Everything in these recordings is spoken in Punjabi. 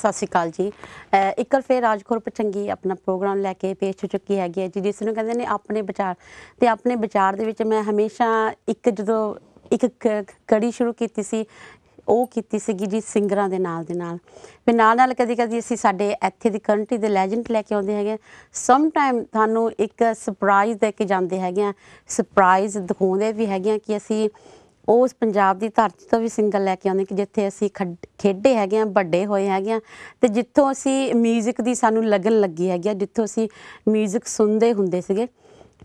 ਸਤਿ ਸ਼੍ਰੀ ਅਕਾਲ ਜੀ ਇੱਕ ਵਾਰ ਫੇਰ ਰਾਜਖੋਰ ਪਚੰਗੀ ਆਪਣਾ ਪ੍ਰੋਗਰਾਮ ਲੈ ਕੇ ਪੇਸ਼ ਹੋ ਚੁੱਕੀ ਹੈਗੀ ਹੈ ਜੀ ਜਿਸ ਨੂੰ ਕਹਿੰਦੇ ਨੇ ਆਪਣੇ ਵਿਚਾਰ ਤੇ ਆਪਣੇ ਵਿਚਾਰ ਦੇ ਵਿੱਚ ਮੈਂ ਹਮੇਸ਼ਾ ਇੱਕ ਜਦੋਂ ਇੱਕ ਕੜੀ ਸ਼ੁਰੂ ਕੀਤੀ ਸੀ ਉਹ ਕੀਤੀ ਸੀਗੀ ਜੀ ਸਿੰਗਰਾਂ ਦੇ ਨਾਲ ਦੇ ਨਾਲ ਫੇ ਨਾਲ ਨਾਲ ਕਦੀ ਕਦੀ ਅਸੀਂ ਸਾਡੇ ਇੱਥੇ ਦੀ ਕੰਟਰੀ ਦੇ ਲੈਜੈਂਡ ਲੈ ਕੇ ਆਉਂਦੇ ਹੈਗੇ ਸਮ ਟਾਈਮ ਤੁਹਾਨੂੰ ਇੱਕ ਸਰਪ੍ਰਾਈਜ਼ ਦੇ ਕੇ ਜਾਂਦੇ ਹੈਗੇ ਆ ਸਰਪ੍ਰਾਈਜ਼ ਦਿਖਾਉਂਦੇ ਵੀ ਹੈਗੇ ਆ ਕਿ ਅਸੀਂ ਉਸ ਪੰਜਾਬ ਦੀ ਧਰਤੀ ਤੋਂ ਵੀ ਸਿੰਗਲ ਲੈ ਕੇ ਆਉਂਦੇ ਕਿ ਜਿੱਥੇ ਅਸੀਂ ਖੇਡੇ ਹੈਗੇ ਆ ਵੱਡੇ ਹੋਏ ਹੈਗੇ ਆ ਤੇ ਜਿੱਥੋਂ ਅਸੀਂ 뮤직 ਦੀ ਸਾਨੂੰ ਲਗਨ ਲੱਗੀ ਹੈਗੀ ਆ ਜਿੱਥੋਂ ਅਸੀਂ 뮤직 ਸੁਣਦੇ ਹੁੰਦੇ ਸੀਗੇ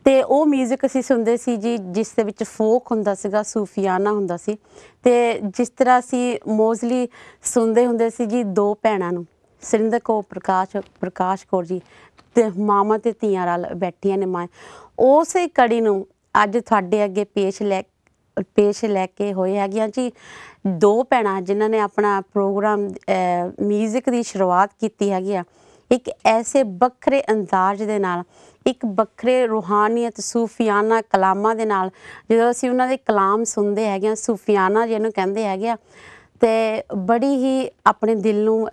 ਤੇ ਉਹ 뮤직 ਅਸੀਂ ਸੁਣਦੇ ਸੀ ਜੀ ਜਿਸ ਦੇ ਵਿੱਚ ਫੋਕ ਹੁੰਦਾ ਸੀਗਾ ਸੂਫੀਆਨਾ ਹੁੰਦਾ ਸੀ ਤੇ ਜਿਸ ਤਰ੍ਹਾਂ ਅਸੀਂ ਮੋਸਲੀ ਸੁਣਦੇ ਹੁੰਦੇ ਸੀ ਜੀ ਦੋ ਭੈਣਾਂ ਨੂੰ ਸਿੰਦਰ ਕੋ ਪ੍ਰਕਾਸ਼ ਪ੍ਰਕਾਸ਼ ਕੌਰ ਜੀ ਤੇ ਮਾਮਾ ਤੇ ਧੀਆਂ ਨਾਲ ਬੈਠੀਆਂ ਨੇ ਮਾਂ ਉਸੇ ਕੜੀ ਨੂੰ ਅੱਜ ਤੁਹਾਡੇ ਅੱਗੇ ਪੇਸ਼ ਲੈ ਪੇਸ਼ ਲੈ ਕੇ ਹੋਏ ਹੈਗੀਆਂ ਜੀ ਦੋ ਭੈਣਾਂ ਜਿਨ੍ਹਾਂ ਨੇ ਆਪਣਾ ਪ੍ਰੋਗਰਾਮ 뮤직 ਦੀ ਸ਼ੁਰੂਆਤ ਕੀਤੀ ਹੈਗੀ ਆ ਇੱਕ ਐਸੇ ਵੱਖਰੇ ਅੰਦਾਜ਼ ਦੇ ਨਾਲ ਇੱਕ ਵੱਖਰੇ ਰੂਹਾਨੀਅਤ ਸੂਫੀਆਨਾ ਕਲਾਮਾਂ ਦੇ ਨਾਲ ਜਦੋਂ ਅਸੀਂ ਉਹਨਾਂ ਦੇ ਕਲਾਮ ਸੁਣਦੇ ਹੈਗੇ ਆ ਸੂਫੀਆਨਾ ਜਿਹਨੂੰ ਕਹਿੰਦੇ ਹੈਗੇ ਆ ਤੇ ਬੜੀ ਹੀ ਆਪਣੇ ਦਿਲ ਨੂੰ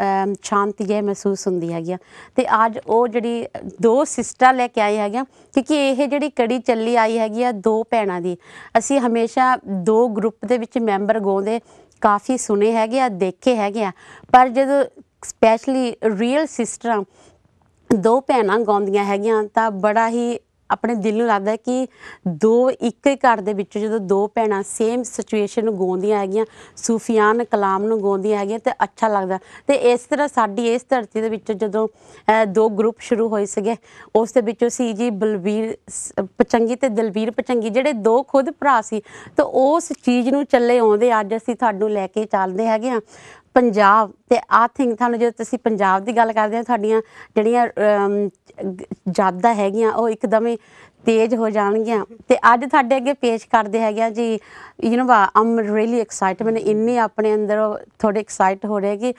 ਸ਼ਾਂਤੀ ਹੈ ਮਹਿਸੂਸ ਹੁੰਦੀ ਹੈਗੀ ਗਿਆ ਤੇ ਅੱਜ ਉਹ ਜਿਹੜੀ ਦੋ ਸਿਸਟਰ ਲੈ ਕੇ ਆਏ ਹੈਗੇ ਕਿਉਂਕਿ ਇਹ ਜਿਹੜੀ ਕੜੀ ਚੱਲੀ ਆਈ ਹੈਗੀ ਆ ਦੋ ਭੈਣਾਂ ਦੀ ਅਸੀਂ ਹਮੇਸ਼ਾ ਦੋ ਗਰੁੱਪ ਦੇ ਵਿੱਚ ਮੈਂਬਰ ਗੋਂਦੇ ਕਾਫੀ ਸੁਨੇ ਹੈਗੇ ਆ ਦੇਖੇ ਹੈਗੇ ਆ ਪਰ ਜਦੋਂ ਸਪੈਸ਼ਲੀ ਰੀਅਲ ਸਿਸਟਰਾਂ ਦੋ ਭੈਣਾਂ ਗਾਉਂਦੀਆਂ ਹੈਗੀਆਂ ਤਾਂ ਬੜਾ ਹੀ ਆਪਣੇ ਦਿਲ ਨੂੰ ਲੱਗਦਾ ਕਿ ਦੋ ਇੱਕ ਹੀ ਘਰ ਦੇ ਵਿੱਚ ਜਦੋਂ ਦੋ ਭੈਣਾਂ ਸੇਮ ਸਿਚੁਏਸ਼ਨ ਨੂੰ ਗਾਉਂਦੀਆਂ ਹੈਗੀਆਂ ਸੂਫੀਆਨ ਕਲਾਮ ਨੂੰ ਗਾਉਂਦੀਆਂ ਹੈਗੀਆਂ ਤੇ ਅੱਛਾ ਲੱਗਦਾ ਤੇ ਇਸ ਤਰ੍ਹਾਂ ਸਾਡੀ ਇਸ ਧਰਤੀ ਦੇ ਵਿੱਚ ਜਦੋਂ ਦੋ ਗਰੁੱਪ ਸ਼ੁਰੂ ਹੋਏ ਸੀਗੇ ਉਸ ਦੇ ਵਿੱਚੋਂ ਸੀ ਜੀ ਬਲਵੀਰ ਪਚੰਗੀ ਤੇ ਦਲਵੀਰ ਪਚੰਗੀ ਜਿਹੜੇ ਦੋ ਖੁਦ ਭਰਾ ਸੀ ਤੇ ਉਸ ਚੀਜ਼ ਨੂੰ ਚੱਲੇ ਆਉਂਦੇ ਅੱਜ ਅਸੀਂ ਤੁਹਾਨੂੰ ਲੈ ਕੇ ਚੱਲਦੇ ਹੈਗੇ ਆ ਪੰਜਾਬ ਤੇ ਆ ਥਿੰਕ ਤੁਹਾਨੂੰ ਜੇ ਤੁਸੀਂ ਪੰਜਾਬ ਦੀ ਗੱਲ ਕਰਦੇ ਹੋ ਤੁਹਾਡੀਆਂ ਜਿਹੜੀਆਂ ਜਾਦਾ ਹੈਗੀਆਂ ਉਹ ਇੱਕਦਮ ਹੀ ਤੇਜ਼ ਹੋ ਜਾਣਗੀਆਂ ਤੇ ਅੱਜ ਤੁਹਾਡੇ ਅੱਗੇ ਪੇਸ਼ ਕਰਦੇ ਹੈਗੇ ਆ ਜੀ you know I'm really excitement ਇੰਨੀ ਆਪਣੇ ਅੰਦਰ ਥੋੜੇ ਐਕਸਾਈਟ ਹੋ ਰਹੇ ਕਿ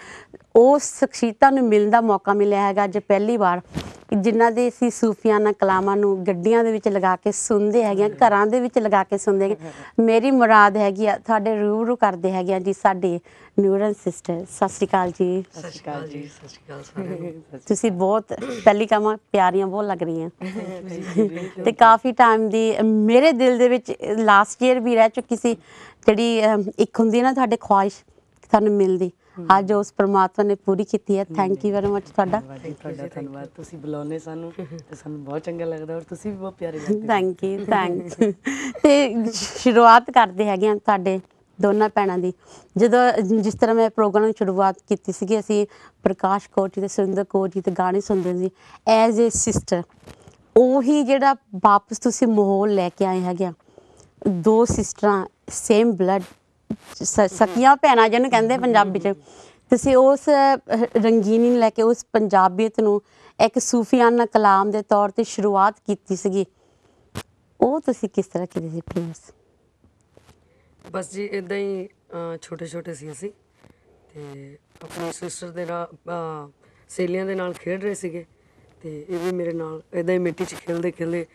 ਉਹ ਸਖਸ਼ੀਤਾ ਨੂੰ ਮਿਲਣ ਦਾ ਮੌਕਾ ਮਿਲਿਆ ਹੈਗਾ ਅੱਜ ਪਹਿਲੀ ਵਾਰ ਜਿਨ੍ਹਾਂ ਦੇ ਸੀ ਸੂਫੀਆਨਾ ਕਲਾਮਾਂ ਨੂੰ ਗੱਡੀਆਂ ਦੇ ਵਿੱਚ ਲਗਾ ਕੇ ਸੁਣਦੇ ਹੈਗੇ ਆ ਘਰਾਂ ਦੇ ਵਿੱਚ ਲਗਾ ਕੇ ਸੁਣਦੇ ਹੈਗੇ ਮੇਰੀ ਮੁਰਾਦ ਹੈਗੀ ਆ ਤੁਹਾਡੇ ਰੂਬਰੂ ਕਰਦੇ ਹੈਗੇ ਆ ਜੀ ਸਾਡੇ ਨਿਊਰਲ ਸਿਸਟਰ ਸਤਿ ਸ਼੍ਰੀ ਅਕਾਲ ਜੀ ਸਤਿ ਸ਼੍ਰੀ ਅਕਾਲ ਜੀ ਸਤਿ ਸ਼੍ਰੀ ਅਕਾਲ ਸਾਰੇ ਤੁਸੀਂ ਬਹੁਤ ਪਹਿਲੀ ਕਮਾ ਪਿਆਰੀਆਂ ਬਹੁਤ ਲੱਗ ਰਹੀਆਂ ਤੇ ਕਾਫੀ ਟਾਈਮ ਦੀ ਮੇਰੇ ਦਿਲ ਦੇ ਵਿੱਚ ਲਾਸਟ ਈਅਰ ਵੀ ਰਹਿ ਚੁੱਕੀ ਸੀ ਜਿਹੜੀ ਇੱਕ ਹੁੰਦੀ ਨਾ ਤੁਹਾਡੇ ਖੁਆਇਸ਼ ਤੁਹਾਨੂੰ ਮਿਲਦੀ ਅੱਜ ਉਸ ਪ੍ਰਮਾਤਮਾ ਨੇ ਪੂਰੀ ਕੀਤੀ ਹੈ ਥੈਂਕ ਯੂ ਵੈਰੀ ਮਚ ਤੁਹਾਡਾ ਤੁਹਾਡਾ ਧੰਨਵਾਦ ਤੁਸੀਂ ਬੁਲਾਉਨੇ ਸਾਨੂੰ ਤੇ ਸਾਨੂੰ ਬਹੁਤ ਚੰਗਾ ਲੱਗਦਾ ਔਰ ਤੁਸੀਂ ਵੀ ਬਹੁਤ ਪਿਆਰੇ ਲੱਗਦੇ ਥੈਂਕ ਯੂ ਥੈਂਕ ਤੇ ਸ਼ੁਰੂਆਤ ਕਰਦੇ ਹੈਗੇ ਆ ਤੁਹਾਡੇ ਦੋਨਾਂ ਭੈਣਾਂ ਦੀ ਜਦੋਂ ਜਿਸ ਤਰ੍ਹਾਂ ਮੈਂ ਪ੍ਰੋਗਰਾਮ ਦੀ ਸ਼ੁਰੂਆਤ ਕੀਤੀ ਸੀਗੀ ਅਸੀਂ ਪ੍ਰਕਾਸ਼ ਕੌਰ ਜੀ ਤੇ ਸੁਰਿੰਦਰ ਕੌਰ ਜੀ ਤੇ ਗਾਣੇ ਸੁਣਦੇ ਸੀ ਐਜ਼ ਅ ਸਿਸਟਰ ਉਹੀ ਜਿਹੜਾ ਵਾਪਸ ਤੁਸੀਂ ਮਾਹੌਲ ਲੈ ਕੇ ਆਏ ਹੈਗੇ ਦੋ ਸਿਸਟਰਾਂ ਸੇਮ ਬਲੱਡ ਸਕੀਆਂ ਭੈਣਾਂ ਜਿਹਨੂੰ ਕਹਿੰਦੇ ਪੰਜਾਬੀ ਚ ਤੁਸੀਂ ਉਸ ਰੰਗੀਨੀ ਨੂੰ ਲੈ ਕੇ ਉਸ ਪੰਜਾਬੀਅਤ ਨੂੰ ਇੱਕ ਸੂਫੀਆਨਾ ਕਲਾਮ ਦੇ ਤੌਰ ਤੇ ਸ਼ੁਰੂਆਤ ਕੀਤੀ ਸੀਗੀ ਉਹ ਤੁਸੀਂ ਕਿਸ ਤਰ੍ਹਾਂ ਕੀਤੀ ਸੀ ਪ੍ਰਿੰਸ ਬਸ ਜੀ ਇਦਾਂ ਹੀ ਛੋਟੇ ਛੋਟੇ ਸੀ ਅਸੀਂ ਤੇ ਆਪਣੀ ਸਿਸਟਰ ਦੇ ਨਾਲ ਸੇਲੀਆਂ ਦੇ ਨਾਲ ਖੇਡ ਰਹੇ ਸੀਗੇ ਤੇ ਇਹ ਵੀ ਮੇਰੇ ਨਾਲ ਇਦਾਂ ਹੀ ਮਿੱਟੀ 'ਚ ਖੇਲਦੇ ਖੇਲੇ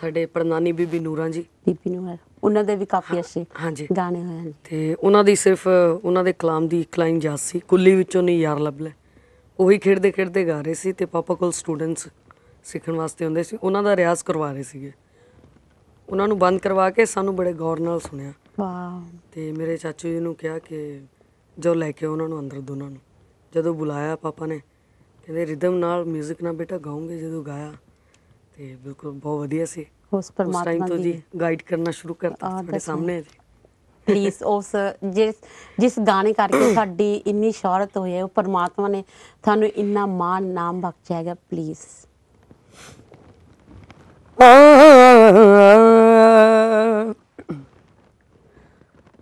ਸਾਡੇ ਪਰਨਾਨੀ ਬੀਬੀ ਨੂਰਾਂ ਜੀ ਬੀਬੀ ਨੂਰ ਉਹਨਾਂ ਦੇ ਵੀ ਕਾਫੀ ਅੱਛੇ ਹਾਂਜੀ ਗਾਣੇ ਹੋਏ ਹਨ ਤੇ ਉਹਨਾਂ ਦੀ ਸਿਰਫ ਉਹਨਾਂ ਦੇ ਕਲਾਮ ਦੀ ਇੱਕ ਲਾਈਨ ਜਾਸ ਸੀ ਕੁੱਲੀ ਵਿੱਚੋਂ ਨਹੀਂ ਯਾਰ ਲੱਭ ਲੈ ਉਹੀ ਖੇਡਦੇ ਖੇਡਦੇ ਗਾ ਰਹੇ ਸੀ ਤੇ ਪਾਪਾ ਕੋਲ ਸਟੂਡੈਂਟਸ ਸਿੱਖਣ ਵਾਸਤੇ ਹੁੰਦੇ ਸੀ ਉਹਨਾਂ ਦਾ ਰਿਆਜ਼ ਕਰਵਾ ਰਹੇ ਸੀਗੇ ਉਹਨਾਂ ਨੂੰ ਬੰਦ ਕਰਵਾ ਕੇ ਸਾਨੂੰ ਬੜੇ ਗੌਰ ਨਾਲ ਸੁਣਿਆ ਵਾਹ ਤੇ ਮੇਰੇ ਚਾਚੂ ਜੀ ਨੂੰ ਕਿਹਾ ਕਿ ਜੋ ਲੈ ਕੇ ਉਹਨਾਂ ਨੂੰ ਅੰਦਰ ਦੋਨਾਂ ਨੂੰ ਜਦੋਂ ਬੁਲਾਇਆ ਪਾਪਾ ਨੇ ਕਹਿੰਦੇ ਰਿਦਮ ਨਾਲ 뮤직 ਨਾਲ ਬੇਟਾ ਗਾਉਂਗੇ ਜਦੋਂ ਗਾਇਆ ਤੇ ਬਿਲਕੁਲ ਬਹੁਤ ਵਧੀਆ ਸੀ ਉਸ ਪਰਮਾਤਮਾ ਤੋਂ ਜੀ ਗਾਈਡ ਕਰਨਾ ਸ਼ੁਰੂ ਕਰਤਾ ਤੁਹਾਡੇ ਸਾਹਮਣੇ ਪਲੀਜ਼ ਉਸ ਜਿਸ ਜਿਸ ਗਾਣੇ ਕਰਕੇ ਸਾਡੀ ਇੰਨੀ ਸ਼ੋਹਰਤ ਹੋਈ ਹੈ ਉਹ ਪਰਮਾਤਮਾ ਨੇ ਤੁਹਾਨੂੰ ਇੰਨਾ ਮਾਣ ਨਾਮ ਬਖਸ਼ਿਆ ਹੈਗਾ ਪਲੀਜ਼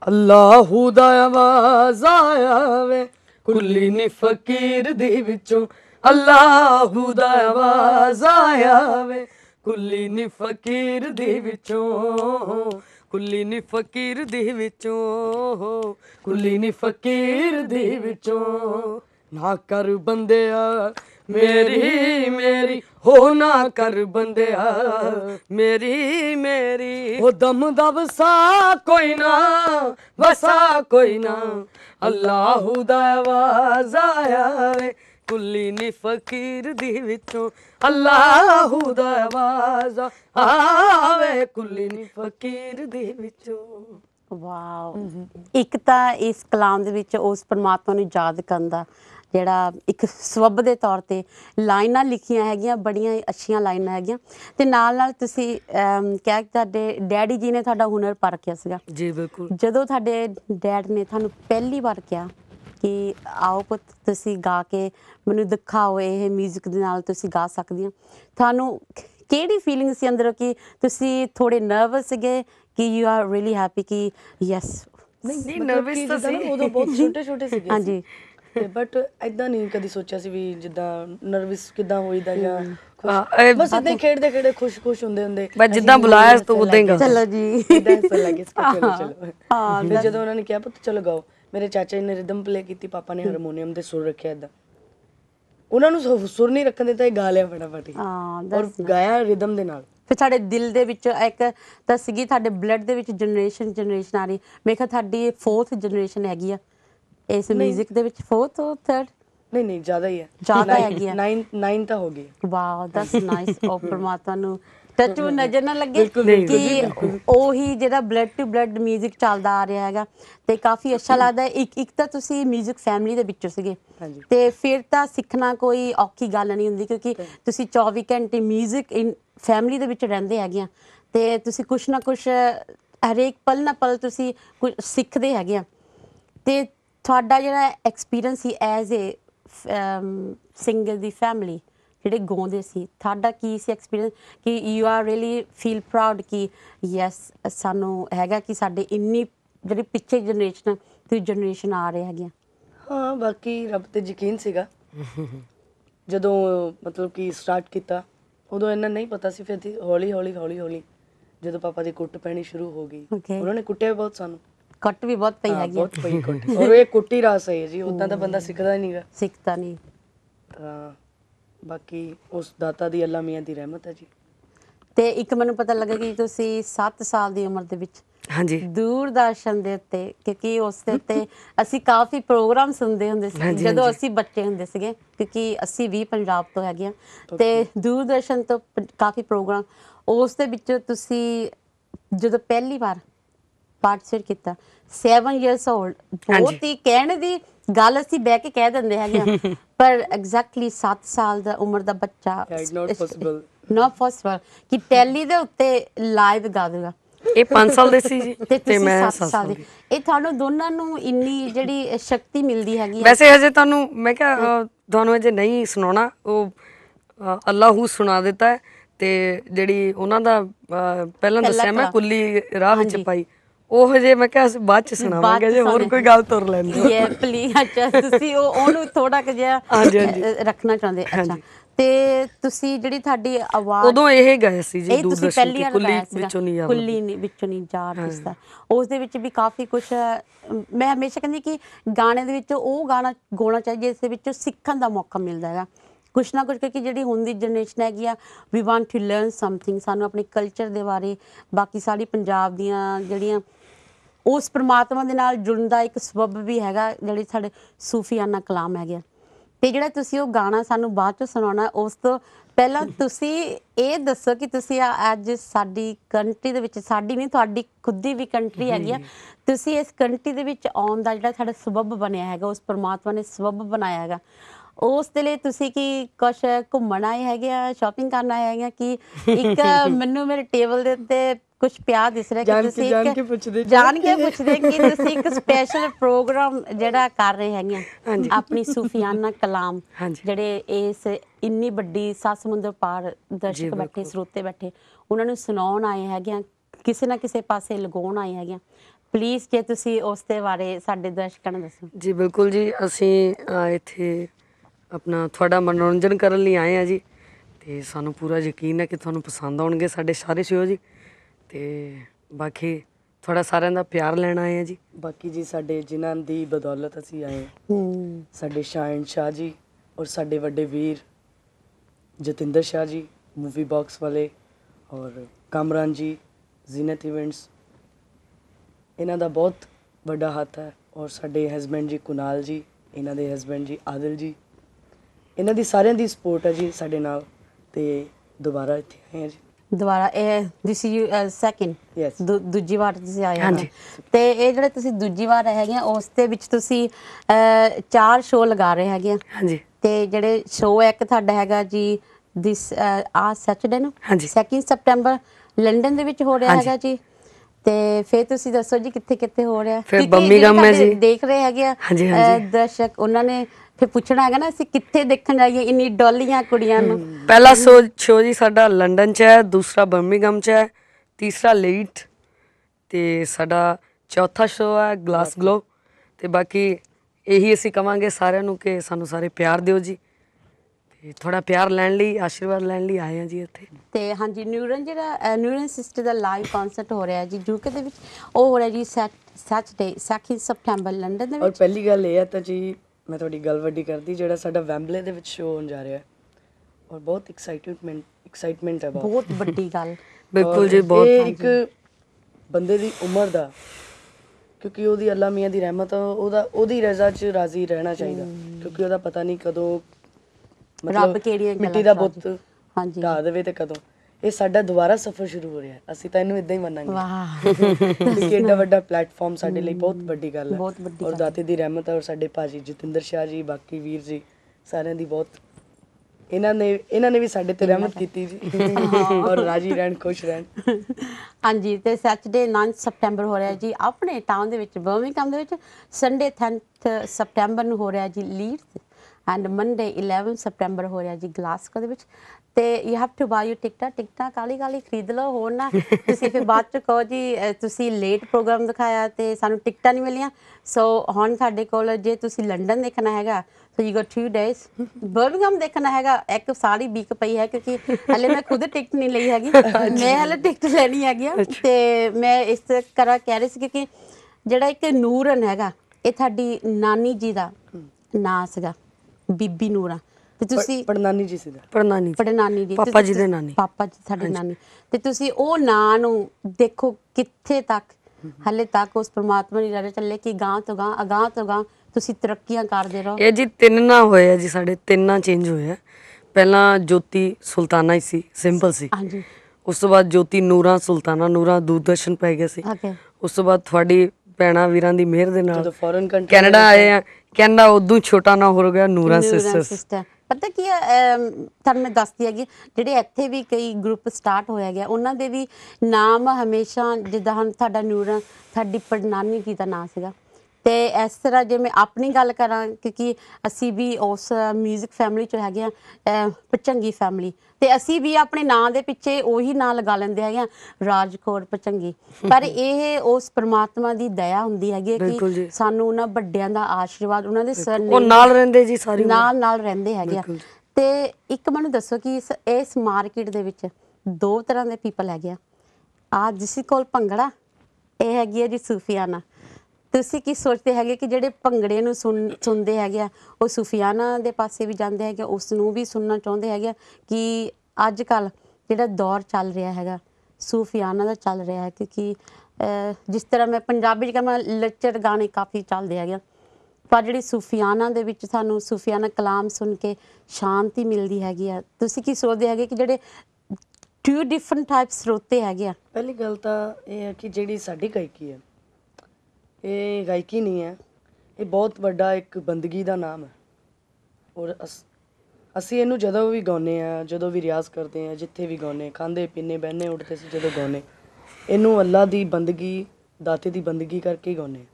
ਅੱਲਾਹੂ ਦਾ ਆਵਾਜ਼ ਆਵੇ ਕੁੱਲੀ ਨੇ ਫਕੀਰ ਦੇ ਵਿੱਚੋਂ ਅੱਲਾਹੂ ਦਾ ਆਵਾਜ਼ ਆਵੇ ਕੁੱਲੀ ਨੇ ਫਕੀਰ ਦੇ ਵਿੱਚੋਂ ਕੁੱਲੀ ਨੀ ਫਕੀਰ ਦੇ ਵਿੱਚੋਂ ਕੁੱਲੀ ਨੀ ਫਕੀਰ ਦੇ ਵਿੱਚੋਂ ਨਾ ਕਰ ਬੰਦਿਆ ਮੇਰੀ ਮੇਰੀ ਹੋ ਨਾ ਕਰ ਬੰਦਿਆ ਮੇਰੀ ਮੇਰੀ ਉਹ ਦਮ ਦਾ ਵਸਾ ਕੋਈ ਨਾ ਵਸਾ ਕੋਈ ਨਾ ਅੱਲਾਹ ਦਾ ਆਵਾਜ਼ ਆਵੇ ਕੁੱਲੀ ਨੀ ਫਕੀਰ ਦੀ ਵਿੱਚੋਂ ਅੱਲਾਹ ਦਾ ਆਵਾਜ਼ ਆਵੇ ਕੁੱਲੀ ਨੀ ਫਕੀਰ ਦੀ ਵਿੱਚੋਂ ਵਾਓ ਇੱਕ ਤਾਂ ਇਸ ਕਲਾਮ ਦੇ ਵਿੱਚ ਉਸ ਪਰਮਾਤਮਾ ਨੂੰ ਯਾਦ ਕਰਨ ਦਾ ਜਿਹੜਾ ਇੱਕ ਸਵੱਬ ਦੇ ਤੌਰ ਤੇ ਲਾਈਨਾਂ ਲਿਖੀਆਂ ਹੈਗੀਆਂ ਬੜੀਆਂ ਅੱਛੀਆਂ ਲਾਈਨਾਂ ਹੈਗੀਆਂ ਤੇ ਨਾਲ ਨਾਲ ਤੁਸੀਂ ਕਹਿ ਤੁਹਾਡੇ ਡੈਡੀ ਜੀ ਨੇ ਤੁਹਾਡਾ ਹੁਨਰ ਪਰਖਿਆ ਸੀਗਾ ਜੀ ਬਿਲਕੁਲ ਜਦੋਂ ਤੁਹਾਡੇ ਡੈਡ ਨੇ ਤੁਹਾਨੂੰ ਪਹਿਲੀ ਵਾਰ ਕਿਹਾ ਕਿ ਆਓ ਪੁੱਤ ਤੁਸੀਂ ਗਾ ਕੇ ਮੈਨੂੰ ਦਿਖਾਓ ਇਹ 뮤직 ਦੇ ਨਾਲ ਤੁਸੀਂ ਗਾ ਸਕਦੇ ਹੋ ਤੁਹਾਨੂੰ ਕਿਹੜੀ ਫੀਲਿੰਗ ਸੀ ਅੰਦਰ ਕਿ ਤੁਸੀਂ ਥੋੜੇ ਨਰਵਸ ਸੀਗੇ ਕਿ ਯੂ ਆਰ ਰੀਲੀ ਹੈਪੀ ਕਿ ਯੈਸ ਨਹੀਂ ਨਰਵਸ ਤਾਂ ਸੀ ਉਹ ਤਾਂ ਬਹੁਤ ਛੋਟੇ ਛੋਟੇ ਸੀਗੇ ਹਾਂਜੀ ਤੇ ਬਟ ਐਦਾਂ ਨਹੀਂ ਕਦੀ ਸੋਚਿਆ ਸੀ ਵੀ ਜਿੱਦਾਂ ਨਰਵਸ ਕਿਦਾਂ ਹੋਈਦਾ ਜਾਂ ਹਾਂ, ਖੁਸ਼ ਬਸ ਇਦਾਂ ਖੇਡਦੇ ਖੇਡਦੇ ਖੁਸ਼ ਖੁਸ਼ ਹੁੰਦੇ ਹੁੰਦੇ ਬਸ ਜਿੱਦਾਂ ਬੁਲਾਇਆ ਤੂੰ ਉਦਾਂ ਹੀ ਗਾ ਚਲੋ ਜੀ ਇਦਾਂ ਹੱਸਣ ਲੱਗੇ ਸੀ ਚਲੋ ਚਲੋ ਹਾਂ ਫਿਰ ਜਦੋਂ ਉਹਨਾਂ ਨੇ ਕਿਹਾ ਪੁੱਤ ਚਲੋ ਗਾਓ ਮੇਰੇ ਚਾਚਾ ਜੀ ਨੇ ਰਿਦਮ ਪਲੇ ਕੀਤੀ ਪਾਪਾ ਨੇ ਹਾਰਮੋਨੀਅਮ ਦੇ ਸੁਰ ਰੱਖਿਆ ਇਦਾਂ ਉਹਨਾਂ ਨੂੰ ਸੁਰ ਨਹੀਂ ਰੱਖਣ ਦਿੱਤਾ ਇਹ ਗਾ ਲਿਆ ਫਟਾਫਟ ਹੀ ਹਾਂ ਔਰ ਗਾਇਆ ਰਿਦਮ ਦੇ ਨਾਲ ਫਿਰ ਸਾਡੇ ਦਿਲ ਦੇ ਵਿੱਚ ਇੱਕ ਤਾਂ ਸੀਗੀ ਤੁਹਾਡੇ ਬਲੱਡ ਦੇ ਵਿੱਚ ਜਨਰੇਸ਼ਨ ਜਨਰੇਸ਼ਨ ਆ ਰਹੀ ਮੇਰੇ ਖਿਆਲ ਤੁਹਾਡੀ 4th ਜਨਰੇਸ਼ਨ ਹੈਗੀ ਆ ਇਸ ਨਹੀਂ। 뮤직 ਦੇ ਵਿੱਚ 4th ਔਰ 3rd ਨਹੀਂ ਨਹੀਂ ਜ਼ਿਆਦਾ ਹੀ ਹੈ ਜ਼ਿਆਦਾ ਹੈਗੀ ਹੈ। 9 9 ਤਾਂ ਹੋ ਗਈ ਵਾਓ ਦੈਟਸ ਨਾਈਸ ਉਹ ਪਰਮਾਤਮਾ ਨੂੰ ਟੱਟੂ ਨਜ਼ਰ ਨਾ ਲੱਗੇ ਬਿਲਕੁਲ, ਕਿ ਉਹੀ ਜਿਹੜਾ ਬਲੱਡ ਟੂ ਬਲੱਡ 뮤직 ਚੱਲਦਾ ਆ ਰਿਹਾ ਹੈਗਾ ਤੇ ਕਾਫੀ ਅੱਛਾ ਲੱਗਦਾ ਇੱਕ ਇੱਕ ਤਾਂ ਤੁਸੀਂ 뮤직 ਫੈਮਿਲੀ ਦੇ ਵਿੱਚੋਂ ਸੀਗੇ ਤੇ ਫਿਰ ਤਾਂ ਸਿੱਖਣਾ ਕੋਈ ਔਖੀ ਗੱਲ ਨਹੀਂ ਹੁੰਦੀ ਕਿਉਂਕਿ ਤੁਸੀਂ 24 ਘੰਟੇ 뮤직 ਇਨ ਫੈਮਿਲੀ ਦੇ ਵਿੱਚ ਰਹਿੰਦੇ ਹੈਗੇ ਆ ਤੇ ਤੁਸੀਂ ਕੁਛ ਨਾ ਕੁਛ ਹਰੇਕ ਪਲ ਨਾ ਪਲ ਤੁਸੀਂ ਕੁਝ ਸਿੱਖਦੇ ਹੈਗੇ ਆ ਤੇ ਤੁਹਾਡਾ ਜਿਹੜਾ ਐਕਸਪੀਰੀਅੰਸ ਸੀ ਐਜ਼ ਅ ਸਿੰਗਲ ਦੀ ਫੈਮਿਲੀ ਜਿਹੜੇ ਗੋਂਦੇ ਸੀ ਤੁਹਾਡਾ ਕੀ ਸੀ ਐਕਸਪੀਰੀਅੰਸ ਕਿ you are really feel proud ਕਿ ਯੈਸ ਸਾਨੂੰ ਹੈਗਾ ਕਿ ਸਾਡੇ ਇੰਨੀ ਜਿਹੜੀ ਪਿੱਛੇ ਜਨਰੇਸ਼ਨ ਤੇ ਜਨਰੇਸ਼ਨ ਆ ਰਹੇ ਹੈਗੇ ਹਾਂ ਬਾਕੀ ਰੱਬ ਤੇ ਯਕੀਨ ਸੀਗਾ ਜਦੋਂ ਮਤਲਬ ਕਿ ਸਟਾਰਟ ਕੀਤਾ ਉਦੋਂ ਇਹਨਾਂ ਨਹੀਂ ਪਤਾ ਸੀ ਫਿਰ ਹੌਲੀ ਹੌਲੀ ਹੌਲੀ ਹੌਲੀ ਜਦੋਂ ਪਾਪਾ ਦੀ ਕੁੱਟ ਪੈਣੀ ਸ਼ੁਰੂ ਹੋ ਗਈ ਉਹਨਾਂ ਨੇ ਕੁੱਟਿਆ ਬਹੁਤ ਸਾਨੂੰ ਕੱਟ ਵੀ ਬਹੁਤ ਪਈ ਹੈਗੀ ਬਹੁਤ ਪਈ ਕੁੱਟ ਉਹ ਇਹ ਕੁੱਟੀ ਰਾਸ ਹੈ ਜੀ ਉਦਾਂ ਤਾਂ ਬੰਦਾ ਸਿੱਖਦਾ ਹੀ ਨਹੀਂਗਾ ਸਿੱਖਦਾ ਨਹੀਂ ਤਾਂ ਬਾਕੀ ਉਸ ਦਾਤਾ ਦੀ ਅੱਲਾ ਮੀਆਂ ਦੀ ਰਹਿਮਤ ਹੈ ਜੀ ਤੇ ਇੱਕ ਮੈਨੂੰ ਪਤਾ ਲੱਗਾ ਕਿ ਤੁਸੀਂ 7 ਸਾਲ ਦੀ ਉਮਰ ਦੇ ਵਿੱਚ ਹਾਂਜੀ ਦੂਰਦਰਸ਼ਨ ਦੇ ਉੱਤੇ ਕਿਉਂਕਿ ਉਸ ਦੇ ਉੱਤੇ ਅਸੀਂ ਕਾਫੀ ਪ੍ਰੋਗਰਾਮ ਸੁਣਦੇ ਹੁੰਦੇ ਸੀ ਜਦੋਂ ਅਸੀਂ ਬੱਚੇ ਹੁੰਦੇ ਸੀਗੇ ਕਿਉਂਕਿ ਅਸੀਂ ਵੀ ਪੰਜਾਬ ਤੋਂ ਹੈਗੇ ਹਾਂ ਤੇ ਦੂਰਦਰਸ਼ਨ ਤੋਂ ਕਾਫੀ ਪ੍ਰੋਗਰਾਮ ਉਸ ਦੇ ਵਿੱਚ ਤੁਸੀਂ ਜਦੋਂ ਪਹਿਲੀ ਵਾਰ ਪਾਰਟਿਸਿਪੇਟ ਕੀਤਾ 7 ਇਅਰਸ 올ਡ ਬਹੁਤ ਹੀ ਕਹਿਣ ਦੀ ਗੱਲ ਅਸੀਂ ਬਹਿ ਕੇ ਕਹਿ ਦਿੰਦੇ ਹੈਗੇ ਆ ਪਰ ਐਗਜ਼ੈਕਟਲੀ 7 ਸਾਲ ਦਾ ਉਮਰ ਦਾ ਬੱਚਾ ਨਾ ਪੋਸੀਬਲ ਕਿ ਟੈਲੀ ਦੇ ਉੱਤੇ ਲਾਈਵ ਗਾ ਦੇਗਾ ਇਹ 5 ਸਾਲ ਦੇ ਸੀ ਜੀ ਤੇ ਮੈਂ 7 ਸਾਲ ਦੀ ਇਹ ਤੁਹਾਨੂੰ ਦੋਨਾਂ ਨੂੰ ਇੰਨੀ ਜਿਹੜੀ ਸ਼ਕਤੀ ਮਿਲਦੀ ਹੈਗੀ ਵੈਸੇ ਹਜੇ ਤੁਹਾਨੂੰ ਮੈਂ ਕਿਹਾ ਤੁਹਾਨੂੰ ਅਜੇ ਨਹੀਂ ਸੁਣਾਉਣਾ ਉਹ ਅੱਲਾਹੂ ਸੁਣਾ ਦਿੱਤਾ ਹੈ ਤੇ ਜਿਹੜੀ ਉਹਨਾਂ ਦਾ ਪਹਿਲਾਂ ਦੱਸਿਆ ਮੈਂ ਕੁੱਲੀ ਰਾਹ ਵਿੱਚ ਪਾਈ ਉਹ ਜੇ ਮੈਂ ਕਿਹਾ ਬਾਅਦ ਚ ਸੁਣਾਵਾਂਗੇ ਜੇ ਹੋਰ ਕੋਈ ਗੱਲ ਤੁਰ ਲੈਂਦੇ ਯੇ ਪਲੀ ਅੱਛਾ ਤੁਸੀਂ ਉਹ ਉਹਨੂੰ ਥੋੜਾ ਕਿ ਹਾਂਜੀ ਰੱਖਣਾ ਚਾਹੁੰਦੇ ਅੱਛਾ ਤੇ ਤੁਸੀਂ ਜਿਹੜੀ ਤੁਹਾਡੀ ਆਵਾਜ਼ ਉਦੋਂ ਇਹ ਗਏ ਸੀ ਜੀ ਦੂਰਦਰਸ਼ਨ ਦੀ ਕੁੱਲੀ ਵਿੱਚੋਂ ਨਹੀਂ ਆ ਕੁੱਲੀ ਵਿੱਚੋਂ ਨਹੀਂ ਜਾ ਰਿਹਾ ਉਸ ਦੇ ਵਿੱਚ ਵੀ ਕਾਫੀ ਕੁਝ ਮੈਂ ਹਮੇਸ਼ਾ ਕਹਿੰਦੀ ਕਿ ਗਾਣੇ ਦੇ ਵਿੱਚ ਉਹ ਗਾਣਾ ਗੋਣਾ ਚਾਹੀਦਾ ਜਿਸ ਦੇ ਵਿੱਚ ਸਿੱਖਣ ਦਾ ਮੌਕਾ ਮਿਲਦਾ ਹੈਗਾ ਕੁਛ ਨਾ ਕੁਛ ਕਿ ਜਿਹੜੀ ਹੁਣ ਦੀ ਜਨਰੇਸ਼ਨ ਹੈਗੀ ਆ we want to learn something ਸਾਨੂੰ ਆਪਣੇ ਕਲਚਰ ਦੇ ਬਾਰੇ ਬਾਕੀ ਸਾਰੀ ਪੰਜਾਬ ਦੀਆਂ ਜਿਹੜੀਆਂ ਉਸ ਪ੍ਰਮਾਤਮਾ ਦੇ ਨਾਲ ਜੁੜਨ ਦਾ ਇੱਕ ਸਬਬ ਵੀ ਹੈਗਾ ਜਿਹੜੇ ਸਾਡੇ ਸੂਫੀਆਨਾ ਕਲਾਮ ਹੈਗੇ ਤੇ ਜਿਹੜਾ ਤੁਸੀਂ ਉਹ ਗਾਣਾ ਸਾਨੂੰ ਬਾਅਦ ਚ ਸੁਣਾਉਣਾ ਉਸ ਤੋਂ ਪਹਿਲਾਂ ਤੁਸੀਂ ਇਹ ਦੱਸੋ ਕਿ ਤੁਸੀਂ ਅੱਜ ਸਾਡੀ ਕੰਟਰੀ ਦੇ ਵਿੱਚ ਸਾਡੀ ਨਹੀਂ ਤੁਹਾਡੀ ਖੁਦ ਦੀ ਵੀ ਕੰਟਰੀ ਹੈਗੀ ਆ ਤੁਸੀਂ ਇਸ ਕੰਟਰੀ ਦੇ ਵਿੱਚ ਆਉਣ ਦਾ ਜਿਹੜਾ ਸਾਡਾ ਸਬਬ ਬਣਿਆ ਹੈਗਾ ਉਸ ਪ੍ਰਮਾਤਮਾ ਨੇ ਸਬਬ ਬਣਾਇਆ ਹੈਗਾ ਉਸ ਦੇ ਲਈ ਤੁਸੀਂ ਕੀ ਕੁਛ ਘੁੰਮਣ ਆਏ ਹੈਗੇ ਆ ਸ਼ਾਪਿੰਗ ਕਰਨ ਆਏ ਹੈਗੇ ਆ ਕਿ ਇੱਕ ਮੈਨੂੰ ਮੇਰੇ ਟੇਬਲ ਦੇ ਉੱਤੇ ਕੁਝ ਪਿਆ ਦਿਸ ਰਿਹਾ ਕਿ ਤੁਸੀਂ ਜਾਣ ਕੇ ਪੁੱਛਦੇ ਜਾਣ ਕੇ ਪੁੱਛਦੇ ਕਿ ਤੁਸੀਂ ਇੱਕ ਸਪੈਸ਼ਲ ਪ੍ਰੋਗਰਾਮ ਜਿਹੜਾ ਕਰ ਰਹੇ ਹੈਗੇ ਆਪਣੀ ਸੂਫੀਆਨਾ ਕਲਾਮ ਜਿਹੜੇ ਇਸ ਇੰਨੀ ਵੱਡੀ ਸੱਤ ਸਮੁੰਦਰ ਪਾਰ ਦਰਸ਼ਕ ਬੈਠੇ ਸਰੋਤੇ ਬੈਠੇ ਉਹਨਾਂ ਨੂੰ ਸੁਣਾਉਣ ਆਏ ਹੈਗੇ ਆ ਕਿਸੇ ਨਾ ਕਿਸੇ ਪਾਸੇ ਲਗਾਉਣ ਆਏ ਹੈਗੇ ਆ ਪਲੀਜ਼ ਜੇ ਤੁਸੀਂ ਉਸ ਦੇ ਬਾਰੇ ਸਾਡੇ ਦਰਸ਼ਕਾਂ ਨੂੰ ਦੱਸੋ ਜੀ ਬਿਲਕੁਲ ਜੀ ਅਸੀਂ ਇੱਥੇ ਆਪਣਾ ਤੁਹਾਡਾ ਮਨੋਰੰਜਨ ਕਰਨ ਲਈ ਆਏ ਆ ਜੀ ਤੇ ਸਾਨੂੰ ਪੂਰਾ ਯਕੀਨ ਹੈ ਕਿ ਤੁਹਾਨੂੰ ਪਸੰਦ ਆਉਣਗੇ ਸਾਡੇ ਸਾਰੇ ਸ਼ੋਅ ਜੀ ਤੇ ਬਾਕੀ ਥੋੜਾ ਸਾਰਿਆਂ ਦਾ ਪਿਆਰ ਲੈਣ ਆਏ ਆ ਜੀ ਬਾਕੀ ਜੀ ਸਾਡੇ ਜਿਨ੍ਹਾਂ ਦੀ ਬਦੌਲਤ ਅਸੀਂ ਆਏ ਹਾਂ ਸਾਡੇ ਸ਼ਾਇਨ ਸ਼ਾਹ ਜੀ ਔਰ ਸਾਡੇ ਵੱਡੇ ਵੀਰ ਜਤਿੰਦਰ ਸ਼ਾਹ ਜੀ ਮੂਵੀ ਬਾਕਸ ਵਾਲੇ ਔਰ ਕਮਰਾਨ ਜੀ ਜ਼ੀਨਤ ਇਵੈਂਟਸ ਇਹਨਾਂ ਦਾ ਬਹੁਤ ਵੱਡਾ ਹੱਥ ਹੈ ਔਰ ਸਾਡੇ ਹਸਬੰਡ ਜੀ ਕੁਨਾਲ ਜੀ ਇਹਨਾਂ ਦੇ ਹਸਬੰਡ ਜੀ ਆਦਿਲ ਜੀ ਇਹਨਾਂ ਦੀ ਸਾਰਿਆਂ ਦੀ ਸਪੋਰਟ ਹੈ ਜੀ ਸਾਡੇ ਨਾਲ ਤੇ ਦੁਬਾਰਾ ਇੱਥੇ ਆਏ ਹਾਂ ਜੀ ਦੁਬਾਰਾ ਇਹ ਦਿਸ ਯੂ ਸੈਕਿੰਡ ਯੈਸ ਦੂਜੀ ਵਾਰ ਤੁਸੀਂ ਆਏ ਹਾਂ ਹਾਂਜੀ। ਤੇ ਇਹ ਜਿਹੜੇ ਤੁਸੀਂ ਦੂਜੀ ਵਾਰ ਹੈਗੇ ਆ ਉਸ ਦੇ ਵਿੱਚ ਤੁਸੀਂ ਚਾਰ ਸ਼ੋਅ ਲਗਾ ਰਹੇ ਹੈਗੇ ਆ ਹਾਂਜੀ ਤੇ ਜਿਹੜੇ ਸ਼ੋਅ ਇੱਕ ਤੁਹਾਡਾ ਹੈਗਾ ਜੀ ਦਿਸ ਆ ਸੈਟਰਡੇ ਨੂੰ ਹਾਂਜੀ। 2 ਸਪਟੈਂਬਰ ਲੰਡਨ ਦੇ ਵਿੱਚ ਹੋ ਰਿਹਾ ਹੈਗਾ ਜੀ ਤੇ ਫਿਰ ਤੁਸੀਂ ਦੱਸੋ ਜੀ ਕਿੱਥੇ ਕਿੱਥੇ ਹੋ ਰਿਹਾ ਫਿਰ ਕਿਉਂਕਿ ਜਿਹੜੇ ਹੈ ਜੀ। ਦੇਖ ਰਹੇ ਹੈਗੇ ਆ ਦਰਸ਼ਕ ਉਹਨਾਂ ਨੇ ਫਿਰ ਪੁੱਛਣਾ ਹੈਗਾ ਨਾ ਅਸੀਂ ਕਿੱਥੇ ਦੇਖਣ ਜਾਈਏ ਇੰਨੀ ਡੋਲੀਆਂ ਕੁੜੀਆਂ ਨੂੰ ਪਹਿਲਾ ਸ਼ੋ ਜੀ ਸਾਡਾ ਲੰਡਨ ਚ ਹੈ ਦੂਸਰਾ ਬਰਮਿੰਗਮ ਚ ਹੈ ਤੀਸਰਾ ਲੇਟ ਤੇ ਸਾਡਾ ਚੌਥਾ ਸ਼ੋ ਹੈ ਗਲਾਸ ਗਲੋ ਤੇ ਬਾਕੀ ਇਹੀ ਅਸੀਂ ਕਵਾਂਗੇ ਸਾਰਿਆਂ ਨੂੰ ਕਿ ਸਾਨੂੰ ਸਾਰੇ ਪਿਆਰ ਦਿਓ ਜੀ ਤੇ ਥੋੜਾ ਪਿਆਰ ਲੈਣ ਲਈ ਆਸ਼ੀਰਵਾਦ ਲੈਣ ਲਈ ਆਏ ਆ ਜੀ ਇੱਥੇ ਤੇ ਹਾਂਜੀ ਨਿਊਰਨ ਜਿਹੜਾ ਨਿਊਰਨ ਸਿਸਟਰ ਦਾ ਲਾਈਵ ਕਨਸਰਟ ਹੋ ਰਿਹਾ ਜੀ ਯੂਕੇ ਦੇ ਵਿੱਚ ਉਹ ਹੋ ਰਿਹਾ ਜੀ ਸੈਟ ਸੈਚਡੇ 2 ਸਪਟੈਂਬਰ ਲੰਡਨ ਦੇ ਵਿੱਚ ਔਰ ਪਹਿਲੀ ਗੱਲ ਇਹ ਹੈ ਤਾਂ ਜੀ ਮੈਂ ਤੁਹਾਡੀ ਗੱਲ ਵੱਡੀ ਕਰਦੀ ਜਿਹੜਾ ਸਾਡਾ ਵੈਂਬਲੇ ਦੇ ਵਿੱਚ ਸ਼ੋਅ ਹੋਣ ਜਾ ਰਿਹਾ ਹੈ ਔਰ ਬਹੁਤ ਐਕਸਾਈਟਮੈਂਟ ਐਕਸਾਈਟਮੈਂਟ ਹੈ ਬਹੁਤ ਵੱਡੀ ਗੱਲ ਬਿਲਕੁਲ ਜੀ ਬਹੁਤ ਇਹ ਇੱਕ ਬੰਦੇ ਦੀ ਉਮਰ ਦਾ ਕਿਉਂਕਿ ਉਹਦੀ ਅੱਲਾ ਮੀਆਂ ਦੀ ਰਹਿਮਤ ਉਹਦਾ ਉਹਦੀ ਰਜ਼ਾ 'ਚ ਰਾਜ਼ੀ ਰਹਿਣਾ ਚਾਹੀਦਾ ਕਿਉਂਕਿ ਉਹਦਾ ਪਤਾ ਨਹੀਂ ਕਦੋਂ ਰੱਬ ਕਿਹੜੀਆਂ ਮਿੱਟੀ ਦਾ ਬੁੱਤ ਹਾਂਜੀ ਢਾ ਦੇਵੇ ਤੇ ਕਦੋਂ ਇਹ ਸਾਡਾ ਦੁਬਾਰਾ ਸਫ਼ਰ ਸ਼ੁਰੂ ਹੋ ਰਿਹਾ ਅਸੀਂ ਤਾਂ ਇਹਨੂੰ ਇਦਾਂ ਹੀ ਮੰਨਾਂਗੇ ਵਾਹ ਕਿ ਵੱਡਾ ਪਲੇਟਫਾਰਮ ਸਾਡੇ ਲਈ ਬਹੁਤ ਵੱਡੀ ਗੱਲ ਹੈ ਬਹੁਤ ਵੱਡੀ ਔਰ ਦਾਤੇ ਦੀ ਰਹਿਮਤ ਔਰ ਸਾਡੇ ਭਾਜੀ ਜਤਿੰਦਰ ਸ਼ਾਹ ਜੀ ਬਾਕੀ ਵੀਰ ਜੀ ਸਾਰਿਆਂ ਦੀ ਬਹੁਤ ਇਹਨਾਂ ਨੇ ਇਹਨਾਂ ਨੇ ਵੀ ਸਾਡੇ ਤੇ ਰਹਿਮਤ ਕੀਤੀ ਜੀ ਔਰ ਰਾਜੀ ਰਹਿਣ ਖੁਸ਼ ਰਹਿਣ ਹਾਂਜੀ ਤੇ ਸੈਚਡੇ 9 ਸਪਟੈਂਬਰ ਹੋ ਰਿਹਾ ਜੀ ਆਪਣੇ ਟਾਊਨ ਦੇ ਵਿੱਚ ਬਰਮਿੰਗਮ ਦੇ ਵਿੱਚ ਸੰਡੇ 10 ਸਪਟੈਂਬਰ ਨੂੰ ਹੋ ਰਿਹਾ ਜੀ ਲੀਡਸ ਐਂਡ ਮੰਡੇ 11 ਸਪਟੈਂਬਰ ਹੋ ਰਿਹਾ ਜੀ ਗਲਾਸਕੋ ਦੇ ਵਿੱਚ ਤੇ you have to buy you ਟਿਕਟਾ ਟਿਕਟਾ ਕਾਲੀ ਕਾਲੀ ਖਰੀਦ ਲਓ ਹੋਰ ਨਾ ਤੁਸੀਂ ਫਿਰ ਬਾਅਦ ਚ ਕਹੋ ਜੀ ਤੁਸੀਂ ਲੇਟ ਪ੍ਰੋਗਰਾਮ ਦਿਖਾਇਆ ਤੇ ਸਾਨੂੰ ਟਿਕਟਾਂ ਨਹੀਂ ਮਿਲੀਆਂ ਸੋ ਹੁਣ ਸਾਡੇ ਕੋਲ ਜੇ ਤੁਸੀਂ ਲੰਡਨ ਦੇਖਣਾ ਹੈਗਾ so you got 2 days Birmingham ਦੇਖਣਾ ਹੈਗਾ ਇੱਕ ਸਾਰੀ ਵੀਕ ਪਈ ਹੈ ਕਿਉਂਕਿ ਹਲੇ ਮੈਂ ਖੁਦ ਟਿਕਟ ਨਹੀਂ ਲਈ ਹੈਗੀ ਮੈਂ ਹਲੇ ਟਿਕਟ ਲੈਣੀ ਹੈਗੀ ਆ ਤੇ ਮੈਂ ਇਸ ਕਰਾ ਕਹਿ ਰਹੀ ਸੀ ਕਿ ਜਿਹੜਾ ਇੱਕ ਨੂਰਨ ਹੈਗਾ ਇਹ ਸਾਡੀ ਨਾਨੀ ਜੀ ਦਾ ਨਾਂ ਸੀਗਾ ਬੀਬੀ ਨੂਰਾ ਤੇ ਤੁਸੀਂ ਪੜਨਾਨੀ ਜੀ ਸੀ ਦਾ ਪੜਨਾਨੀ ਪੜਨਾਨੀ ਜੀ ਪਾਪਾ ਜੀ ਦੇ ਨਾਨੀ ਪਾਪਾ ਜੀ ਸਾਡੇ ਨਾਨੀ ਤੇ ਤੁਸੀਂ ਉਹ ਨਾਂ ਨੂੰ ਦੇਖੋ ਕਿੱਥੇ ਤੱਕ ਹਲੇ ਤੱਕ ਉਸ ਪਰਮਾਤਮਾ ਦੀ ਰਾਹ ਚੱਲੇ ਕਿ ਗਾਂ ਤੋਂ ਗਾਂ ਅਗਾਂ ਤੋਂ ਗਾਂ ਤੁਸੀਂ ਤਰੱਕੀਆਂ ਕਰਦੇ ਰਹੋ ਇਹ ਜੀ ਤਿੰਨ ਨਾ ਆ ਜੀ ਸਾਡੇ ਤਿੰਨ ਚੇਂਜ ਚੇਂਜ ਆ ਪਹਿਲਾਂ ਜੋਤੀ ਸੁਲਤਾਨਾ ਹੀ ਸੀ ਸਿੰਪਲ ਸੀ ਹਾਂਜੀ ਉਸ ਤੋਂ ਬਾਅਦ ਜੋਤੀ ਨੂਰਾ ਸੁਲਤਾਨਾ ਨੂਰਾ ਦੂਰਦਰਸ਼ਨ ਪੈ ਗਿਆ ਸੀ ਉਸ ਤੋਂ ਬਾਅਦ ਤੁਹਾਡੀ ਪੈਣਾ ਵੀਰਾਂ ਦੀ ਮਿਹਰ ਦੇ ਨਾਲ ਜਦੋਂ ਫੋਰਨ ਕੰਟਰੀ ਕੈਨੇਡਾ ਆਏ ਆ ਕੈਨੇਡਾ ਉਦੋਂ ਛੋਟਾ ਨਾ ਹੋ ਗਿਆ ਨੂਰਾ ਸਿਸਟਰ ਪਤਾ ਕੀ ਹੈ ਤੁਹਾਨੂੰ ਮੈਂ ਦੱਸਦੀ ਹੈਗੀ ਜਿਹੜੇ ਇੱਥੇ ਵੀ ਕਈ ਗਰੁੱਪ ਸਟਾਰਟ ਹੋਇਆ ਗਿਆ ਉਹਨਾਂ ਦੇ ਵੀ ਨਾਮ ਹਮੇਸ਼ਾ ਜਿੱਦਾਂ ਹੁਣ ਨੂਰ ਸਾਡੀ ਪੜਨਾਨੀ ਕੀ ਦਾ ਨਾਮ ਸੀਗਾ ਤੇ ਇਸ ਤਰ੍ਹਾਂ ਜੇ ਮੈਂ ਆਪਣੀ ਗੱਲ ਕਰਾਂ ਕਿਉਂਕਿ ਅਸੀਂ ਵੀ ਉਸ 뮤직 ਫੈਮਿਲੀ ਚ ਹੈਗੇ ਆ ਪਚੰਗੀ ਫੈਮਿਲੀ ਤੇ ਅਸੀਂ ਵੀ ਆਪਣੇ ਨਾਂ ਦੇ ਪਿੱਛੇ ਉਹੀ ਨਾਂ ਲਗਾ ਲੈਂਦੇ ਹੈਗੇ ਆ ਰਾਜਕੌਰ ਪਚੰਗੀ ਪਰ ਇਹ ਉਸ ਪ੍ਰਮਾਤਮਾ ਦੀ ਦਇਆ ਹੁੰਦੀ ਹੈਗੀ ਕਿ ਸਾਨੂੰ ਉਹਨਾਂ ਵੱਡਿਆਂ ਦਾ ਆਸ਼ੀਰਵਾਦ ਉਹਨਾਂ ਦੇ ਸਰ ਉਹ ਨਾਲ ਰਹਿੰਦੇ ਜੀ ਸਾਰੀ ਨਾਲ ਨਾਲ ਰਹਿੰਦੇ ਹੈਗੇ ਆ ਤੇ ਇੱਕ ਮੈਨੂੰ ਦੱਸੋ ਕਿ ਇਸ ਇਸ ਮਾਰਕੀਟ ਦੇ ਵਿੱਚ ਦੋ ਤਰ੍ਹਾਂ ਦੇ ਪੀਪਲ ਹੈਗੇ ਆ ਆ ਜਿਸ ਕੋਲ ਭੰਗੜਾ ਇਹ ਹੈਗੀ ਹੈ ਜੀ ਸੂਫੀਆਨਾ ਤੁਸੀਂ ਕੀ ਸੋਚਦੇ ਹੈਗੇ ਕਿ ਜਿਹੜੇ ਭੰਗੜੇ ਨੂੰ ਸੁਣ ਸੁਣਦੇ ਹੈਗੇ ਆ ਉਹ ਸੂਫੀਆਨਾ ਦੇ ਪਾਸੇ ਵੀ ਜਾਂਦੇ ਹੈਗੇ ਉਸ ਨੂੰ ਵੀ ਸੁਣਨਾ ਚਾਹੁੰਦੇ ਹੈਗੇ ਕਿ ਅੱਜ ਕੱਲ ਜਿਹੜਾ ਦੌਰ ਚੱਲ ਰਿਹਾ ਹੈਗਾ ਸੂਫੀਆਨਾ ਦਾ ਚੱਲ ਰਿਹਾ ਹੈ ਕਿਉਂਕਿ ਜਿਸ ਤਰ੍ਹਾਂ ਮੈਂ ਪੰਜਾਬੀ ਚ ਕਹਾਂ ਲੱਚਰ ਗਾਣੇ ਕਾਫੀ ਚੱਲਦੇ ਹੈਗੇ ਪਰ ਜਿਹੜੀ ਸੂਫੀਆਨਾ ਦੇ ਵਿੱਚ ਸਾਨੂੰ ਸੂਫੀਆਨਾ ਕਲਾਮ ਸੁਣ ਕੇ ਸ਼ਾਂਤੀ ਮਿਲਦੀ ਹੈਗੀ ਆ ਤੁਸੀਂ ਕੀ ਸੋਚਦੇ ਹੈਗੇ ਕਿ ਜਿਹੜੇ ਟੂ ਡਿਫਰੈਂਟ ਟਾਈਪਸ ਰੋਤੇ ਹੈਗੇ ਆ ਪਹਿਲੀ ਗੱਲ ਤਾਂ ਇਹ ਹੈ ਕਿ ਜਿਹੜੀ ਸਾਡੀ ਗਾਇਕੀ ਹੈ ਇਹ ਗਾਇਕੀ ਨਹੀਂ ਹੈ ਇਹ ਬਹੁਤ ਵੱਡਾ ਇੱਕ ਬੰਦਗੀ ਦਾ ਨਾਮ ਹੈ ਔਰ ਅਸੀਂ ਇਹਨੂੰ ਜਦੋਂ ਵੀ ਗਾਉਂਦੇ ਆ ਜਦੋਂ ਵੀ ਰਿਆਜ਼ ਕਰਦੇ ਆ ਜਿੱਥੇ ਵੀ ਗਾਉਂਦੇ ਖਾਂਦੇ ਪੀਂਦੇ ਬਹਿਨੇ ਉੱਠਦੇ ਸੀ ਜਦੋਂ ਗਾਉਂਦੇ ਇਹਨੂੰ ਅੱਲਾ ਦੀ ਬੰਦਗੀ ਦਾਤੇ ਦੀ ਬੰਦਗੀ ਕਰਕੇ ਗਾਉਂਦੇ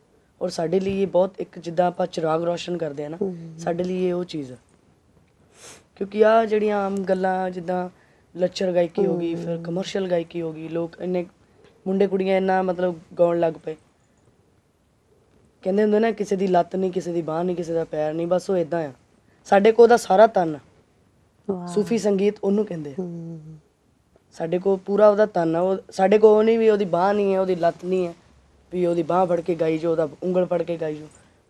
ਔਰ ਸਾਡੇ ਲਈ ਇਹ ਬਹੁਤ ਇੱਕ ਜਿੱਦਾਂ ਆਪਾਂ ਚਿਰਾਗ ਰੋਸ਼ਨ ਕਰਦੇ ਆ ਨਾ ਸਾਡੇ ਲਈ ਇਹ ਉਹ ਚੀਜ਼ ਹੈ ਕਿਉਂਕਿ ਆ ਜਿਹੜੀਆਂ ਆਮ ਗੱਲਾਂ ਜਿੱਦਾਂ ਲੱਚਰ ਗਾਇਕੀ ਹੋ ਗਈ ਫਿਰ ਕਮਰਸ਼ੀਅਲ ਗਾਇਕੀ ਹੋ ਗਈ ਲੋਕ ਇੰਨੇ ਮੁੰਡੇ ਕੁੜੀਆਂ ਇੰਨਾ ਮਤਲਬ ਗਾਉਣ ਲੱਗ ਪਏ ਕਹਿੰਦੇ ਹੁੰਦੇ ਨਾ ਕਿਸੇ ਦੀ ਲੱਤ ਨਹੀਂ ਕਿਸੇ ਦੀ ਬਾਹ ਨਹੀਂ ਕਿਸੇ ਦਾ ਪੈਰ ਨਹੀਂ ਬਸ ਉਹ ਇਦਾਂ ਆ ਸਾਡੇ ਕੋਲ ਦਾ ਸਾਰਾ ਤਨ ਸੂਫੀ ਸੰਗੀਤ ਉਹਨੂੰ ਕਹਿੰਦੇ ਆ। ਸਾਡੇ ਕੋਲ ਪੂਰਾ ਉਹਦਾ ਤਨ ਆ ਉਹ ਸਾਡੇ ਕੋਲ ਉਹ ਨਹੀਂ ਵੀ ਉਹਦੀ ਬਾਹ ਨਹੀਂ ਹੈ ਉਹਦੀ ਲੱਤ ਨਹੀਂ ਹੈ ਵੀ ਉਹਦੀ ਬਾਹ ਫੜ ਕੇ ਗਾਈ ਜੋ ਉਹਦਾ ਉਂਗਲ ਫੜ ਕੇ ਗਾਈ ਜੋ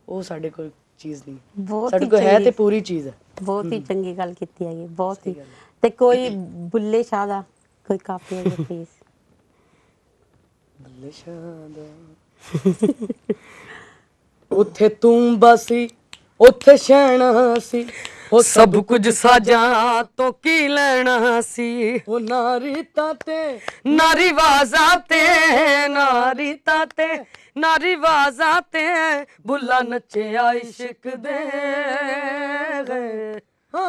ਉਹ ਸਾਡੇ ਕੋਲ ਚੀਜ਼ ਨਹੀਂ ਸਾਡੇ ਕੋਲ ਹੈ ਤੇ ਪੂਰੀ ਚੀਜ਼ ਹੈ ਬਹੁਤ ਹੀ ਚੰਗੀ ਗੱਲ ਕੀਤੀ ਹੈਗੀ ਬਹੁਤ ਹੀ ਤੇ ਕੋਈ ਬੁੱਲੇ ਸ਼ਾਹ ਦਾ ਕੋਈ ਕਾਫੀ ਹੈ ਪਲੀਜ਼ ਬੁੱਲੇ ਸ਼ਾਹ ਦਾ ਉੱਥੇ ਤੂੰ ਬਸੀ ਉੱਥੇ ਸ਼ੈਣਾ ਸੀ ਉਹ ਸਭ ਕੁਝ ਸਾਜਾਂ ਤੋਂ ਕੀ ਲੈਣਾ ਸੀ ਉਹ ਨਾਰੀ ਤਾਂ ਤੇ ਨਾਰੀ ਵਾਜ਼ਾਂ ਤੇ ਨਾਰੀ ਤਾਂ ਤੇ ਨਾਰੀ ਵਾਜ਼ਾਂ ਤੇ ਬੁੱਲਾ ਨੱਚਿਆ ਇਸ਼ਕ ਦੇ ਹਾਂ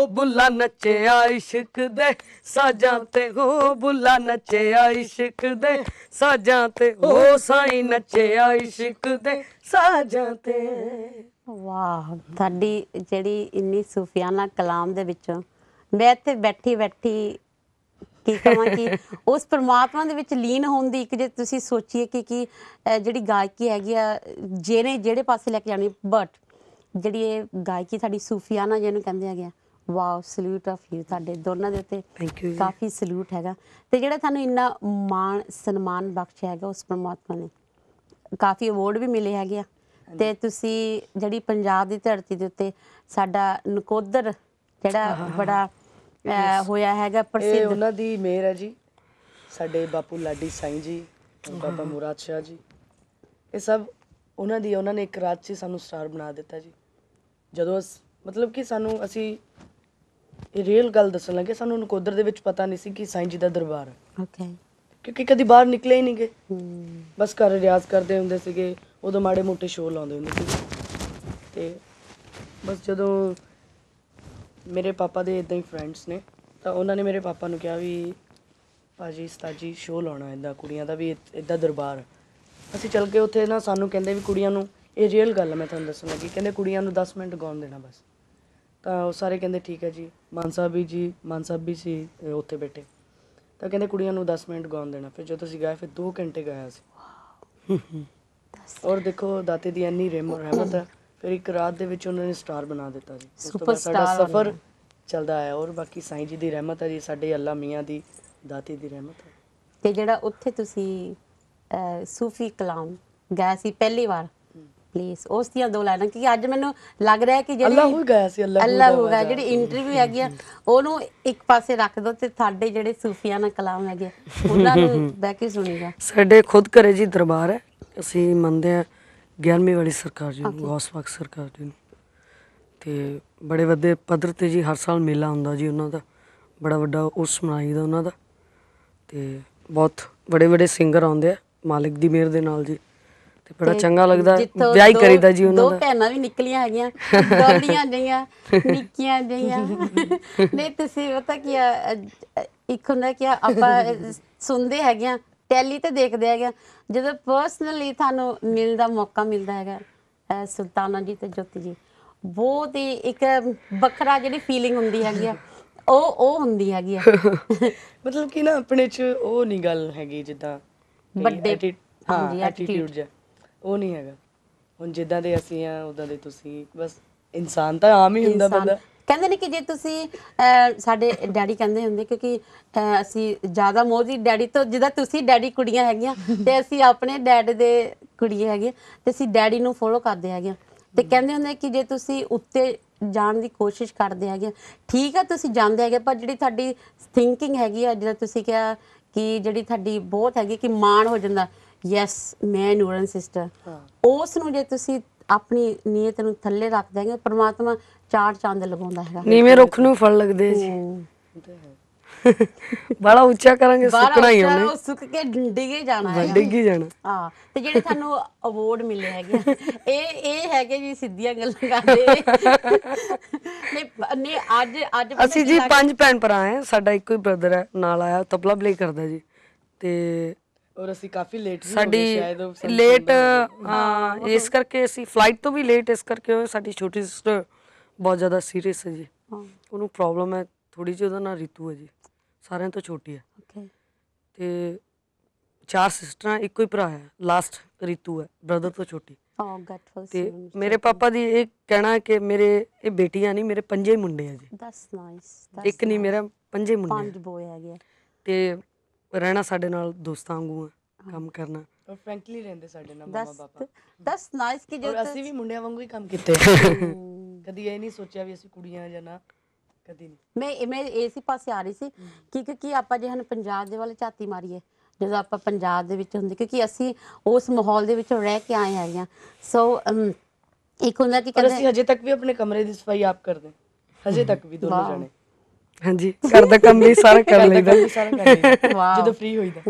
ਉਹ ਬੁੱਲਾ ਨੱਚਿਆ ਇਸ਼ਕ ਦੇ ਸਾਜਾਂ ਤੇ ਹੋ ਬੁੱਲਾ ਨੱਚਿਆ ਇਸ਼ਕ ਦੇ ਸਾਜਾਂ ਤੇ ਹੋ ਸਾਈ ਨੱਚਿਆ ਇਸ਼ਕ ਦੇ ਸਾਜਾਂ ਤੇ ਵਾਹ ਤੁਹਾਡੀ ਜਿਹੜੀ ਇੰਨੀ ਸੂਫੀਆਨਾ ਕਲਾਮ ਦੇ ਵਿੱਚੋਂ ਮੈਂ ਇੱਥੇ ਬੈਠੀ ਬੈਠੀ ਕੀ ਕਹਾਂ ਕਿ ਉਸ ਪਰਮਾਤਮਾ ਦੇ ਵਿੱਚ ਲੀਨ ਹੋਣ ਦੀ ਇੱਕ ਜੇ ਤੁਸੀਂ ਸੋਚੀਏ ਕਿ ਕੀ ਜਿਹੜੀ ਗਾਇਕੀ ਹੈਗੀ ਆ ਜਿਹਨੇ ਜਿਹੜੇ ਪਾਸੇ ਲੈ ਕੇ ਜਾਣੀ ਬਟ ਜਿਹੜੀ ਇਹ ਗਾਇਕੀ ਸਾਡੀ ਸੂਫੀਆਨਾ ਜਿਹਨੂੰ ਕਹਿੰਦੇ ਆ ਗਿਆ ਵਾਓ ਸਲੂਟ ਆਫ ਯੂ ਤੁਹਾਡੇ ਦੋਨਾਂ ਦੇ ਉੱਤੇ ਥੈਂਕ ਯੂ ਕਾਫੀ ਸਲੂਟ ਹੈਗਾ ਤੇ ਜਿਹੜਾ ਤੁਹਾਨੂੰ ਇੰਨਾ ਮਾਣ ਸਨਮਾਨ ਬਖਸ਼ਿਆ ਹੈਗਾ ਉਸ ਪਰਮਾਤਮਾ ਨੇ ਕਾਫੀ ਅਵਾਰਡ ਵੀ ਮਿਲੇ ਹੈਗੇ ਆ ਤੇ ਤੁਸੀਂ ਜਿਹੜੀ ਪੰਜਾਬ ਦੀ ਧਰਤੀ ਦੇ ਉੱਤੇ ਸਾਡਾ ਨਕੋਦਰ ਜਿਹੜਾ ਬੜਾ ਹੋਇਆ ਹੈਗਾ ਪ੍ਰਸਿੱਧ ਇਹ ਉਹਨਾਂ ਦੀ ਮਿਹਰ ਹੈ ਜੀ ਸਾਡੇ ਬਾਪੂ ਲਾਡੀ ਸਾਈਂ ਜੀ ਬਾਬਾ ਮੁਰਾਦ ਸ਼ਾਹ ਜੀ ਇਹ ਸਭ ਉਹਨਾਂ ਦੀ ਉਹਨਾਂ ਨੇ ਇੱਕ ਰਾਤ 'ਚ ਸਾਨੂੰ ਸਟਾਰ ਬਣਾ ਦਿੱਤਾ ਜੀ ਜਦੋਂ ਮਤਲਬ ਕਿ ਸਾਨੂੰ ਅਸੀਂ ਇਹ ਰੀਅਲ ਗੱਲ ਦੱਸਣ ਲੱਗੇ ਸਾਨੂੰ ਨਕੋਦਰ ਦੇ ਵਿੱਚ ਪਤਾ ਨਹੀਂ ਸੀ ਕਿ ਸਾਈਂ ਜੀ ਦਾ ਦਰਬਾਰ ਹੈ ਓਕੇ ਕਿਉਂਕਿ ਕਦੀ ਬਾਹਰ ਨਿਕਲੇ ਹੀ ਨਹੀਂਗੇ ਬਸ ਘਰ ਰਿਆਜ਼ ਕਰਦੇ ਹੁੰਦੇ ਸੀਗੇ ਉਦੋਂ ਮਾੜੇ ਮੋਟੇ ਸ਼ੋਅ ਲਾਉਂਦੇ ਹੁੰਦੇ ਸੀ ਤੇ ਬਸ ਜਦੋਂ ਮੇਰੇ ਪਾਪਾ ਦੇ ਇਦਾਂ ਹੀ ਫਰੈਂਡਸ ਨੇ ਤਾਂ ਉਹਨਾਂ ਨੇ ਮੇਰੇ ਪਾਪਾ ਨੂੰ ਕਿਹਾ ਵੀ ਭਾਜੀ ਸਤਾਜੀ ਸ਼ੋਅ ਲਾਉਣਾ ਇਦਾਂ ਕੁੜੀਆਂ ਦਾ ਵੀ ਇਦਾਂ ਦਰਬਾਰ ਅਸੀਂ ਚੱਲ ਕੇ ਉੱਥੇ ਨਾ ਸਾਨੂੰ ਕਹਿੰਦੇ ਵੀ ਕੁੜੀਆਂ ਨੂੰ ਇਹ ਰੀਅਲ ਗੱਲ ਮੈਂ ਤੁਹਾਨੂੰ ਦੱਸਣ ਲੱਗੀ ਕਹਿੰਦੇ ਕੁੜੀਆਂ ਨੂੰ 10 ਮਿੰਟ ਗਾਉਣ ਦੇਣਾ ਬਸ ਤਾਂ ਉਹ ਸਾਰੇ ਕਹਿੰਦੇ ਠੀਕ ਹੈ ਜੀ ਮਾਨ ਸਾਹਿਬ ਵੀ ਜੀ ਮਾਨ ਸਾਹਿਬ ਵੀ ਸੀ ਉੱਥੇ ਬੈਠੇ ਤਾਂ ਕਹਿੰਦੇ ਕੁੜੀਆਂ ਨੂੰ 10 ਮਿੰਟ ਗਾਉਣ ਦੇਣਾ ਫਿਰ ਜਦੋਂ ਤੁਸੀਂ ਗਾਏ ਫਿਰ 2 ਘੰਟੇ ਗਾਇਆ ਸੀ ਔਰ ਦੇਖੋ ਦਾਤੇ ਦੀ ਇੰਨੀ ਰਹਿਮ ਰਹਿਮਤ ਹੈ ਫਿਰ ਇੱਕ ਰਾਤ ਦੇ ਵਿੱਚ ਉਹਨਾਂ ਨੇ ਸਟਾਰ ਬਣਾ ਦਿੱਤਾ ਜੀ ਸੁਪਰਸਟਾਰ ਸਫ਼ਰ ਚੱਲਦਾ ਆਇਆ ਔਰ ਬਾਕੀ ਸਾਈਂ ਜੀ ਦੀ ਰਹਿਮਤ ਹੈ ਜੀ ਸਾਡੇ ਅੱਲਾ ਮੀਆਂ ਦੀ ਦਾਤੇ ਦੀ ਰਹਿਮਤ ਹੈ ਤੇ ਜਿਹੜਾ ਉੱਥੇ ਤੁਸੀਂ ਸੂਫੀ ਕਲਾਮ ਗਾਇਆ ਸੀ ਪਹਿਲੀ ਵਾਰ ਪਲੀਜ਼ ਉਸ ਦੀਆਂ ਦੋ ਲਾਈਨਾਂ ਕਿ ਅੱਜ ਮੈਨੂੰ ਲੱਗ ਰਿਹਾ ਹੈ ਕਿ ਜਿਹੜੀ ਅੱਲਾ ਹੋ ਗਿਆ ਸੀ ਅੱਲਾ ਅੱਲਾ ਹੋ ਗਿਆ ਜਿਹੜੀ ਇੰਟਰਵਿਊ ਹੈਗੀ ਆ ਉਹਨੂੰ ਇੱਕ ਪਾਸੇ ਰੱਖ ਦੋ ਤੇ ਸਾਡੇ ਜਿਹੜੇ ਸੂਫੀਆਂ ਨਾਲ ਕਲਾਮ ਹੈਗੇ ਉਹਨਾਂ ਨੂੰ ਬਹਿ ਕੇ ਸੁਣੀਗਾ ਸਾਡੇ ਖੁਦ ਘਰੇ ਜੀ ਦਰਬਾਰ ਹੈ ਅਸੀਂ ਮੰਨਦੇ ਆ 11ਵੀਂ ਵਾਲੀ ਸਰਕਾਰ ਜੀ ਨੂੰ ਗੌਸਵਾਕ ਸਰਕਾਰ ਜੀ ਨੂੰ ਤੇ ਬੜੇ ਵੱਡੇ ਪੱਧਰ ਤੇ ਜੀ ਹਰ ਸਾਲ ਮੇਲਾ ਹੁੰਦਾ ਜੀ ਉਹਨਾਂ ਦਾ ਬੜਾ ਵੱਡਾ ਉਸ ਮਨਾਈਦਾ ਉਹਨਾਂ ਦਾ ਤੇ ਬਹੁਤ ਬੜੇ ਬੜੇ ਸਿੰਗਰ ਆਉਂਦੇ ਆ ਮਾਲਕ ਦੀ ਮਿਹਰ ਦੇ ਨਾਲ ਜੀ ਤੇ ਬੜਾ ਚੰਗਾ ਲੱਗਦਾ ਵਿਆਹ ਹੀ ਕਰੀਦਾ ਜੀ ਉਹਨਾਂ ਦਾ ਦੋ ਭੈਣਾਂ ਵੀ ਨਿਕਲੀਆਂ ਹੈਗੀਆਂ ਦੋਲੀਆਂ ਜਈਆਂ ਨਿੱਕੀਆਂ ਜਈਆਂ ਨਹੀਂ ਤੁਸੀਂ ਪਤਾ ਕੀ ਆ, ਇੱਕ ਹੁੰਦਾ ਕਿ ਆਪਾਂ ਸੁਣਦੇ ਹੈਗੀਆਂ ਟੈਲੀ ਤੇ ਦੇਖਦੇ ਹੈਗੇ ਜਦੋਂ ਪਰਸਨਲੀ ਤੁਹਾਨੂੰ ਮਿਲਦਾ ਮੌਕਾ ਮਿਲਦਾ ਹੈਗਾ ਸੁਲਤਾਨਾ ਜੀ ਤੇ ਜੋਤੀ ਜੀ ਬਹੁਤ ਹੀ ਇੱਕ ਵੱਖਰਾ ਜਿਹੜੀ ਫੀਲਿੰਗ ਹੁੰਦੀ ਹੈਗੀ ਆ ਉਹ ਉਹ ਹੁੰਦੀ ਹੈਗੀ ਆ ਮਤਲਬ ਕਿ ਨਾ ਆਪਣੇ ਚ ਉਹ ਨਹੀਂ ਗੱਲ ਹੈਗੀ ਜਿੱਦਾਂ ਵੱਡੇ- ਹਾਂ ਐਟੀਟਿਊਡ ਜਾਂ ਉਹ ਨਹੀਂ ਹੈਗਾ ਹੁਣ ਜਿੱਦਾਂ ਦੇ ਅਸੀਂ ਆ ਉਦਾਂ ਦੇ ਤੁਸੀਂ ਬਸ ਇਨਸਾਨ ਤਾਂ ਆਮ ਹੀ ਹੁੰਦਾ ਬੰਦਾ ਕਹਿੰਦੇ ਨੇ ਕਿ ਜੇ ਤੁਸੀਂ ਸਾਡੇ ਡੈਡੀ ਕਹਿੰਦੇ ਹੁੰਦੇ ਕਿਉਂਕਿ ਅਸੀਂ ਜ਼ਿਆਦਾ ਮੋਦੀ ਡੈਡੀ ਤੋਂ ਜਿੱਦਾਂ ਤੁਸੀਂ ਡੈਡੀ ਕੁੜੀਆਂ ਹੈਗੀਆਂ ਤੇ ਅਸੀਂ ਆਪਣੇ ਡੈਡ ਦੇ ਕੁੜੀਆਂ ਹੈਗੀਆਂ ਤੇ ਅਸੀਂ ਡੈਡੀ ਨੂੰ ਫੋਲੋ ਕਰਦੇ ਹੈਗੇ ਤੇ ਕਹਿੰਦੇ ਹੁੰਦੇ ਕਿ ਜੇ ਤੁਸੀਂ ਉੱਤੇ ਜਾਣ ਦੀ ਕੋਸ਼ਿਸ਼ ਕਰਦੇ ਹੈਗੇ ਠੀਕ ਆ ਤੁਸੀਂ ਜਾਂਦੇ ਹੈਗੇ ਪਰ ਜਿਹੜੀ ਤੁਹਾਡੀ ਥਿੰਕਿੰਗ ਹੈਗੀ ਆ ਜਿਹਦਾ ਤੁਸੀਂ ਕਿਹਾ ਕਿ ਜਿਹੜੀ ਤੁਹਾਡੀ ਬਹੁਤ ਹੈਗੀ ਕਿ ਮਾਣ ਹੋ ਜਾਂਦਾ ਯੈਸ ਮੈਂ ਨੂਰਨ ਸਿਸਟਰ ਉਸ ਨੂੰ ਜੇ ਤੁਸੀਂ ਆਪਣੀ ਨੀਅਤ ਨੂੰ ਥੱਲੇ ਰੱਖ ਦੇਗੇ ਪ੍ਰਮਾਤਮਾ ਚਾਰ ਚੰਦ ਲਗਾਉਂਦਾ ਹੈਗਾ ਨੀਵੇਂ ਰੁੱਖ ਨੂੰ ਫਲ ਲੱਗਦੇ ਜੀ ਬੜਾ ਉੱਚਾ ਕਰਾਂਗੇ ਸੁੱਕਣਾ ਹੀ ਉਹਨੇ ਬੜਾ ਸੁੱਕ ਕੇ ਡਿੱਗੇ ਜਾਣਾ ਹੈ ਡਿੱਗੇ ਜਾਣਾ ਹਾਂ ਤੇ ਜਿਹੜੇ ਸਾਨੂੰ ਅਵਾਰਡ ਮਿਲੇ ਹੈਗੇ ਇਹ ਇਹ ਹੈਗੇ ਜੀ ਸਿੱਧੀਆਂ ਗੱਲਾਂ ਕਰਦੇ ਨਹੀਂ ਨਹੀਂ ਅੱਜ ਅੱਜ ਅਸੀਂ ਜੀ ਪੰਜ ਭੈਣ ਭਰਾ ਆਏ ਸਾਡਾ ਇੱਕੋ ਹੀ ਬ੍ਰਦਰ ਹੈ ਨਾਲ ਆਇਆ ਤਬਲਾ ਪਲੇ ਕਰਦਾ ਜੀ ਤੇ ਔਰ ਅਸੀਂ ਕਾਫੀ ਲੇਟ ਸੀ ਸ਼ਾਇਦ ਸਾਡੀ ਲੇਟ ਹਾਂ ਇਸ ਕਰਕੇ ਅਸੀਂ ਫਲਾਈਟ ਤੋਂ ਵੀ ਲੇਟ ਇਸ ਕਰਕੇ ਹੋਏ ਸਾਡੀ ਛੋਟੀ ਸਿਸਟਰ ਬਹੁਤ ਜ਼ਿਆਦਾ ਸੀਰੀਅਸ ਹੈ ਜੀ ਉਹਨੂੰ ਪ੍ਰੋਬਲਮ ਹੈ ਥੋੜੀ ਜਿਹੀ ਉਹਦਾ ਨਾਂ ਰਿਤੂ ਹੈ ਜੀ ਸਾਰਿਆਂ ਤੋਂ ਛੋਟੀ ਹੈ ਓਕੇ ਤੇ ਚਾਰ ਸਿਸਟਰਾਂ ਇੱਕੋ ਹੀ ਭਰਾ ਹੈ ਲਾਸਟ ਰਿਤੂ ਹੈ ਬ੍ਰਦਰ ਤੋਂ ਛੋਟੀ ਹਾਂ oh, ਗਟਫੁਲ ਤੇ ਮੇਰੇ ਪਾਪਾ ਦੀ ਇਹ ਕਹਿਣਾ ਕਿ ਮੇਰੇ ਇਹ ਬੇਟੀਆਂ ਨਹੀਂ ਮੇਰੇ ਪੰਜੇ ਮੁੰਡੇ ਆ ਜੀ ਦੈਟਸ ਨਾਈਸ ਇੱਕ ਨਹੀਂ ਮੇਰਾ ਪੰਜੇ ਮੁੰਡੇ ਪੰਜ ਬੋਏ ਹੈਗੇ ਤੇ ਰਹਿਣਾ ਸਾਡੇ ਨਾਲ ਦੋਸਤਾਂ ਵਾਂਗੂ ਆ ਕੰਮ ਕਰਨਾ ਔਰ ਫ੍ਰੈਂਕਲੀ ਰਹਿੰਦੇ ਸਾਡੇ ਨਾਲ ਮਾਮਾ ਪਾਪਾ ਦੱਸ ਨਾਈਸ ਕਿ ਜੋ ਅਸੀਂ ਵੀ ਮੁੰਡਿਆਂ ਵਾਂਗੂ ਹੀ ਕੰਮ ਕੀਤੇ ਕਦੀ ਇਹ ਨਹੀਂ ਸੋਚਿਆ ਵੀ ਅਸੀਂ ਕੁੜੀਆਂ ਜਾਂ ਨਾ ਕਦੀ ਨਹੀਂ ਮੈਂ ਮੈਂ ਏਸੀ ਪਾਸੇ ਆ ਰਹੀ ਸੀ ਕਿ ਕਿ ਆਪਾਂ ਜੇ ਹਨ ਪੰਜਾਬ ਦੇ ਵਾਲੇ ਝਾਤੀ ਮਾਰੀਏ ਜਦੋਂ ਆਪਾਂ ਪੰਜਾਬ ਦੇ ਵਿੱਚ ਹੁੰਦੇ ਕਿਉਂਕਿ ਅਸੀਂ ਉਸ ਮਾਹੌਲ ਦੇ ਵਿੱਚ ਰਹਿ ਕੇ ਆਏ ਹੈਗੇ ਸੋ ਇੱਕ ਹੁੰਦਾ ਕਿ ਕਦੇ ਅਸੀਂ ਹਜੇ ਤੱਕ ਵੀ ਆਪਣੇ ਕਮਰੇ ਦੀ ਸਫਾਈ ਆਪ ਕਰਦੇ ਹਜੇ ਤੱਕ ਵੀ ਦੋਨੋਂ ਜਣੇ ਹਾਂਜੀ ਘਰ ਦਾ ਕੰਮ ਵੀ ਸਾਰਾ ਕਰ ਲਈਦਾ ਸਾਰਾ ਕਰ ਜਦੋਂ ਫ੍ਰੀ ਹੋਈਦਾ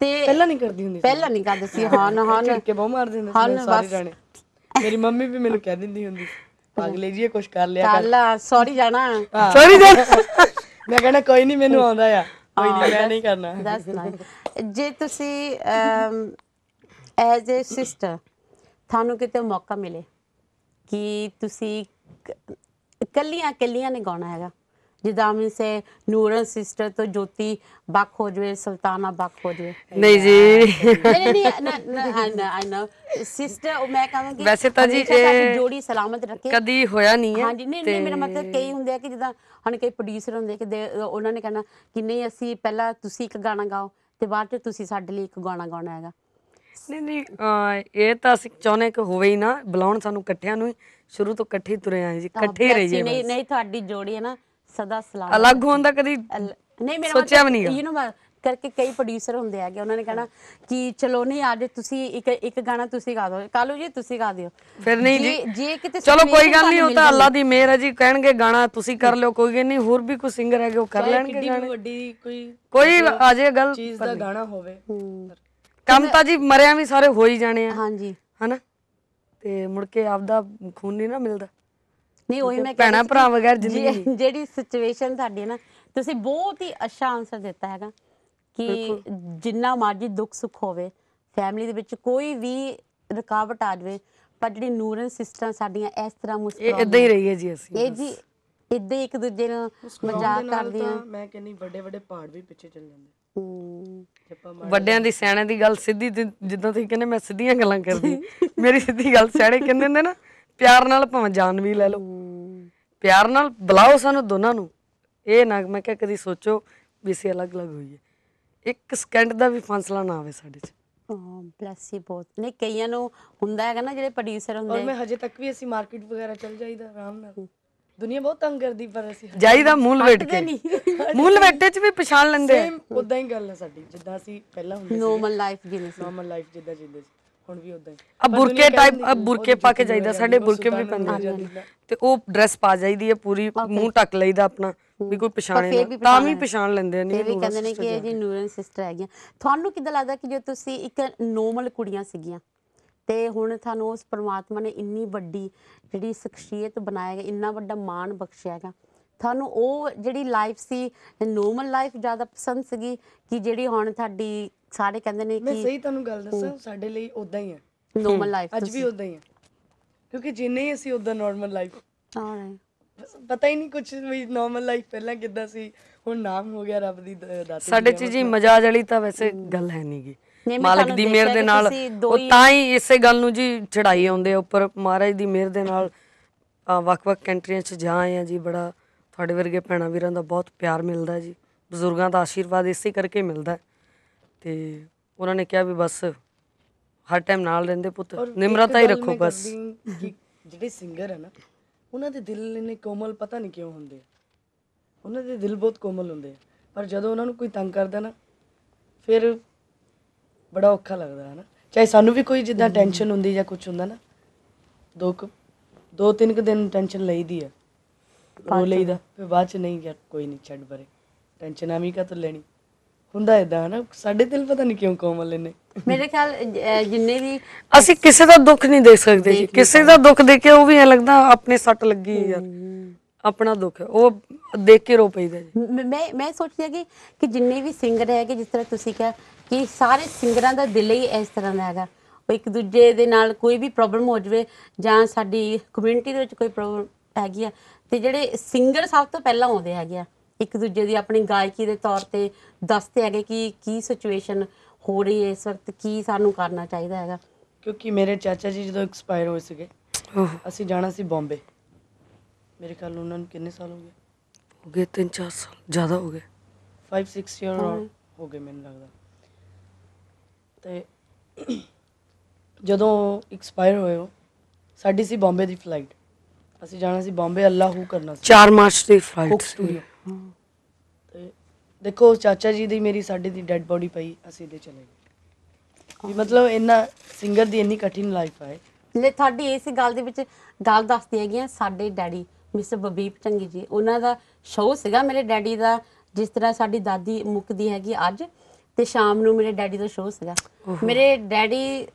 ਤੇ ਪਹਿਲਾਂ ਨਹੀਂ ਕਰਦੀ ਹੁੰਦੀ ਸੀ। ਪਹਿਲਾਂ ਨਹੀਂ ਕਰਦੀ ਸੀ ਹਾਂ ਨਾ ਹਾਂ ਕਿ ਬਹੁ ਮਾਰ ਦਿੰਦੇ ਹਾਂ, ਸੀ ਸਾਰੇ ਬਸ। ਜਾਣੇ ਮੇਰੀ ਮੰਮੀ ਵੀ ਮੈਨੂੰ ਕਹਿ ਦਿੰਦੀ ਹੁੰਦੀ ਅਗਲੇ ਜੀ ਇਹ ਕੁਛ ਕਰ ਲਿਆ ਕਰ ਕੱਲ ਸੌਰੀ ਜਾਣਾ ਸੌਰੀ ਮੈਂ ਕਹਿੰਦਾ ਕੋਈ ਨਹੀਂ ਮੈਨੂੰ ਆਉਂਦਾ ਆ ਕੋਈ ਨਹੀਂ ਮੈਂ ਨਹੀਂ ਕਰਨਾ ਦੱਸ ਨਾ ਜੇ ਤੁਸੀਂ ਐਜ਼ ਅ ਸਿਸਟਰ ਤੁਹਾਨੂੰ ਕਿਤੇ ਮੌਕਾ ਮਿਲੇ ਕਿ ਤੁਸੀਂ ਕੱਲੀਆਂ ਕੱਲੀਆਂ ਨੇ ਗਾਉਣਾ ਹੈਗਾ ਜਿਦਾ ਮੈਂ ਸੇ ਨੂਰਨ ਸਿਸਟਰ ਤੋਂ ਜੋਤੀ ਬਖ ਹੋ ਜਵੇ ਸੁਲਤਾਨਾ ਬਖ ਹੋ ਜਵੇ ਨਹੀਂ ਜੀ ਨਹੀਂ ਨਹੀਂ ਆਈ ਨੋ ਆਈ ਨਾ ਸਿਸਟਰ ਉਹ ਮੈਂ ਕਹਾਂਗੀ ਵੈਸੇ ਤਾਂ ਜੀ ਇਹ ਜੋੜੀ ਸਲਾਮਤ ਰੱਖੇ ਕਦੀ ਹੋਇਆ ਨਹੀਂ ਹੈ ਹਾਂਜੀ ਨਹੀਂ ਨਹੀਂ ਮੇਰਾ ਮਤਲਬ ਕਈ ਹੁੰਦੇ ਆ ਕਿ ਜਿੱਦਾਂ ਹਣ ਕਈ ਪ੍ਰੋਡਿਊਸਰ ਹੁੰਦੇ ਕਿ ਉਹਨਾਂ ਨੇ ਕਹਿਣਾ ਕਿ ਨਹੀਂ ਅਸੀਂ ਪਹਿਲਾਂ ਤੁਸੀਂ ਇੱਕ ਗਾਣਾ ਗਾਓ ਤੇ ਬਾਅਦ ਚ ਤੁਸੀਂ ਸਾਡੇ ਲਈ ਇੱਕ ਗਾਣਾ ਗਾਉਣਾ ਹੈਗਾ ਨਹੀਂ ਨਹੀਂ ਇਹ ਤਾਂ ਅਸੀਂ ਚਾਹੁੰਦੇ ਕਿ ਹੋਵੇ ਹੀ ਨਾ ਬੁਲਾਉਣ ਸਾਨੂੰ ਇਕੱਠਿਆਂ ਨੂੰ ਸ਼ੁਰੂ ਤੋਂ ਇਕੱਠੇ ਤੁਰੇ ਆਏ ਜੀ ਇਕੱਠੇ ਰਹੀਏ ਨਹੀਂ ਨਹੀਂ ਤੁਹਾਡੀ ਜੋੜੀ ਹੈ ਨਾ ਸਦਾ ਸਲਾਮ ਅਲੱਗ ਹੋਣ ਦਾ ਕਦੀ ਨਹੀਂ ਮੇਰਾ ਸੋਚਿਆ ਵੀ ਨਹੀਂ ਯੂ نو ਕਰਕੇ ਕਈ ਪ੍ਰੋਡਿਊਸਰ ਹੁੰਦੇ ਆਗੇ ਉਹਨਾਂ ਨੇ ਕਹਿਣਾ ਕਿ ਚਲੋ ਨਹੀਂ ਅੱਜ ਤੁਸੀਂ ਇੱਕ ਇੱਕ ਗਾਣਾ ਤੁਸੀਂ ਗਾ ਦਿਓ ਕਾਲੂ ਜੀ ਤੁਸੀਂ ਗਾ ਦਿਓ ਫਿਰ ਨਹੀਂ ਜੀ ਜੇ ਕਿਤੇ ਚਲੋ ਕੋਈ ਗੱਲ ਨਹੀਂ ਉਹ ਤਾਂ ਅੱਲਾ ਦੀ ਮਿਹਰ ਹੈ ਜੀ ਕਹਿਣਗੇ ਗਾਣਾ ਤੁਸੀਂ ਕਰ ਲਿਓ ਕੋਈ ਨਹੀਂ ਹੋਰ ਵੀ ਕੋਈ ਸਿੰਗਰ ਹੈਗੇ ਉਹ ਕਰ ਲੈਣਗੇ ਗਾਣੇ ਵੱਡੀ ਕੋਈ ਕੋਈ ਆ ਜੇ ਗੱਲ ਚੀਜ਼ ਦਾ ਗਾਣਾ ਹੋਵੇ ਕੰਮ ਤਾਂ ਜੀ ਮਰਿਆ ਵੀ ਸਾਰੇ ਹੋ ਹੀ ਜਾਣੇ ਆ ਹਾਂਜੀ ਹਨਾ ਤੇ ਮੁੜ ਕੇ ਆਪਦਾ ਖੂਨ ਨਹੀਂ ਨਾ ਮਿਲਦਾ ਨਹੀਂ ਉਹੀ ਮੈਂ ਕਹਿਣਾ ਭੈਣਾ ਭਰਾ ਵਗੈਰ ਜ਼ਿੰਦਗੀ ਜਿਹੜੀ ਸਿਚੁਏਸ਼ਨ ਸਾਡੀ ਨਾ ਤੁਸੀਂ ਬਹੁਤ ਹੀ ਅੱਛਾ ਆਨਸਰ ਦਿੱਤਾ ਹੈਗਾ ਕਿ ਜਿੰਨਾ ਮਰਜੀ ਦੁੱਖ ਸੁੱਖ ਹੋਵੇ ਫੈਮਿਲੀ ਦੇ ਵਿੱਚ ਕੋਈ ਵੀ ਰੁਕਾਵਟ ਆ ਜਾਵੇ ਪਰ ਜਿਹੜੀ ਨੂਰਨ ਸਿਸਟਰਾਂ ਸਾਡੀਆਂ ਇਸ ਤਰ੍ਹਾਂ ਇਹ ਮੁਸਕਰਾਉਂਦੀਆਂ ਇਦਾਂ ਹੀ ਰਹੀ ਹੈ ਜੀ ਅਸੀਂ ਇਹ ਜੀ ਇਦਾਂ ਇੱਕ ਦੂਜੇ ਨੂੰ ਮਜ਼ਾਕ ਕਰਦੀਆਂ ਮੈਂ ਕਹਿੰਨੀ ਵੱਡੇ ਵੱਡੇ ਪਹਾੜ ਵੀ ਪਿੱਛੇ ਚੱਲ ਜਾਂਦੇ ਹੂੰ ਵੱਡਿਆਂ ਦੀ ਸਿਆਣਿਆਂ ਦੀ ਗੱਲ ਸਿੱਧੀ ਜਿੱਦਾਂ ਤੁਸੀਂ ਕਹਿੰਦੇ ਮੈਂ ਸਿੱਧੀਆਂ ਗੱਲਾਂ ਕਰਦੀ ਮੇਰੀ ਸਿੱਧੀ ਗੱਲ ਸਿਆਣੇ ਕਹਿੰਦੇ ਹੁੰਦੇ ਨਾ ਪਿਆਰ ਨਾਲ ਭਾਵੇਂ ਜਾਨ ਵੀ ਲੈ ਲਓ ਪਿਆਰ ਨਾਲ ਬੁਲਾਓ ਸਾਨੂੰ ਦੋਨਾਂ ਨੂੰ ਇਹ ਨਾ ਮੈਂ ਕਿਹਾ ਕਦੀ ਸੋਚੋ ਵੀ ਅਸੀਂ ਅਲੱਗ-ਅਲੱਗ ਹੋਈਏ ਇੱਕ ਸਕਿੰਟ ਦਾ ਵੀ ਫਾਸਲਾ ਨਾ ਆਵੇ ਸਾਡੇ 'ਚ ਹਾਂ ਬਲੈਸੀ ਬਹੁਤ ਨੇ ਕਈਆਂ ਨੂੰ ਹੁੰਦਾ ਹੈਗਾ ਨਾ ਜਿਹੜੇ ਪ੍ਰੋਡਿਊਸਰ ਹੁੰਦੇ ਔਰ ਮੈਂ ਹਜੇ ਤੱਕ ਵੀ ਅਸੀਂ ਮਾਰਕੀਟ ਵਗੈਰਾ ਚੱਲ ਜਾਈਦਾ ਆਰਾਮ ਨਾਲ ਦੁਨੀਆ ਬਹੁਤ ਤੰਗ ਕਰਦੀ ਪਰ ਅਸੀਂ ਜਾਈਦਾ ਮੂਲ ਵੇਟ ਕੇ ਮੂਲ ਵੇਟੇ 'ਚ ਵੀ ਪਛਾਣ ਲੈਂਦੇ ਸੇਮ ਉਦਾਂ ਹੀ ਗੱਲ ਹੈ ਸਾਡੀ ਜਿੱਦਾਂ ਅਸੀਂ ਪਹਿਲਾਂ ਹੁੰਦੇ ਸੀ ਨੋਰਮਲ ਲਾਈਫ ਜਿਵੇਂ ਨੋਰਮਲ ਲਾਈਫ ਜਿੱਦਾਂ ਜਿੰਦੇ ਸੀ ਹੁਣ ਵੀ ਉਦਾਂ ਆ ਬੁਰਕੇ ਟਾਈਪ ਆ ਬੁਰਕੇ ਪਾ ਕੇ ਜਾਈਦਾ ਸਾਡੇ ਬੁਰਕੇ ਵੀ ਪੈਂਦੇ ਤੇ ਉਹ ਡਰੈਸ ਪਾ ਜਾਈਦੀ ਹੈ ਪੂਰੀ ਮੂੰਹ ਟੱਕ ਲਈਦਾ ਆਪਣਾ ਵੀ ਕੋਈ ਪਛਾਣੇ ਨਾ ਤਾਂ ਵੀ ਪਛਾਣ ਲੈਂਦੇ ਨੇ ਇਹ ਵੀ ਕਹਿੰਦੇ ਨੇ ਕਿ ਇਹ ਜੀ ਨੂਰਨ ਸਿਸਟਰ ਹੈਗੀਆਂ ਤੁਹਾਨੂੰ ਕਿਦਾਂ ਲੱਗਦਾ ਕਿ ਜੇ ਤੁਸੀਂ ਇੱਕ ਨੋਰਮਲ ਕੁੜੀਆਂ ਸੀਗੀਆਂ ਤੇ ਹੁਣ ਤੁਹਾਨੂੰ ਉਸ ਪਰਮਾਤਮਾ ਨੇ ਇੰਨੀ ਵੱਡੀ ਜਿਹੜੀ ਸ਼ਖਸੀਅਤ ਬਣਾਇਆ ਹੈ ਇੰਨਾ ਵੱਡਾ ਮਾਣ ਬਖਸ਼ਿਆ ਹੈਗਾ ਤੁਹਾਨੂੰ ਉਹ ਜਿਹੜੀ ਲਾਈਫ ਸੀ ਨੋਰਮਲ ਲਾਈਫ ਜ਼ਿਆਦਾ ਪਸੰਦ ਸੀਗੀ ਕਿ ਜਿਹੜੀ ਹੁਣ ਤੁਹਾਡੀ ਸਾਰੇ ਕਹਿੰਦੇ ਨੇ ਕਿ ਮੈਂ ਸਹੀ ਤੁਹਾਨੂੰ ਗੱਲ ਦੱਸਾਂ ਸਾਡੇ ਲਈ ਉਦਾਂ ਹੀ ਹੈ ਨੋਰਮਲ ਲਾਈਫ ਅੱਜ ਵੀ ਉਦਾਂ ਹੀ ਹੈ ਕਿਉਂਕਿ ਜਿੰਨੇ ਹੀ ਅਸੀਂ ਉਦਾਂ ਨੋਰਮਲ ਲਾਈਫ ਪਤਾ ਹੀ ਨਹੀਂ ਕੁਝ ਵੀ ਨੋਰਮਲ ਲਾਈਫ ਪਹਿਲਾਂ ਕਿੱਦਾਂ ਸੀ ਹੁਣ ਨਾਮ ਹੋ ਗਿਆ ਰੱਬ ਦੀ ਦਾਤੀ ਸਾਡੇ ਚ ਜੀ ਮਜਾਜ ਵਾਲੀ ਤਾਂ ਵੈਸੇ ਗੱਲ ਹੈ ਨਹੀਂਗੀ ਮਾਲਕ ਦੀ ਮਿਹਰ ਦੇ ਨਾਲ ਉਹ ਤਾਂ ਹੀ ਇਸੇ ਗੱਲ ਨੂੰ ਜੀ ਚੜਾਈ ਆਉਂਦੇ ਉੱਪਰ ਮਹਾਰਾਜ ਦੀ ਮਿਹਰ ਦੇ ਨਾਲ ਵਕ ਵਕ ਕੰਟਰੀਆਂ 'ਚ ਜਾ ਆਏ ਆ ਜੀ ਬੜਾ ਤੁਹਾਡੇ ਵਰਗੇ ਪੈਣਾ ਵੀਰਾਂ ਦਾ ਬਹੁਤ ਪਿਆਰ ਮਿਲਦਾ ਜੀ ਬਜ਼ੁਰਗਾਂ ਦਾ ਆਸ਼ੀਰਵਾਦ ਇਸੇ ਕਰਕੇ ਮਿਲਦਾ ਤੇ ਉਹਨਾਂ ਨੇ ਕਿਹਾ ਵੀ ਬਸ ਹਰ ਟਾਈਮ ਨਾਲ ਰਹਿੰਦੇ ਪੁੱਤ ਨਿਮਰਤਾ ਹੀ ਰੱਖੋ ਬਸ ਜਿਹੜੇ ਸਿੰਗਰ ਹੈ ਨਾ ਉਹਨਾਂ ਦੇ ਦਿਲ ਨੇ ਕੋਮਲ ਪਤਾ ਨਹੀਂ ਕਿਉਂ ਹੁੰਦੇ ਉਹਨਾਂ ਦੇ ਦਿਲ ਬਹੁਤ ਕੋਮਲ ਹੁੰਦੇ ਪਰ ਜਦੋਂ ਉਹਨਾਂ ਨੂੰ ਕੋਈ ਤੰਗ ਕਰਦਾ ਨਾ ਫਿਰ ਬੜਾ ਔਖਾ ਲੱਗਦਾ ਹੈ ਨਾ ਚਾਹੇ ਸਾਨੂੰ ਵੀ ਕੋਈ ਜਿੱਦਾਂ ਟੈਨਸ਼ਨ ਹੁੰਦੀ ਜਾਂ ਕੁਝ ਹੁੰਦਾ ਨਾ ਦੋ ਦੋ ਤਿੰਨ ਕੁ ਦਿਨ ਟੈਨਸ਼ਨ ਲਈਦੀ ਹੈ ਰੋ ਲਈਦਾ ਫਿਰ ਬਾਅਦ ਚ ਨਹੀਂ ਯਾਰ ਕੋਈ ਨਹੀਂ ਛੱਡ ਬਰੇ ਟੈਨਸ਼ਨ ਆਮੀ ਕਾ ਤਾਂ ਲੈਣੀ ਹੁੰਦਾ ਇਦਾਂ ਹਨਾ ਸਾਡੇ ਦਿਲ ਪਤਾ ਨਹੀਂ ਕਿਉਂ ਕੋਮਲ ਲੈਨੇ ਮੇਰੇ ਖਿਆਲ ਜਿੰਨੇ ਵੀ ਅਸੀਂ ਕਿਸੇ ਦਾ ਦੁੱਖ ਨਹੀਂ ਦੇਖ ਸਕਦੇ ਜੀ ਕਿਸੇ ਦਾ ਦੁੱਖ ਦੇਖ ਕੇ ਉਹ ਵੀ ਐ ਲੱਗਦਾ ਆਪਣੇ ਸੱਟ ਲੱਗੀ ਯਾਰ ਆਪਣਾ ਦੁੱਖ ਹੈ ਉਹ ਦੇਖ ਕੇ ਰੋ ਪਈਦਾ ਜੀ ਮੈਂ ਮੈਂ ਸੋਚਦੀ ਹਾਂ ਕਿ ਕਿ ਜਿੰਨੇ ਵੀ ਸਿੰਗਰ ਹੈਗੇ ਜਿਸ ਤਰ੍ਹਾਂ ਤੁਸੀਂ ਕਿਹਾ ਕਿ ਸਾਰੇ ਸਿੰਗਰਾਂ ਦਾ ਦਿਲ ਹੀ ਇਸ ਤਰ੍ਹਾਂ ਦਾ ਹੈਗਾ ਉਹ ਇੱਕ ਦੂਜੇ ਦੇ ਨਾਲ ਕੋਈ ਵੀ ਪ੍ਰੋਬਲਮ ਹੋ ਜਵੇ ਜਾਂ ਸਾਡੀ ਕਮਿਊਨਿਟੀ ਦੇ ਵਿੱਚ ਕੋਈ ਪ੍ਰੋਬਲਮ ਹੈਗੀ ਆ ਤੇ ਜਿਹੜੇ ਸਿੰਗਰ ਸਭ ਤੋਂ ਪਹਿਲਾਂ ਆਉਂਦੇ ਹੈਗੇ ਆ ਇੱਕ ਦੂਜੇ ਦੀ ਆਪਣੀ ਗਾਇਕੀ ਦੇ ਤੌਰ ਤੇ ਦੱਸਦੇ ਹੈਗੇ ਕਿ ਕੀ ਸਿਚੁਏਸ਼ਨ ਹੋ ਰਹੀ ਹੈ ਇਸ ਵਕਤ ਕੀ ਸਾਨੂੰ ਕਰਨਾ ਚਾਹੀਦਾ ਹੈਗਾ ਕਿਉਂਕਿ ਮੇਰੇ ਚਾਚਾ ਜੀ ਜਦੋਂ ਐਕਸਪਾਇਰ ਹੋਏ ਸੀਗੇ ਅਸੀਂ ਜਾਣਾ ਸੀ ਬੰਬੇ ਮੇਰੇ ਖਿਆਲ ਉਹਨਾਂ ਨੂੰ ਕਿੰਨੇ ਸਾਲ ਹੋ ਗਏ ਹੋ ਗਏ 3-4 ਸਾਲ ਜ਼ਿਆਦਾ ਹੋ ਗਏ 5-6 ਇਅਰ ਹੋ ਗਏ ਮੈਨੂੰ ਲੱਗਦਾ ਤੇ ਜਦੋਂ ਐਕਸਪਾਇਰ ਹੋਏ ਉਹ ਸਾਡੀ ਸੀ ਬੰਬੇ ਦੀ ਫਲਾਈਟ ਅਸੀਂ ਜਾਣਾ ਸੀ ਬੰਬੇ ਅੱਲਾਹੂ ਕਰਨਾ ਸੀ 4 ਮਾਰਚ ਦੀ ਫਲਾਈਟ ਸੀ ਤੇ ਦੇਖੋ ਚਾਚਾ ਜੀ ਦੀ ਮੇਰੀ ਸਾਡੇ ਦੀ ਡੈੱਡ ਬੋਡੀ ਪਈ ਅਸੀਂ ਇਹਦੇ ਚਲੇ ਗਏ ਵੀ ਮਤਲਬ ਇੰਨਾ ਸਿੰਗਰ ਦੀ ਇੰਨੀ ਕਠਿਨ ਲਾਈਫ ਆਏ ਲੈ ਤੁਹਾਡੀ ਇਸ ਗੱਲ ਦੇ ਵਿੱਚ ਗੱਲ ਦੱਸਦੀ ਹੈਗੀ ਸਾਡੇ ਡੈਡੀ ਮਿਸ ਬਬੀਪ ਚੰਗੀ ਜੀ ਉਹਨਾਂ ਦਾ ਸ਼ੋਅ ਸੀਗਾ ਮੇਰੇ ਡੈਡੀ ਦਾ ਜਿਸ ਤਰ੍ਹਾਂ ਸਾਡੀ ਦਾਦੀ ਮੁੱਕਦੀ ਹੈਗੀ ਅੱਜ ਤੇ ਸ਼ਾਮ ਨੂੰ ਮੇਰੇ ਡੈਡੀ ਦਾ ਸ਼ੋਅ ਸੀਗਾ ਮੇਰੇ ਡੈਡੀ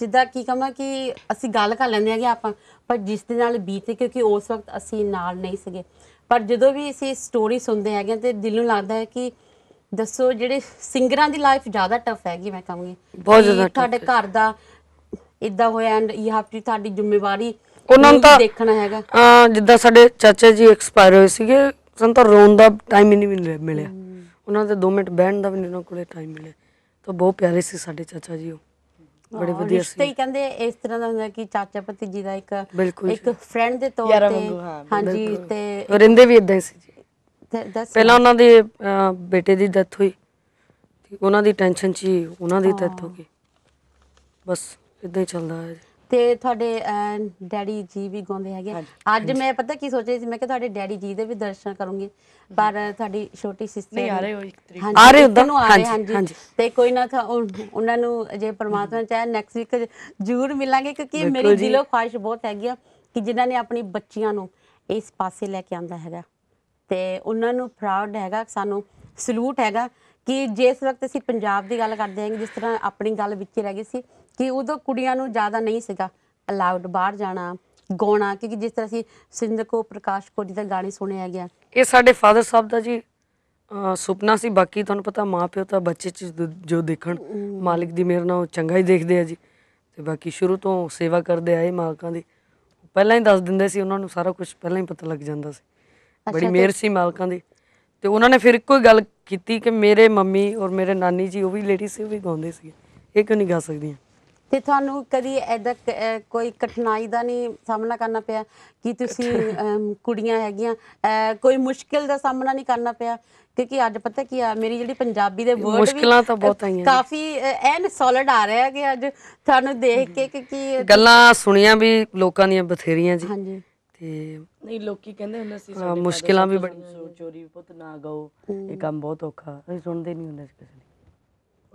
ਜਿੱਦਾਂ ਕੀ ਕਹਾਂ ਕਿ ਅਸੀਂ ਗੱਲ ਕਰ ਲੈਂਦੇ ਕਿ ਆਪਾਂ ਪਰ ਜਿਸ ਦੇ ਨਾਲ ਬੀਤੇ ਕਿਉਂਕਿ ਉਸ ਵਕਤ ਅਸੀਂ ਨਾਲ ਨਹੀਂ ਸੀਗੇ ਪਰ ਜਦੋਂ ਵੀ ਅਸੀਂ ਸਟੋਰੀ ਸੁਣਦੇ ਹੈਗੇ ਤੇ ਦਿਲ ਨੂੰ ਲੱਗਦਾ ਹੈ ਕਿ ਦੱਸੋ ਜਿਹੜੇ ਸਿੰਗਰਾਂ ਦੀ ਲਾਈਫ ਜ਼ਿਆਦਾ ਟਫ ਹੈਗੀ ਮੈਂ ਕਹਾਂਗੀ ਬਹੁਤ ਜ਼ਿਆਦਾ ਤੁਹਾਡੇ ਘਰ ਦਾ ਇਦਾਂ ਹੋਇਆ ਐਂਡ ਯੂ ਹੈਵ ਟੂ ਤੁਹਾਡੀ ਜ਼ਿੰਮੇਵਾਰੀ ਉਹਨਾਂ ਨੂੰ ਤਾਂ ਦੇਖਣਾ ਹੈਗਾ ਹਾਂ ਜਿੱਦਾਂ ਸਾਡੇ ਚਾਚਾ ਜੀ ਐਕਸਪਾਇਰ ਹੋਏ ਸੀਗੇ ਸਾਨੂੰ ਤਾਂ ਰੋਣ ਦਾ ਟਾਈਮ ਹੀ ਨਹੀਂ ਮਿਲਿਆ ਉਹਨਾਂ ਦੇ 2 ਮਿੰਟ ਬਹਿਣ ਦਾ ਵੀ ਨਹੀਂ ਉਹਨਾਂ ਕੋਲੇ ਟਾਈਮ ਮਿਲਿਆ ਤਾਂ ਬਹੁਤ ਪਿਆਰੇ ਸੀ ਸਾਡੇ ਚਾਚਾ ਜੀ ਉਹ ਬੜੇ ਵਧੀਆ ਸੀ ਤੇ ਹੀ ਕਹਿੰਦੇ ਇਸ ਤਰ੍ਹਾਂ ਦਾ ਹੁੰਦਾ ਕਿ ਚਾਚਾ ਭਤੀਜੀ ਦਾ ਇੱਕ ਇੱਕ ਫਰੈਂਡ ਦੇ ਤੌਰ ਤੇ ਹਾਂਜੀ ਤੇ ਰਿੰਦੇ ਵੀ ਇਦਾਂ ਸੀ ਜੀ ਪਹਿਲਾਂ ਉਹਨਾਂ ਦੇ ਬੇਟੇ ਦੀ ਡੈਥ ਹੋਈ ਉਹਨਾਂ ਦੀ ਟੈਨਸ਼ਨ ਸੀ ਉਹਨਾਂ ਦੀ ਡੈਥ ਹੋ ਗਈ ਬਸ ਇਦਾਂ ਹੀ ਚੱਲਦਾ ਹੈ ਜੀ ਤੇ ਤੁਹਾਡੇ ਡੈਡੀ ਜੀ ਵੀ ਗਾਉਂਦੇ ਹੈਗੇ ਅੱਜ ਮੈਂ ਪਤਾ ਕੀ ਸੋਚ ਰਹੀ ਸੀ ਮੈਂ ਕਿ ਤੁਹਾਡੇ ਡੈਡੀ ਜੀ ਦੇ ਵੀ ਦਰਸ਼ਨ ਕਰੂੰਗੀ ਪਰ ਤੁਹਾਡੀ ਛੋਟੀ ਸਿਸਟਰ ਨਹੀਂ ਆ ਰਹੇ ਹੋ ਇੱਕ ਤਰੀਕ ਆ ਰਹੇ ਉਦਾਂ? ਹਾਂਜੀ, ਹਾਂਜੀ ਹਾਂਜੀ। ਤੇ ਕੋਈ ਨਾ ਥਾ- ਉਹਨਾਂ ਨੂੰ ਜੇ ਪ੍ਰਮਾਤਮਾ ਚਾਹੇ ਨੈਕਸਟ ਵੀਕ ਜ਼ਰੂਰ ਮਿਲਾਂਗੇ ਕਿਉਂਕਿ ਮੇਰੀ ਦਿਲੋਂ ਖੁਆਇਸ਼ ਬਹੁਤ ਹੈਗੀ ਆ ਕਿ ਜਿਨ੍ਹਾਂ ਨੇ ਆਪਣੀ ਬੱਚੀਆਂ ਨੂੰ ਇਸ ਪਾਸੇ ਲੈ ਕੇ ਆਂਦਾ ਹੈਗਾ ਤੇ ਉਹਨਾਂ ਨੂੰ ਪ੍ਰਾਊਡ ਹੈਗਾ ਸਾਨੂੰ ਸਲੂਟ ਹੈਗਾ ਕਿ ਜਿਸ ਵਕਤ ਅਸੀਂ ਪੰਜਾਬ ਦੀ ਗੱਲ ਕਰਦੇ ਹਾਂ ਜਿਸ ਤਰ੍ਹਾਂ ਆਪਣੀ ਗੱਲ ਵਿੱਚ ਰਹਿ ਗਈ ਸੀ ਕਿ ਉਦੋਂ ਕੁੜੀਆਂ ਨੂੰ ਜ਼ਿਆਦਾ ਨਹੀਂ ਸੀਗਾ ਅਲਾਉਡ ਬਾਹਰ ਜਾਣਾ ਗਾਉਣਾ ਕਿਉਂਕਿ ਜਿਸ ਤਰ੍ਹਾਂ ਸੀ ਸਿੰਧ ਕੋ ਪ੍ਰਕਾਸ਼ ਕੋਡੀ ਦਾ ਗਾਣੇ ਸੁਣਿਆ ਗਿਆ ਇਹ ਸਾਡੇ ਫਾਦਰ ਸਾਹਿਬ ਦਾ ਜੀ ਸੁਪਨਾ ਸੀ ਬਾਕੀ ਤੁਹਾਨੂੰ ਪਤਾ ਮਾਪਿਓ ਤਾਂ ਬੱਚੇ ਚ ਜੋ ਦੇਖਣ ਮਾਲਕ ਦੀ ਮਿਹਰ ਨਾਲ ਚੰਗਾ ਹੀ ਦੇਖਦੇ ਆ ਜੀ ਤੇ ਬਾਕੀ ਸ਼ੁਰੂ ਤੋਂ ਸੇਵਾ ਕਰਦੇ ਆਏ ਮਾਲਕਾਂ ਦੀ ਪਹਿਲਾਂ ਹੀ ਦੱਸ ਦਿੰਦੇ ਸੀ ਉਹਨਾਂ ਨੂੰ ਸਾਰਾ ਕੁਝ ਪਹਿਲਾਂ ਹੀ ਪਤਾ ਲੱਗ ਜਾਂਦਾ ਸੀ ਬੜੀ ਮਿਹਰ ਸੀ ਮਾਲਕਾਂ ਦੀ ਤੇ ਉਹਨਾਂ ਨੇ ਫਿਰ ਇੱਕੋ ਹੀ ਗੱਲ ਕੀਤੀ ਕਿ ਮੇਰੇ ਮੰਮੀ ਔਰ ਮੇਰੇ ਨਾਨੀ ਜੀ ਉਹ ਵੀ ਲੇਡੀ ਸੀ ਉਹ ਵੀ ਗਾਉਂਦੇ ਸੀ ਇਹ ਕਿਉਂ ਨਹੀਂ ਗਾ ਸਕਦੀਆਂ ਤੇ ਤੁਹਾਨੂੰ ਕਦੀ ਐਦਾ ਕੋਈ ਕਠਿਨਾਈ ਦਾ ਨਹੀਂ ਸਾਹਮਣਾ ਕਰਨਾ ਪਿਆ ਕਿ ਤੁਸੀਂ ਕੁੜੀਆਂ ਹੈਗੀਆਂ ਕੋਈ ਮੁਸ਼ਕਿਲ ਦਾ ਸਾਹਮਣਾ ਨਹੀਂ ਕਰਨਾ ਪਿਆ ਕਿਉਂਕਿ ਅੱਜ ਪਤਾ ਕੀ ਆ ਮੇਰੀ ਜਿਹੜੀ ਪੰਜਾਬੀ ਦੇ ਵਰਡ ਵੀ ਮੁਸ਼ਕਿਲਾਂ ਤਾਂ ਬਹੁਤ ਆਈਆਂ ਕਾਫੀ ਐਨ ਸੋਲਿਡ ਆ ਰਿਹਾ ਹੈ ਕਿ ਅੱਜ ਤੁਹਾਨੂੰ ਦੇਖ ਕੇ ਕੀ ਗੱਲਾਂ ਸੁਣੀਆਂ ਵੀ ਲੋਕਾਂ ਦੀਆਂ ਬਥੇਰੀਆਂ ਜੀ ਹਾਂਜੀ ਤੇ ਨਹੀਂ ਲੋਕੀ ਕਹਿੰਦੇ ਹੁੰਦੇ ਸੀ ਸਾਡੇ ਮੁਸ਼ਕਿਲਾਂ ਵੀ ਬੜੀਆਂ ਚੋਰੀ ਪੁੱਤ ਨਾ ਗਾਓ ਇਹ ਕੰਮ ਬਹੁਤ ਔਖਾ ਅਸੀਂ ਸੁਣਦੇ ਨਹੀਂ ਹੁੰਦੇ ਸੀ ਕਿਸੇ ਦੀ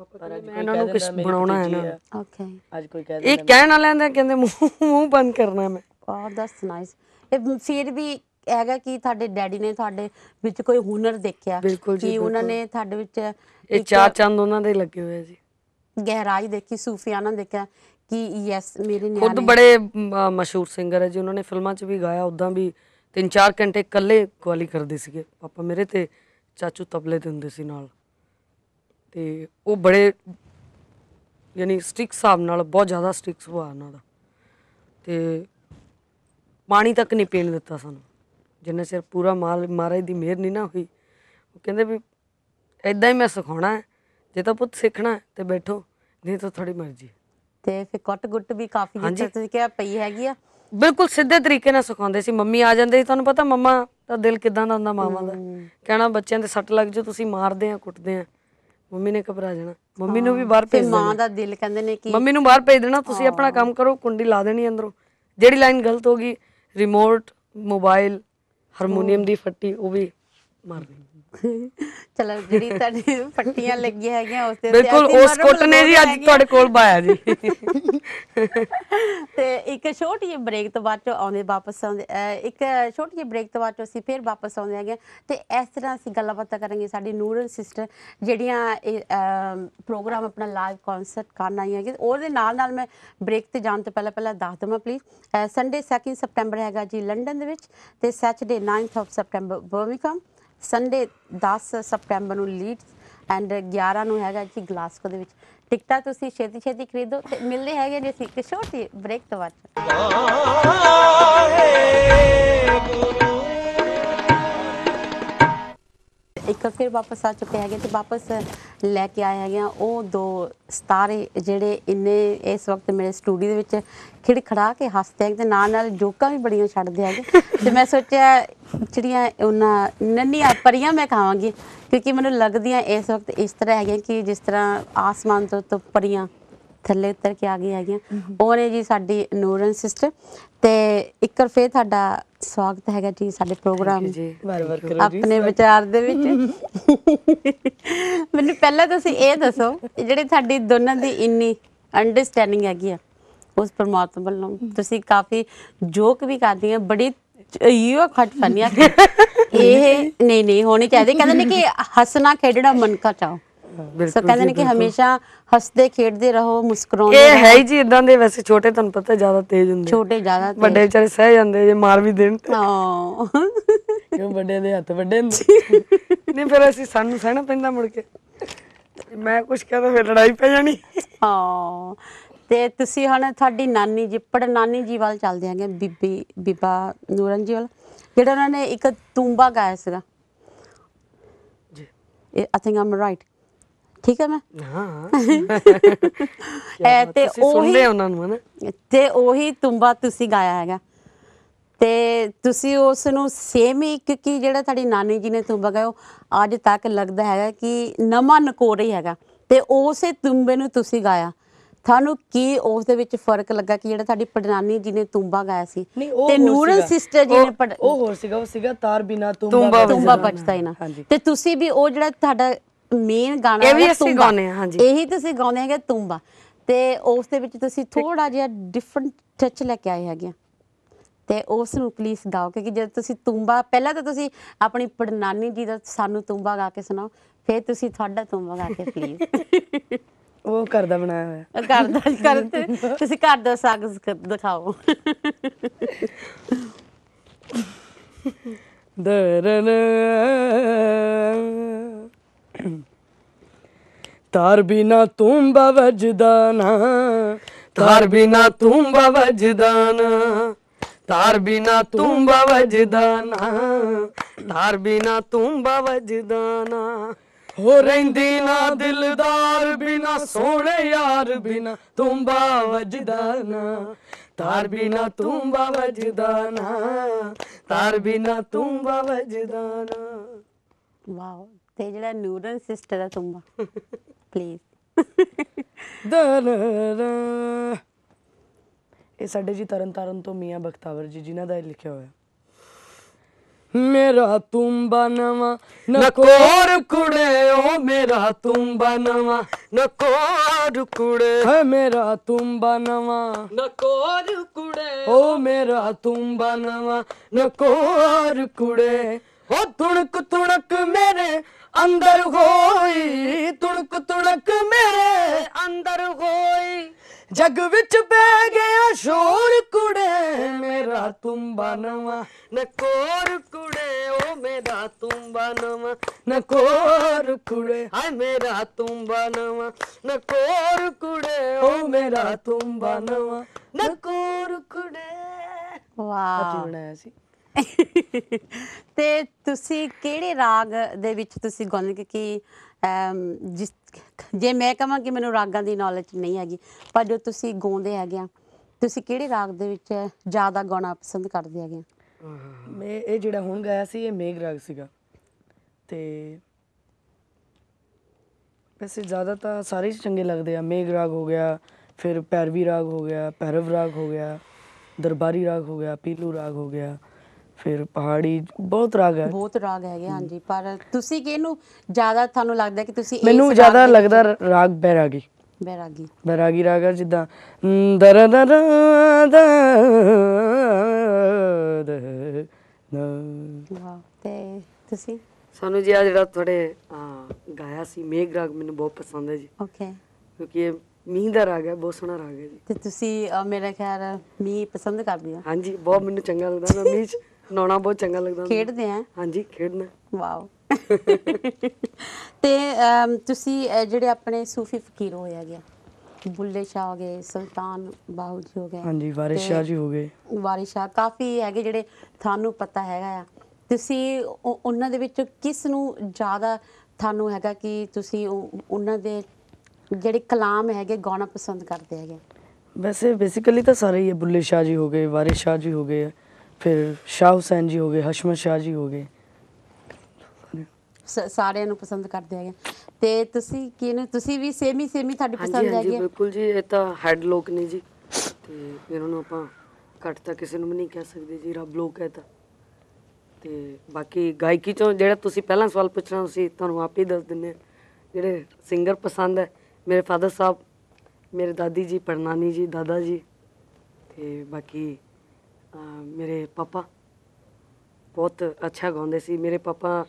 ਪਰ ਅੱਜ ਮੈਂ ਇਹਨਾਂ ਨੂੰ ਕੁਝ ਬਣਾਉਣਾ ਹੈ ਨਾ ਓਕੇ ਅੱਜ ਕੋਈ ਕਹਿ ਦਿੰਦਾ ਇਹ ਕਹਿਣ ਵਾਲਿਆਂ ਦਾ ਕਹਿੰਦੇ ਮੂੰਹ ਮੂੰਹ ਬੰਦ ਕਰਨਾ ਮੈਂ ਵਾਹ ਦੱਸ ਨਾਈਸ ਇਹ ਫਿਰ ਵੀ ਹੈਗਾ ਕਿ ਤੁਹਾਡੇ ਡੈਡੀ ਨੇ ਤੁਹਾਡੇ ਵਿੱਚ ਕੋਈ ਹੁਨਰ ਦੇਖਿਆ ਕਿ ਉਹਨਾਂ ਨੇ ਤੁਹਾਡੇ ਵਿੱਚ ਇਹ ਚਾਰ ਚੰਦ ਉਹਨਾਂ ਦੇ ਲੱਗੇ ਹੋਏ ਸੀ ਗਹਿਰਾਈ ਦੇਖੀ ਸੂਫੀਆਨਾ ਦੇਖਿਆ ਕਿ ਯੈਸ ਮੇਰੇ ਨਿਆਣੇ ਖੁਦ ਬੜੇ ਮਸ਼ਹੂਰ ਸਿੰਗਰ ਹੈ ਜੀ ਉਹਨਾਂ ਨੇ ਫਿਲਮਾਂ 'ਚ ਵੀ ਗਾਇਆ ਉਦਾਂ ਵੀ 3-4 ਘੰਟੇ ਇਕੱਲੇ ਕੁਆਲੀ ਕਰਦੇ ਸੀਗੇ ਪਾਪਾ ਮੇਰੇ ਤੇ ਚਾਚੂ ਤਬਲੇ ਤੇ ਹੁੰਦੇ ਸੀ ਨਾਲ ਤੇ ਉਹ ਬੜੇ ਯਾਨੀ ਸਟ੍ਰਿਕ ਹਿਸਾਬ ਨਾਲ ਬਹੁਤ ਜ਼ਿਆਦਾ ਸਟ੍ਰਿਕ ਸੁਭਾਅ ਉਹਨਾਂ ਦਾ ਤੇ ਪਾਣੀ ਤੱਕ ਨਹੀਂ ਪੀਣ ਦਿੱਤਾ ਸਾਨੂੰ ਜਿੰਨਾ ਚਿਰ ਪੂਰਾ ਮਾਲ ਮਹਾਰਾਜ ਦੀ ਮਿਹਰ ਨਹੀਂ ਨਾ ਹੋਈ ਉਹ ਕਹਿੰਦੇ ਵੀ ਐਦਾਂ ਹੀ ਮੈਂ ਸਿਖਾਉਣਾ ਹੈ ਜੇ ਤਾਂ ਪੁੱਤ ਸਿੱਖਣਾ ਤੇ ਬੈਠੋ ਨਹੀਂ ਤਾਂ ਤੁਹਾਡੀ ਮਰਜ਼ੀ ਤੇ ਫਿਰ ਕਟ ਗੁੱਟ ਵੀ ਕਾਫੀ ਜਿੱਤ ਤੁਸੀਂ ਕਿਹਾ ਪਈ ਹੈਗੀ ਆ ਬਿਲਕੁਲ ਸਿੱਧੇ ਤਰੀਕੇ ਨਾਲ ਸਿਖਾਉਂਦੇ ਸੀ ਮੰਮੀ ਆ ਜਾਂਦੇ ਸੀ ਤੁਹਾਨੂੰ ਪਤਾ ਮੰਮਾ ਦਾ ਦਿਲ ਕਿਦਾਂ ਦਾ ਹੁੰਦਾ ਮਾਵਾਂ ਦਾ ਕਹਿਣਾ ਬੱਚਿਆਂ ਦੇ ਸੱਟ ਲੱਗ ਜੋ ਤੁਸੀਂ ਮਾਰਦੇ ਆ ਕੁੱਟਦੇ ਆ ਮੰਮੀ ਨੇ ਘਬਰਾ ਜਾਣਾ ਮੰਮੀ ਨੂੰ ਵੀ ਬਾਹਰ ਭੇਜ ਦੇਣਾ ਮਾਂ ਦਾ ਦਿਲ ਕਹਿੰਦੇ ਨੇ ਕਿ ਮੰਮੀ ਨੂੰ ਬਾਹਰ ਭੇਜ ਦੇਣਾ ਤੁਸੀਂ ਆਪਣਾ ਕੰਮ ਕਰੋ ਕੁੰਡੀ ਲਾ ਦੇਣੀ ਅੰਦਰੋਂ ਜਿਹੜੀ ਲਾਈਨ ਗਲਤ ਹੋ ਗਈ ਰਿਮੋਟ ਮੋਬਾਈਲ ਹਾਰਮੋਨੀਅਮ ਦੀ ਫੱਟੀ ਉਹ ਵੀ ਮਾਰ ਦੇਣੀ ਚਲੋ ਜਿਹੜੀ ਤੁਹਾਡੀ ਫੱਟੀਆਂ ਲੱਗੀਆਂ ਹੈਗੀਆਂ ਉਸ ਤੇ ਬਿਲਕੁਲ ਉਸ ਕੁੱਟ ਨੇ ਜੀ ਅੱਜ ਤੁਹਾਡੇ ਕੋਲ ਬਾਇਆ ਜੀ ਤੇ ਇੱਕ ਛੋਟੀ ਜਿਹੀ ਬ੍ਰੇਕ ਤੋਂ ਬਾਅਦ ਚੋਂ ਆਉਂਦੇ ਵਾਪਸ ਆਉਂਦੇ ਇੱਕ ਛੋਟੀ ਜਿਹੀ ਬ੍ਰੇਕ ਤੋਂ ਬਾਅਦ ਚੋਂ ਅਸੀਂ ਫੇਰ ਵਾਪਸ ਆਉਂਦੇ ਹੈਗੇ ਤੇ ਇਸ ਤਰ੍ਹਾਂ ਅਸੀਂ ਗੱਲਬਾਤ ਕਰਾਂਗੇ ਸਾਡੀ ਨੂਰਲ ਸਿਸਟਰ ਜਿਹੜੀਆਂ ਇਹ ਪ੍ਰੋਗਰਾਮ ਆਪਣਾ ਲਾਈਵ ਕਨਸਰਟ ਕਰਨ ਆਈਆਂ ਹੈਗੇ ਉਹਦੇ ਨਾਲ ਨਾਲ ਮੈਂ ਬ੍ਰੇਕ ਤੇ ਜਾਣ ਤੋਂ ਪਹਿਲਾਂ ਪਹਿਲਾਂ ਦੱਸ ਦਵਾਂ ਪਲੀਜ਼ ਸੰਡੇ 2 ਸਪਟੈਂਬਰ ਹੈਗਾ ਜੀ ਲੰਡਨ ਦੇ ਵਿੱਚ ਤੇ Saturday 9th of September Birmingham Sunday 10 September ਨੂੰ ਲੀਡਸ ਐਂਡ 11 ਨੂੰ ਹੈਗਾ ਜੀ ਗਲਾਸਕੋ ਦੇ ਵਿੱਚ ਟਿਕਟਾਂ ਤੁਸੀਂ ਛੇਤੀ ਛੇਤੀ ਖਰੀਦੋ ਤੇ ਮਿਲਦੇ ਹੈਗੇ ਜੀ ਅਸੀਂ ਇੱਕ ਛੋਟੀ ਬ੍ਰੇਕ ਤੋਂ ਬਾਅਦ ਇੱਕ ਫਿਰ ਵਾਪਸ ਆ ਚੁੱਕੇ ਹੈਗੇ ਤੇ ਵਾਪਸ ਲੈ ਕੇ ਆਏ ਹੈਗੇ ਆ ਉਹ ਦੋ ਸਤਾਰੇ ਜਿਹੜੇ ਇੰਨੇ ਇਸ ਵਕਤ ਮੇਰੇ ਸਟੂਡੀਓ ਦੇ ਵਿੱਚ ਖਿੜਖੜਾ ਕੇ ਹੱਸਦੇ ਹੈਗੇ ਤੇ ਨਾਲ ਨਾਲ ਜੋਕਾਂ ਵੀ ਬੜੀਆਂ ਛੱਡਦੇ ਹੈਗੇ ਤੇ ਮੈਂ ਸੋਚਿਆ ਜਿਹੜੀਆਂ ਉਹਨਾਂ ਨੰਨੀਆਂ ਪਰੀਆਂ ਮੈਂ ਖਾਵਾਂਗੀ ਕਿਉਂਕਿ ਮੈਨੂੰ ਲੱਗਦੀਆਂ ਇਸ ਵਕਤ ਇਸ ਤਰ੍ਹਾਂ ਹੈਗੇ ਕਿ ਜਿਸ ਤਰ੍ਹਾਂ ਆਸਮਾਨ ਤੋਂ ਤੋਂ ਪਰੀਆਂ ਥੱਲੇ ਉਤਰ ਕੇ ਆ ਗਈ ਹੈਗੀਆਂ ਉਹ ਨੇ ਜੀ ਸਾਡੀ ਨੂਰਨ ਸਿਸਟਰ ਤੇ ਇੱਕ ਵਾਰ ਫੇਰ ਤੁਹਾਡਾ ਸਵਾਗਤ ਹੈਗਾ ਜੀ ਸਾਡੇ ਪ੍ਰੋਗਰਾਮ ਜੀ ਵਾਰ-ਵਾਰ ਕਰੋ ਜੀ ਆਪਣੇ ਵਿਚਾਰ ਦੇ ਵਿੱਚ ਮੈਨੂੰ ਪਹਿਲਾਂ ਤੁਸੀਂ ਇਹ ਦੱਸੋ ਜਿਹੜੇ ਸਾਡੀ ਦੋਨਾਂ ਦੀ ਇੰਨੀ ਅੰਡਰਸਟੈਂਡਿੰਗ ਹੈਗੀ ਆ ਉਸ ਪਰਮਾਤਮਾ ਵੱਲੋਂ ਤੁਸੀਂ ਕਾਫੀ ਜੋਕ ਵੀ ਆ ਬੜੀ ਯੂ ਖਟ ਫਨੀਆ ਇਹ ਨਹੀਂ ਨਹੀਂ ਹੋਣੀ ਚਾਹੀਦੀ ਕਹਿੰਦੇ ਨੇ ਕਿ ਹੱਸਣਾ ਖੇਡਣਾ ਮਨ ਕਾ ਚਾਓ ਸੋ ਕਹਿੰਦੇ ਨੇ ਕਿ ਹਮੇਸ਼ਾ ਹੱਸਦੇ ਖੇਡਦੇ ਰਹੋ ਮੁਸਕਰਾਉਂਦੇ ਇਹ ਹੈ ਜੀ ਇਦਾਂ ਦੇ ਵੈਸੇ ਛੋਟੇ ਤੁਹਾਨੂੰ ਪਤਾ ਜ਼ਿਆਦਾ ਤੇਜ਼ ਹੁੰਦੇ ਛੋਟੇ ਜ਼ਿਆਦਾ ਵੱਡੇ ਵਿਚਾਰੇ ਸਹਿ ਜਾਂਦੇ ਜੇ ਮਾਰ ਵੀ ਦੇਣ ਹਾਂ ਕਿਉਂ ਵੱਡੇ ਦੇ ਹੱਥ ਵੱਡੇ ਹੁੰਦੇ ਨਹੀਂ ਫਿਰ ਅਸੀਂ ਸਾਨੂੰ ਸਹਿਣਾ ਪੈਂਦਾ ਮੁੜ ਕੇ ਮੈਂ ਕੁਝ ਤਾਂ ਫਿਰ ਲੜਾਈ ਪੈ ਜਾਣੀ ਹਾਂ ਤੇ ਤੁਸੀਂ ਹੁਣ ਤੁਹਾਡੀ ਨਾਨੀ ਜੀ ਪੜ ਨਾਨੀ ਜੀ ਵੱਲ ਚੱਲਦੇ ਆਂਗੇ ਬੀਬੀ ਬੀਬਾ ਨੂਰਨ ਜੀ ਵੱਲ ਜਿਹੜਾ ਉਹਨਾਂ ਨੇ ਇੱਕ ਤੂੰਬਾ ਗਾਇਆ ਸੀਗਾ ਜੀ ਆਈ ਥਿੰਕ ਆਮ ਰਾਈਟ ਠੀਕ ਹੈ ਮੈਂ ਹਾਂ ਐ ਤੇ ਉਹੀ ਉਹਨਾਂ ਨੂੰ ਹਨਾ ਤੇ ਉਹੀ ਤੁੰਬਾ ਤੁਸੀਂ ਗਾਇਆ ਹੈਗਾ ਤੇ ਤੁਸੀਂ ਉਸ ਨੂੰ ਸੇਮ ਹੀ ਕਿਉਂਕਿ ਜਿਹੜਾ ਤੁਹਾਡੀ ਨਾਨੀ ਜੀ ਨੇ ਤੁੰਬਾ ਗਾਇਆ ਅੱਜ ਤੱਕ ਲੱਗਦਾ ਹੈਗਾ ਕਿ ਨਮਾ ਨਕੋਰ ਹੀ ਹੈਗਾ ਤੇ ਉਸੇ ਤੁੰਬੇ ਨੂੰ ਤੁਸੀਂ ਗਾਇਆ ਤੁਹਾਨੂੰ ਕੀ ਉਸ ਦੇ ਵਿੱਚ ਫਰਕ ਲੱਗਾ ਕਿ ਜਿਹੜਾ ਤੁਹਾਡੀ ਪੜਨਾਨੀ ਜੀ ਨੇ ਤੁੰਬਾ ਗਾਇਆ ਸੀ ਤੇ ਨੂਰਨ ਸਿਸਟਰ ਜੀ ਨੇ ਉਹ ਹੋਰ ਸੀਗਾ ਉਹ ਸੀਗਾ ਤਾਰ ਬਿਨਾ ਤੁੰਬਾ ਤੁੰਬਾ ਬਚਦਾ ਹੀ ਨਾ ਤੇ ਤੁਸੀਂ ਵੀ ਉਹ ਜਿਹੜਾ ਤੁਹਾਡਾ ਮੇਨ ਗਾਣਾ ਇਹ ਵੀ ਅਸੀਂ ਹਾਂਜੀ ਇਹੀ ਤੁਸੀਂ ਗਾਉਂਦੇ ਹੈਗੇ ਤੁੰਬਾ ਤੇ ਉਸ ਦੇ ਵਿੱਚ ਤੁਸੀਂ ਥੋੜਾ ਜਿਹਾ ਡਿਫਰੈਂਟ ਟੱਚ ਲੈ ਕੇ ਆਏ ਹੈਗੇ ਤੇ ਉਸ ਨੂੰ ਪਲੀਜ਼ ਗਾਓ ਕਿਉਂਕਿ ਜਦ ਤੁਸੀਂ ਤੁੰਬਾ ਪਹਿਲਾਂ ਤਾਂ ਤੁਸੀਂ ਆਪਣੀ ਪੜਨਾਨੀ ਜੀ ਦਾ ਸਾਨੂੰ ਤੁੰਬਾ ਗਾ ਕੇ ਸੁਣਾਓ ਫਿਰ ਤੁਸੀਂ ਤੁਹਾਡਾ ਤੁੰਬਾ ਗਾ ਕੇ ਪਲੀਜ਼ ਉਹ ਕਰਦਾ ਬਣਾਇਆ ਹੋਇਆ ਕਰਦਾ ਦਾ ਕਰਦੇ ਤੁਸੀਂ ਘਰ ਦਾ ਸਾਗ ਦਿਖਾਓ ਦਰਨ ਤਾਰ ਬਿਨਾ ਤੂੰ ਬਵਜਦਾ ਨਾ ਤਾਰ ਬਿਨਾ ਤੂੰ ਬਵਜਦਾ ਨਾ ਤਾਰ ਬਿਨਾ ਤੂੰ ਬਵਜਦਾ ਨਾ ਤਾਰ ਬਿਨਾ ਤੂੰ ਬਵਜਦਾ ਨਾ ਹੋ ਰਹਿੰਦੀ ਨਾ ਦਿਲਦਾਰ ਬਿਨਾ ਸੋਹਣੇ ਯਾਰ ਬਿਨਾ ਤੂੰ ਬਵਜਦਾ ਨਾ ਤਾਰ ਬਿਨਾ ਤੂੰ ਬਵਜਦਾ ਨਾ ਤਾਰ ਬਿਨਾ ਤੂੰ ਬਵਜਦਾ ਨਾ ਵਾਹ ਤੇ ਜਿਹੜਾ ਨੂਰਨ ਸਿਸਟਰ ਦਾ ਤੁੰਬਾ ਪਲੀਜ਼ ਦਰਰ ਇਹ ਸਾਡੇ ਜੀ ਤਰਨ ਤਾਰਨ ਤੋਂ ਮੀਆਂ ਬਖਤਾਵਰ ਜੀ ਜਿਨ੍ਹਾਂ ਦਾ ਇਹ ਲਿਖਿਆ ਹੋਇਆ ਮੇਰਾ ਤੁੰਬਾ ਨਵਾ ਨਕੋਰ ਕੁੜੇ ਓ ਮੇਰਾ ਤੁੰਬਾ ਨਵਾ ਨਕੋਰ ਕੁੜੇ ਹੈ ਮੇਰਾ ਤੁੰਬਾ ਨਵਾ ਨਕੋਰ ਕੁੜੇ ਓ ਮੇਰਾ ਤੁੰਬਾ ਨਵਾ ਨਕੋਰ ਕੁੜੇ ਓ ਤੁਣਕ ਤੁਣਕ ਮੇਰੇ ਅੰਦਰ ਹੋਈ ਤੁਣਕ ਤੁਣਕ ਮੇਰੇ ਅੰਦਰ ਹੋਈ ਜਗ ਵਿੱਚ ਪੈ ਗਿਆ ਸ਼ੋਰ ਕੁੜੇ ਮੇਰਾ ਤੂੰ ਬਨਵਾ ਨਕੋਰ ਕੁੜੇ ਓ ਮੇਰਾ ਤੂੰ ਬਨਵਾ ਨਕੋਰ ਕੁੜੇ ਹਾਏ ਮੇਰਾ ਤੂੰ ਬਨਵਾ ਨਕੋਰ ਕੁੜੇ ਓ ਮੇਰਾ ਤੂੰ ਬਨਵਾ ਨਕੋਰ ਕੁੜੇ ਵਾਹ ਅੱਜ ਬਣਾਇਆ ਸੀ ਤੇ ਤੁਸੀਂ ਕਿਹੜੇ ਰਾਗ ਦੇ ਵਿੱਚ ਤੁਸੀਂ ਗਾਉਂਦੇ ਕਿ ਜਿਸ ਜੇ ਮੈਂ ਕਹਾਂ ਕਿ ਮੈਨੂੰ ਰਾਗਾਂ ਦੀ ਨੌਲੇਜ ਨਹੀਂ ਹੈਗੀ ਪਰ ਜੋ ਤੁਸੀਂ ਗਾਉਂਦੇ ਹੈਗੇ ਆ ਤੁਸੀਂ ਕਿਹੜੇ ਰਾਗ ਦੇ ਵਿੱਚ ਜ਼ਿਆਦਾ ਗਾਉਣਾ ਪਸੰਦ ਕਰਦੇ ਹੈਗੇ ਮੈਂ ਇਹ ਜਿਹੜਾ ਹੁਣ ਗਾਇਆ ਸੀ ਇਹ ਮੇਗ ਰਾਗ ਸੀਗਾ ਤੇ ਵੈਸੇ ਜ਼ਿਆਦਾ ਤਾਂ ਸਾਰੇ ਚੰਗੇ ਲੱਗਦੇ ਆ ਮੇਗ ਰਾਗ ਹੋ ਗਿਆ ਫਿਰ ਪੈਰਵੀ ਰਾਗ ਹੋ ਗਿਆ ਪੈਰਵ ਰਾਗ ਹੋ ਗਿਆ ਦਰਬਾਰੀ ਰਾਗ ਹੋ ਗਿਆ ਪੀਲੂ ਰਾਗ ਹੋ ਗਿਆ ਫਿਰ ਪਹਾੜੀ ਬਹੁਤ ਰਾਗ ਹੈ ਬਹੁਤ ਰਾਗ ਹੈਗੇ ਹਾਂਜੀ ਪਰ ਤੁਸੀਂ ਕਿਹਨੂੰ ਜ਼ਿਆਦਾ ਤੁਹਾਨੂੰ ਲੱਗਦਾ ਕਿ ਤੁਸੀਂ ਮੈਨੂੰ ਜ਼ਿਆਦਾ ਲੱਗਦਾ ਰਾਗ ਬੈਰਾਗੀ ਬੈਰਾਗੀ ਬੈਰਾਗੀ ਰਾਗ ਹੈ ਜਿੱਦਾਂ ਦਰ ਦਰ ਦ ਵਾਹ ਤੇ ਤੁਸੀਂ ਸਾਨੂੰ ਜੀ ਆ ਜਿਹੜਾ ਤੁਹਾਡੇ ਗਾਇਆ ਸੀ ਮੇਗ ਰਾਗ ਮੈਨੂੰ ਬਹੁਤ ਪਸੰਦ ਹੈ ਜੀ ਓਕੇ ਕਿਉਂਕਿ ਇਹ ਮੀਂਹ ਦਾ ਰਾਗ ਹੈ ਬਹੁਤ ਸੋਹਣਾ ਰਾਗ ਹੈ ਜੀ ਤੇ ਤੁਸੀਂ ਮੇਰਾ ਖਿਆਲ ਮੀਂਹ ਪਸੰਦ ਕਰਦੇ ਹੋ ਹਾਂਜੀ ਬਹੁਤ ਮੈਨੂੰ ਚੰਗਾ ਲੱਗਦਾ ਮੈਂ ਮੀਂਹ ਨੌਣਾ ਬਹੁਤ ਚੰਗਾ ਲੱਗਦਾ ਹੈ ਖੇਡਦੇ ਆ ਹਾਂਜੀ ਖੇਡਣਾ ਵਾਓ ਤੇ ਤੁਸੀਂ ਜਿਹੜੇ ਆਪਣੇ ਸੂਫੀ ਫਕੀਰ ਹੋਇਆ ਗਿਆ ਬੁੱਲੇ ਸ਼ਾਹ ਹੋ ਗਏ ਸੁਲਤਾਨ ਬਾਹੂ ਜੀ ਹੋ ਗਏ ਹਾਂਜੀ ਵਾਰਿਸ ਸ਼ਾਹ ਜੀ ਹੋ ਗਏ ਵਾਰਿਸ ਸ਼ਾਹ ਕਾਫੀ ਹੈਗੇ ਜਿਹੜੇ ਤੁਹਾਨੂੰ ਪਤਾ ਹੈਗਾ ਆ ਤੁਸੀਂ ਉਹਨਾਂ ਦੇ ਵਿੱਚ ਕਿਸ ਨੂੰ ਜ਼ਿਆਦਾ ਤੁਹਾਨੂੰ ਹੈਗਾ ਕਿ ਤੁਸੀਂ ਉਹ- ਉਹਨਾਂ ਦੇ ਜਿਹੜੇ ਕਲਾਮ ਹੈਗੇ ਗਾਉਣਾ ਪਸੰਦ ਕਰਦੇ ਹੈਗੇ ਵੈਸੇ ਬੇਸਿਕਲੀ ਤਾਂ ਸਾਰੇ ਹੀ ਬੁੱਲੇ ਸ਼ਾਹ ਜੀ ਹੋ ਗਏ ਵਾਰਿਸ ਸ਼ਾਹ ਜੀ ਹੋ ਗਏ ਫਿਰ ਸ਼ਾਹ ਹੁਸੈਨ ਜੀ ਹੋ ਗਏ ਹਸ਼ਮਤ ਸ਼ਾਹ ਜੀ ਹੋ ਗਏ ਸਾਰਿਆਂ ਨੂੰ ਪਸੰਦ ਕਰਦੇ ਆਗੇ ਤੇ ਤੁਸੀਂ ਕਿਹਨੂੰ ਤੁਸੀਂ ਵੀ ਸੇਮ ਹੀ ਸੇਮ ਹੀ ਤੁਹਾਡੀ ਪਸੰਦ ਹੈਗੀ ਹਾਂਜੀ ਬਿਲਕੁਲ ਜੀ ਇਹ ਤਾਂ ਹੈਡ ਲੋਕ ਨੇ ਜੀ ਤੇ ਇਹਨਾਂ ਨੂੰ ਆਪਾਂ ਘੱਟ ਤਾਂ ਕਿਸੇ ਨੂੰ ਵੀ ਨਹੀਂ ਕਹਿ ਸਕਦੇ ਜੀ ਰੱਬ ਲੋਕ ਹੈ ਤਾਂ ਤੇ ਬਾਕੀ ਗਾਇਕੀ ਚੋਂ ਜਿਹੜਾ ਤੁਸੀਂ ਪਹਿਲਾਂ ਸਵਾਲ ਪੁੱਛਣਾ ਸੀ ਤੁਹਾਨੂੰ ਆਪ ਹੀ ਦੱਸ ਦਿੰਨੇ ਜਿਹੜੇ ਸਿੰਗਰ ਪਸੰਦ ਹੈ ਮੇਰੇ ਫਾਦਰ ਸਾਹਿਬ ਮੇਰੇ ਦਾਦੀ ਜੀ ਪੜਨਾਨੀ ਜੀ ਦਾਦਾ ਜੀ ਤੇ ਬਾਕੀ ਮੇਰੇ ਪਾਪਾ ਬਹੁਤ ਅੱਛਾ ਗਾਉਂਦੇ ਸੀ ਮੇਰੇ ਪਾਪਾ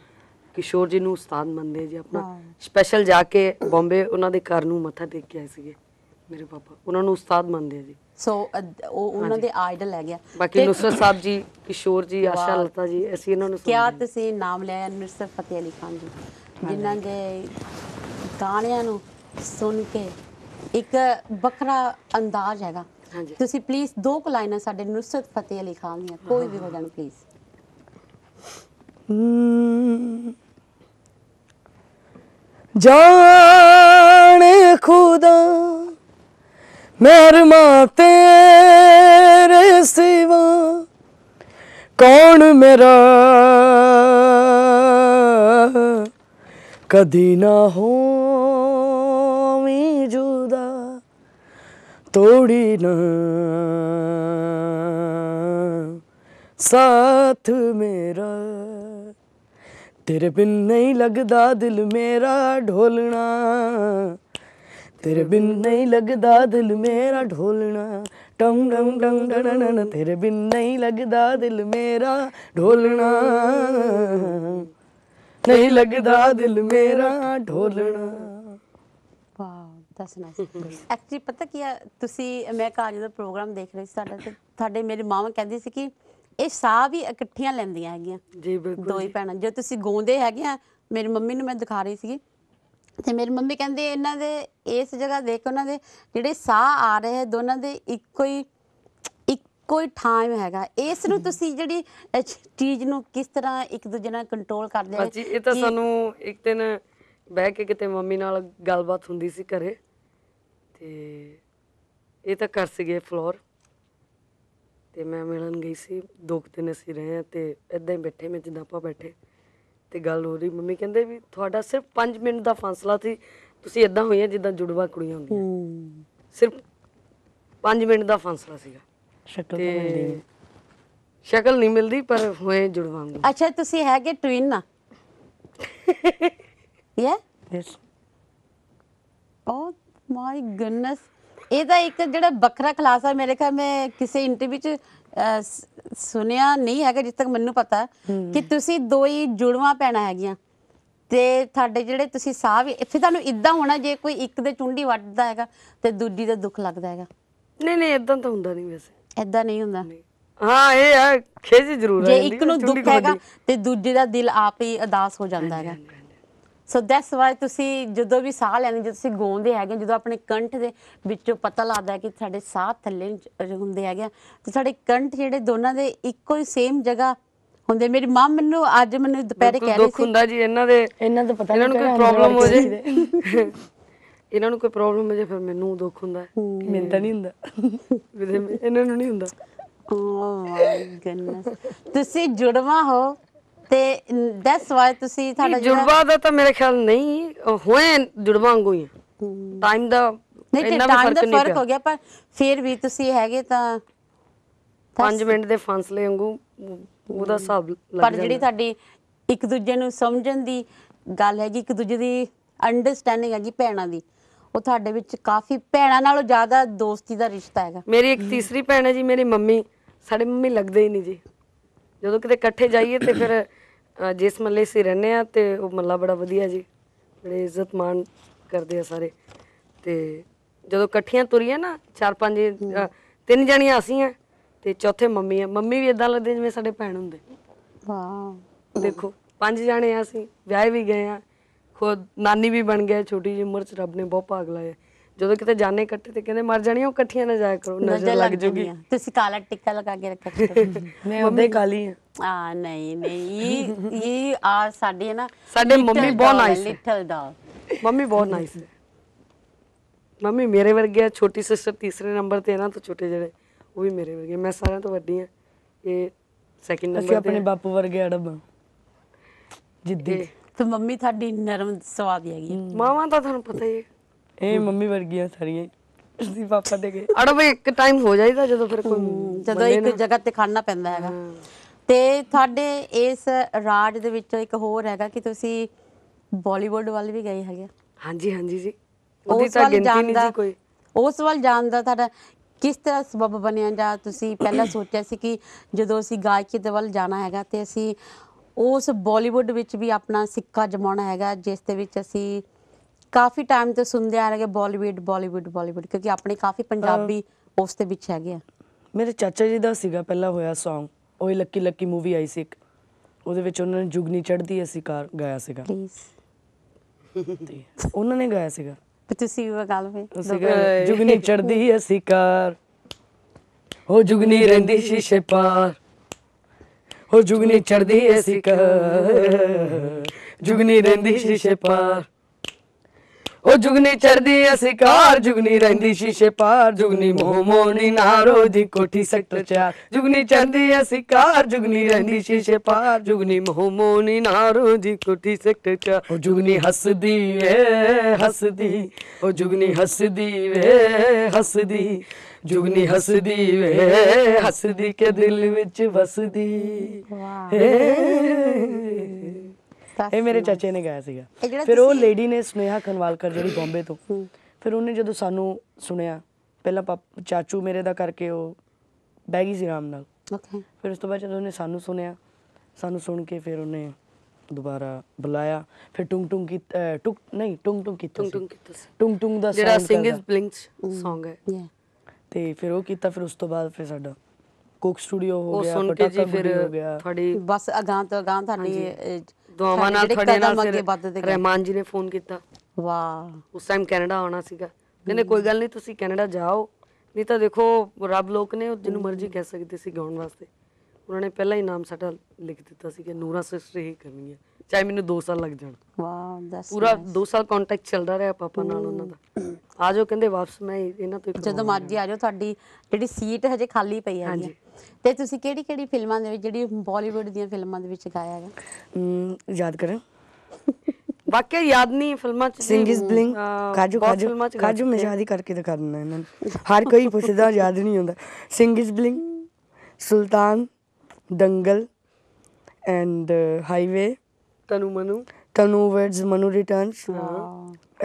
ਕਿਸ਼ੋਰ ਜੀ ਨੂੰ ਉਸਤਾਦ ਮੰਨਦੇ ਜੀ ਆਪਣਾ ਸਪੈਸ਼ਲ ਜਾ ਕੇ ਬੰਬੇ ਉਹਨਾਂ ਦੇ ਘਰ ਨੂੰ ਮੱਥਾ ਟੇਕ ਕੇ ਆਏ ਸੀਗੇ ਮੇਰੇ ਪਾਪਾ ਉਹਨਾਂ ਨੂੰ ਉਸਤਾਦ ਮੰਨਦੇ ਜੀ ਸੋ ਉਹ ਉਹਨਾਂ ਦੇ ਆਈਡਲ ਹੈ ਗਿਆ ਬਾਕੀ ਨੁਸਰਤ ਸਾਹਿਬ ਜੀ ਕਿਸ਼ੋਰ ਜੀ ਆਸ਼ਾ ਲਤਾ ਜੀ ਅਸੀਂ ਇਹਨਾਂ ਨੂੰ ਕਿਹਾ ਤੁਸੀਂ ਨਾਮ ਲਿਆ ਨੁਸਰਤ ਫਤਿਹ ਅਲੀ ਖਾਨ ਜੀ ਜਿਨ੍ਹਾਂ ਦੇ ਗਾਣਿਆਂ ਨੂੰ ਸੁਣ ਕੇ ਇੱਕ ਵੱਖਰਾ ਅੰਦਾਜ਼ ਹੈਗਾ ਹਾਂਜੀ ਤੁਸੀਂ ਪਲੀਜ਼ ਦੋ ਕੁ ਲਾਈਨਾਂ ਸਾਡੇ ਨੁਸਰਤ ਫਤਿਹ ਅਲੀ ਖਾਨ ਦੀਆਂ ਕੋਈ ਵੀ ਹੋ ਜਾਣ ਪਲੀਜ਼ ਜਾਣ ਖੁਦਾ ਮਰਮਾ ਤੇਰੇ ਸਿਵਾ ਕੌਣ ਮੇਰਾ ਕਦੀ ਨਾ ਹੋ ਤੋੜੀ ਨਾ ਸਾਥ ਮੇਰਾ ਤੇਰੇ ਬਿਨ ਨਹੀਂ ਲੱਗਦਾ ਦਿਲ ਮੇਰਾ ਢੋਲਣਾ ਤੇਰੇ ਬਿਨ ਨਹੀਂ ਲੱਗਦਾ ਦਿਲ ਮੇਰਾ ਢੋਲਣਾ ਟੰਗ ਟੰਗ ਟੰਗ ਡਣਨ ਤੇਰੇ ਬਿਨ ਨਹੀਂ ਲੱਗਦਾ ਦਿਲ ਮੇਰਾ ਢੋਲਣਾ ਨਹੀਂ ਲੱਗਦਾ ਦਿਲ ਮੇਰਾ ਢੋਲਣਾ ਦੱਸਣਾ ਸੀ ਐਕਚੁਅਲੀ ਪਤਾ ਕੀ ਆ ਤੁਸੀਂ ਮੈਂ ਕਾਲਜ ਦਾ ਪ੍ਰੋਗਰਾਮ ਦੇਖ ਰਹੀ ਸੀ ਸਾਡਾ ਤੇ ਤੁਹਾਡੇ ਮੇਰੇ ਮਾਮਾ ਕਹਿੰਦੀ ਸੀ ਕਿ ਇਹ ਸਾਹ ਵੀ ਇਕੱਠੀਆਂ ਲੈਂਦੀਆਂ ਹੈਗੀਆਂ ਜੀ ਬਿਲਕੁਲ ਦੋ ਹੀ ਪੈਣਾ ਜੇ ਤੁਸੀਂ ਗਾਉਂਦੇ ਹੈਗੇ ਆ ਮੇਰੀ ਮੰਮੀ ਨੂੰ ਮੈਂ ਦਿਖਾ ਰਹੀ ਸੀ ਤੇ ਮੇਰੀ ਮੰਮੀ ਕਹਿੰਦੇ ਇਹਨਾਂ ਦੇ ਇਸ ਜਗ੍ਹਾ ਦੇਖ ਉਹਨਾਂ ਦੇ ਜਿਹੜੇ ਸਾਹ ਆ ਰਹੇ ਦੋਨਾਂ ਦੇ ਇੱਕੋ ਹੀ ਇੱਕੋ ਹੀ ਟਾਈਮ ਹੈਗਾ ਇਸ ਨੂੰ ਤੁਸੀਂ ਜਿਹੜੀ ਚੀਜ਼ ਨੂੰ ਕਿਸ ਤਰ੍ਹਾਂ ਇੱਕ ਦੂਜੇ ਨਾਲ ਕੰਟਰੋਲ ਕਰਦੇ ਹੋ ਜੀ ਇਹ ਤਾਂ ਸਾਨੂੰ ਇੱਕ ਦਿਨ ਬਹਿ ਕੇ ਕਿਤੇ ਮੰਮੀ ਨਾਲ ਗੱਲਬਾਤ ਹੁੰਦੀ ਸੀ ਘਰੇ ਤੇ ਇਹ ਤਾਂ ਕਰ ਸੀਗੇ ਫਲੋਰ ਤੇ ਮੈਂ ਮਿਲਣ ਗਈ ਸੀ ਦੋ ਕੁ ਦਿਨ ਅਸੀਂ ਰਹੇ ਆ ਤੇ ਇਦਾਂ ਹੀ ਬੈਠੇ ਮੈਂ ਜਿੱਦਾਂ ਆਪਾਂ ਬੈਠੇ ਤੇ ਗੱਲ ਹੋ ਰਹੀ ਮੰਮੀ ਕਹਿੰਦੇ ਵੀ ਤੁਹਾਡਾ ਸਿਰਫ 5 ਮਿੰਟ ਦਾ ਫਾਸਲਾ ਸੀ ਤੁਸੀਂ ਇਦਾਂ ਹੋਈਆਂ ਜਿੱਦਾਂ ਜੁੜਵਾ ਕੁੜੀਆਂ ਹੁੰਦੀਆਂ ਸਿਰਫ 5 ਮਿੰਟ ਦਾ ਫਾਸਲਾ ਸੀਗਾ ਸ਼ਕਲ ਤਾਂ ਮਿਲਦੀ ਸ਼ਕਲ ਨਹੀਂ ਮਿਲਦੀ ਪਰ ਹੋਏ ਜੁੜਵਾਂਗੇ ਅੱਛਾ ਤੁਸੀਂ ਹੈਗੇ ਟਵਿਨ ਨਾ ਯਾ ਯੈਸ ਉਹ ਮਾਈ ਗਨਸ ਇਹ ਤਾਂ ਇੱਕ ਜਿਹੜਾ ਵੱਖਰਾ ਖਲਾਸ ਹੈ ਮੇਰੇ ਖਿਆਲ ਮੈਂ ਕਿਸੇ ਇੰਟਰਵਿਊ ਚ ਸੁਣਿਆ ਨਹੀਂ ਹੈਗਾ ਜਿੱਥੇ ਤੱਕ ਮੈਨੂੰ ਪਤਾ ਕਿ ਤੁਸੀਂ ਦੋ ਹੀ ਜੁੜਵਾ ਪੈਣਾ ਹੈਗੀਆਂ ਤੇ ਤੁਹਾਡੇ ਜਿਹੜੇ ਤੁਸੀਂ ਸਾਹ ਵੀ ਫਿਰ ਤੁਹਾਨੂੰ ਇਦਾਂ ਹੋਣਾ ਜੇ ਕੋਈ ਇੱਕ ਦੇ ਚੁੰਡੀ ਵੱਟਦਾ ਹੈਗਾ ਤੇ ਦੂਜੀ ਦਾ ਦੁੱਖ ਲੱਗਦਾ ਹੈਗਾ ਨਹੀਂ ਨਹੀਂ ਇਦਾਂ ਤਾਂ ਹੁੰਦਾ ਨਹੀਂ ਵੈਸੇ ਇਦਾਂ ਨਹੀਂ ਹੁੰਦਾ ਹਾਂ ਇਹ ਹੈ ਖੇਜੀ ਜ਼ਰੂਰ ਹੈ ਜੇ ਇੱਕ ਨੂੰ ਦੁੱਖ ਹੈਗਾ ਤੇ ਦੂਜੇ ਦਾ ਦਿਲ ਆਪ ਹੀ ਉਦਾਸ ਹੋ ਜਾਂਦਾ ਹੈਗਾ ਸੋ ਦੈਟਸ ਵਾਈ ਤੁਸੀਂ ਜਦੋਂ ਵੀ ਸਾਹ ਲੈਣੇ ਜਦੋਂ ਤੁਸੀਂ ਗਾਉਂਦੇ ਹੈਗੇ ਜਦੋਂ ਆਪਣੇ ਕੰਠ ਦੇ ਵਿੱਚੋਂ ਪਤਾ ਲੱਗਦਾ ਕਿ ਸਾਡੇ ਸਾਹ ਥੱਲੇ ਹੁੰਦੇ ਹੈਗੇ ਤੇ ਸਾਡੇ ਕੰਠ ਜਿਹੜੇ ਦੋਨਾਂ ਦੇ ਇੱਕੋ ਹੀ ਸੇਮ ਜਗ੍ਹਾ ਹੁੰਦੇ ਮੇਰੀ ਮਾਂ ਮੈਨੂੰ ਅੱਜ ਮੈਨੂੰ ਦੁਪਹਿਰੇ ਕਹਿ ਰਹੀ ਸੀ ਦੁੱਖ ਹੁੰਦਾ ਜੀ ਇਹਨਾਂ ਦੇ ਇਹਨਾਂ ਦਾ ਪਤਾ ਨਹੀਂ ਕੋਈ ਪ੍ਰੋਬਲਮ ਹੋ ਜੇ ਇਹਨਾਂ ਨੂੰ ਕੋਈ ਪ੍ਰੋਬਲਮ ਹੋ ਜੇ ਫਿਰ ਮੈਨੂੰ ਦੁੱਖ ਹੁੰਦਾ ਮੈਨੂੰ ਤਾਂ ਨਹੀਂ ਹੁੰਦਾ ਇਹਨਾਂ ਨੂੰ ਨਹੀਂ ਹੁੰਦਾ ਓ ਮਾਈ ਗਨਸ ਤੁਸੀਂ ਜੁੜਵਾ ਹੋ ਤੇ ਦੈਟਸ ਵਾਈ ਤੁਸੀਂ ਤੁਹਾਡਾ ਜੁੜਵਾ ਦਾ ਤਾਂ ਮੇਰੇ ਖਿਆਲ ਨਹੀਂ ਹੋਏ ਜੁੜਵਾ ਵਾਂਗੂ ਹੀ ਟਾਈਮ ਦਾ ਨਹੀਂ ਟਾਈਮ ਦਾ ਫਰਕ ਹੋ ਗਿਆ ਪਰ ਫਿਰ ਵੀ ਤੁਸੀਂ ਹੈਗੇ ਤਾਂ 5 ਮਿੰਟ ਦੇ ਫਾਸਲੇ ਵਾਂਗੂ ਉਹਦਾ ਹਿਸਾਬ ਲੱਗਦਾ ਪਰ ਜਿਹੜੀ ਤੁਹਾਡੀ ਇੱਕ ਦੂਜੇ ਨੂੰ ਸਮਝਣ ਦੀ ਗੱਲ ਹੈਗੀ ਇੱਕ ਦੂਜੇ ਦੀ ਅੰਡਰਸਟੈਂਡਿੰਗ ਹੈਗੀ ਭੈਣਾਂ ਦੀ ਉਹ ਤੁਹਾਡੇ ਵਿੱਚ ਕਾਫੀ ਭੈਣਾਂ ਨਾਲੋਂ ਜ਼ਿਆਦਾ ਦੋਸਤੀ ਦਾ ਰਿਸ਼ਤਾ ਹੈਗਾ ਮੇਰੀ ਇੱਕ ਤੀਸਰੀ ਭੈਣ ਹੈ ਜੀ ਮੇਰੀ ਮੰਮੀ ਸਾਡੇ ਮੰਮੀ ਲੱਗਦੇ ਹੀ ਨਹੀਂ ਜੀ ਜਦੋਂ ਕਿਤੇ ਇਕੱਠੇ ਜਾਈਏ ਤੇ ਫਿਰ ਜਿਸ ਮੱਲੇ ਸੀ ਰਹਿੰਦੇ ਆ ਤੇ ਉਹ ਮੱਲਾ ਬੜਾ ਵਧੀਆ ਜੀ ਬੜੇ ਇੱਜ਼ਤ ਮਾਨ ਕਰਦੇ ਆ ਸਾਰੇ ਤੇ ਜਦੋਂ ਇਕੱਠੀਆਂ ਤੁਰੀਆਂ ਨਾ ਚਾਰ ਪੰਜ ਤਿੰਨ ਜਣੀਆਂ ਅਸੀਂ ਆ ਤੇ ਚੌਥੇ ਮੰਮੀ ਆ ਮੰਮੀ ਵੀ ਇਦਾਂ ਲੱਗਦੇ ਜਿਵੇਂ ਸਾਡੇ ਭੈਣ ਹੁੰਦੇ ਵਾਹ ਦੇਖੋ ਪੰਜ ਜਣੇ ਆ ਅਸੀਂ ਵਿਆਹ ਵੀ ਗਏ ਆ ਖੁਦ ਨਾਨੀ ਵੀ ਬਣ ਗਏ ਛੋਟੀ ਜਿਹੀ ਉਮਰ ਚ ਰੱਬ ਨੇ ਬਹੁਤ ਭਾਗ ਲਾਇਆ ਜਦੋਂ ਕਿਤੇ ਜਾਣੇ ਇਕੱਠੇ ਤੇ ਕਹਿੰਦੇ ਮਰ ਜਾਣੀਆਂ ਉਹ ਇਕੱਠੀਆਂ ਨਾ ਜਾਇਆ ਕਰੋ ਨਜ਼ਰ ਲੱਗ ਜੂਗੀ ਤੁਸੀਂ ਕਾਲਾ ਟਿੱਕਾ ਲਗਾ ਕੇ ਰੱਖਿਆ ਮੈਂ ਉਹਦੇ ਕਾਲੀ ਆ ਆ ਨਹੀਂ ਨਹੀਂ ਇਹ ਇਹ ਆ ਸਾਡੇ ਨਾ ਸਾਡੇ ਮੰਮੀ ਬਹੁਤ ਨਾਈਸ ਲਿਟਲ ਦਾ ਮੰਮੀ ਬਹੁਤ ਨਾਈਸ ਹੈ ਮੰਮੀ ਮੇਰੇ ਵਰਗੇ ਆ ਛੋਟੀ ਸਿਸਟਰ ਤੀਸਰੇ ਨੰਬਰ ਤੇ ਨਾ ਤੋਂ ਛੋਟੇ ਜਿਹੜੇ ਉਹ ਵੀ ਮੇਰੇ ਵਰਗੇ ਮੈਂ ਸਾਰਿਆਂ ਤੋਂ ਵੱਡੀ ਆ ਇਹ ਸੈਕਿੰਡ ਨੰਬਰ ਤੇ ਅਸੀਂ ਆਪਣੇ ਬਾਪੂ ਵਰਗੇ ਅੜਬ ਜਿੱਦੀ ਤੇ ਮੰਮੀ ਤੁਹਾਡੀ ਨਰਮ ਸੁਆਦੀ ਹੈਗੀ ਮਾਵਾਂ ਤਾਂ ਤੁਹਾਨੂੰ ਪਤਾ ਹੀ ਹੈ ਇਹ ਮੰਮੀ ਵਰਗੀਆਂ ਸਾਰੀਆਂ ਹੀ। ਪਾਪਾ ਦੇ ਗਏ ਅੜੋ ਵੀ ਇੱਕ ਟਾਈਮ ਹੋ ਜਾਈਦਾ ਜਦੋਂ ਫਿਰ ਕੋਈ ਜਦੋਂ ਇੱਕ ਜਗ੍ਹਾ ਤੇ ਖੜਨਾ ਪੈਂਦਾ ਹੈਗਾ ਤੇ ਤੁਹਾਡੇ ਇਸ ਰਾਜ ਦੇ ਵਿੱਚੋਂ ਇੱਕ ਹੋਰ ਹੈਗਾ ਕਿ ਤੁਸੀਂ ਬਾਲੀਵੁੱਡ ਵੱਲ ਵੀ ਗਏ ਹੈਗੇ ਹਾਂਜੀ ਹਾਂਜੀ ਜੀ ਉਹਦੀ ਤਾਂ ਗਿਣਤੀ ਨਹੀਂ ਜੀ ਸੀ ਕੋਈ ਉਸ ਵੱਲ ਜਾਣ ਦਾ ਤੁਹਾਡਾ ਕਿਸ ਤਰ੍ਹਾਂ ਸਬਬ ਬਣਿਆ ਜਾਂ ਤੁਸੀਂ ਪਹਿਲਾਂ ਸੋਚਿਆ ਸੀ ਕਿ ਜਦੋਂ ਅਸੀਂ ਗਾਇਕੀ ਦੇ ਵੱਲ ਜਾਣਾ ਹੈਗਾ ਤੇ ਅਸੀਂ ਉਸ ਬਾਲੀਵੁੱਡ ਵਿੱਚ ਵੀ ਆਪਣਾ ਸਿੱਕਾ ਜਮਾਉਣਾ ਹੈਗਾ ਜਿਸ ਦੇ ਵਿੱਚ ਅਸੀਂ ਕਾਫੀ ਟਾਈਮ ਤੋਂ ਸੁਣਦੇ ਆ ਰਹੇ ਬਾਲੀਵੁੱਡ ਬਾਲੀਵੁੱਡ ਬਾਲੀਵੁੱਡ ਕਿਉਂਕਿ ਆਪਣੇ ਕਾਫੀ ਪੰਜਾਬੀ ਉਸ ਦੇ ਵਿੱਚ ਹੈਗੇ ਆ ਮੇਰੇ ਚਾਚਾ ਜੀ ਦਾ ਸੀਗਾ ਪਹਿਲਾ ਹੋਇਆ Song ਉਹ ਲੱਕੀ ਲੱਕੀ ਮੂਵੀ ਆਈ ਸੀ ਇੱਕ ਉਹਦੇ ਵਿੱਚ ਉਹਨਾਂ ਨੇ ਜੁਗਨੀ ਚੜਦੀ ਅਸੀਂ ਕਾਰ ਗਾਇਆ ਸੀਗਾ ਪਲੀਜ਼ ਉਹਨਾਂ ਨੇ ਗਾਇਆ ਸੀਗਾ ਤੇ ਤੁਸੀਂ ਉਹ ਗੱਲ ਵਿੱਚ ਜੁਗਨੀ ਚੜਦੀ ਅਸੀਂ ਕਾਰ ਹੋ ਜੁਗਨੀ ਰਹਿੰਦੀ ਸ਼ੀਸ਼ੇ ਪਾਰ ਹੋ ਜੁਗਨੀ ਚੜਦੀ ਅਸੀਂ ਕਾਰ ਜੁਗਨੀ ਰਹਿੰਦੀ ਸ਼ੀਸ਼ੇ ਪਾਰ ਉਹ ਜੁਗਨੀ ਚੜਦੀ ਅਸੀਂ ਕਾਰ ਜੁਗਨੀ ਰਹਿੰਦੀ ਸ਼ੀਸ਼ੇ ਪਾਰ ਜੁਗਨੀ ਮੋਹ ਮੋਣੀ ਨਾਰੋ ਦੀ ਕੋਠੀ ਸੈਕਟਰ ਚਾਰ ਜੁਗਨੀ ਚੜਦੀ ਅਸੀਂ ਕਾਰ ਜੁਗਨੀ ਰਹਿੰਦੀ ਸ਼ੀਸ਼ੇ ਪਾਰ ਜੁਗਨੀ ਮੋਹ ਮੋਣੀ ਨਾਰੋ ਦੀ ਕੋਠੀ ਸੈਕਟਰ ਚਾਰ ਉਹ ਜੁਗਨੀ ਹੱਸਦੀ ਏ ਹੱਸਦੀ ਉਹ ਜੁਗਨੀ ਹੱਸਦੀ ਵੇ ਹੱਸਦੀ ਜੁਗਨੀ ਹੱਸਦੀ ਵੇ ਹੱਸਦੀ ਕੇ ਦਿਲ ਵਿੱਚ ਵਸਦੀ ਵਾਹ ਇਹ ਮੇਰੇ ਚਾਚੇ ਨੇ ਗਾਇਆ ਸੀਗਾ ਫਿਰ ਉਹ ਲੇਡੀ ਨੇ ਸੁਨੇਹਾ ਖਨਵਾਲਕਰ ਜਿਹੜੀ ਬੰਬੇ ਤੋਂ ਫਿਰ ਉਹਨੇ ਜਦੋਂ ਸਾਨੂੰ ਸੁਣਿਆ ਪਹਿਲਾਂ ਚਾਚੂ ਮੇਰੇ ਦਾ ਕਰਕੇ ਉਹ ਬੈਗੀ ਸੀ ਰਾਮ ਨਾਲ ਓਕੇ ਫਿਰ ਉਸ ਤੋਂ ਬਾਅਦ ਜਦੋਂ ਉਹਨੇ ਸਾਨੂੰ ਸੁਣਿਆ ਸਾਨੂੰ ਸੁਣ ਕੇ ਫਿਰ ਉਹਨੇ ਦੁਬਾਰਾ ਬੁਲਾਇਆ ਫਿਰ ਟੁੰਗ ਟੁੰਗ ਕੀ ਟੁਕ ਨਹੀਂ ਟੁੰਗ ਟੁੰਗ ਕੀ ਟੁੰਗ ਟੁੰਗ ਕੀ ਟੁੰਗ ਟੁੰਗ ਦਾ ਜਿਹੜਾ ਸਿੰਗ ਇਜ਼ ਬਲਿੰਕ Song ਹੈ ਤੇ ਫਿਰ ਉਹ ਕੀਤਾ ਫਿਰ ਉਸ ਤੋਂ ਬਾਅਦ ਫਿਰ ਸਾਡਾ ਕੋਕ ਸਟੂਡੀਓ ਹੋ ਗਿਆ ਪਟਾਕਾ ਹੋ ਗਿਆ ਤੁਹਾਡੀ ਬਸ ਅਗਾਂ ਤੋਂ ਅਗਾਂ ਤੁਹਾਡੀ ਦੁਆਵਾਂ ਨਾਲ ਖੜੇ ਨਾਲ ਰਹਿਮਾਨ ਜੀ ਨੇ ਫੋਨ ਕੀਤਾ ਵਾਹ ਉਸ ਟਾਈਮ ਕੈਨੇਡਾ ਆਉਣਾ ਸੀਗਾ ਕਹਿੰਦੇ ਕੋਈ ਗੱਲ ਨਹੀਂ ਤੁਸੀਂ ਕੈਨੇਡਾ ਜਾਓ ਨਹੀਂ ਤਾਂ ਦੇਖੋ ਰੱਬ ਲੋਕ ਨੇ ਜਿਹਨੂੰ ਮਰਜ਼ੀ ਕਹਿ ਸਕਦੇ ਸੀ ਗਾਉਣ ਵਾਸਤੇ ਉਹਨਾਂ ਨੇ ਪਹਿਲਾਂ ਹੀ ਨਾਮ ਸਾਡਾ ਲਿਖ ਦਿੱਤਾ ਸੀ ਕਿ ਨੂਰਾ ਸਿਸਟਰ ਹੀ ਕਰਨੀ ਹੈ ਚਾਹੇ ਮੈਨੂੰ 2 ਸਾਲ ਲੱਗ ਜਾਣ ਵਾਹ ਦੱਸ ਪੂਰਾ 2 ਸਾਲ ਕੰਟੈਕਟ ਚੱਲਦਾ ਰਿਹਾ ਪਾਪਾ ਨਾਲ ਉਹਨਾਂ ਦਾ ਆਜੋ ਕਹਿੰਦੇ ਵਾਪਸ ਮੈਂ ਇਹਨਾਂ ਤੋਂ ਇੱਕ ਜਦੋਂ ਮਰਜੀ ਆਜੋ ਤੁਹਾਡੀ ਜਿਹੜੀ ਸੀਟ ਹਜੇ ਖਾਲੀ ਪਈ ਹੈ ਹਾਂਜੀ ਤੇ ਤੁਸੀਂ ਕਿਹੜੀ ਕਿਹੜੀ ਫਿਲਮਾਂ ਦੇ ਵਿੱਚ ਜਿਹੜੀ ਬਾਲੀਵੁੱਡ ਦੀਆਂ ਫਿਲਮਾਂ ਦੇ ਵਿੱਚ ਗਾਇਆ ਹੈ ਯਾਦ ਕਰਾਂ ਵਾਕਿਆ ਯਾਦ ਨਹੀਂ ਫਿਲਮਾਂ ਚ ਸਿੰਗ ਇਸ ਬਲਿੰਗ ਕਾਜੂ ਕਾਜੂ ਕਾਜੂ ਮੈਂ ਯਾਦ ਹੀ ਕਰਕੇ ਦਿਖਾ ਦਿੰਦਾ ਇਹਨਾਂ ਹਰ ਕੋਈ ਪੁੱਛਦਾ ਯਾਦ ਨਹੀਂ ਹੁੰਦਾ Singh is bling Sultan Dangal and highway uh, Tanu Manu Tanu weds Manu returns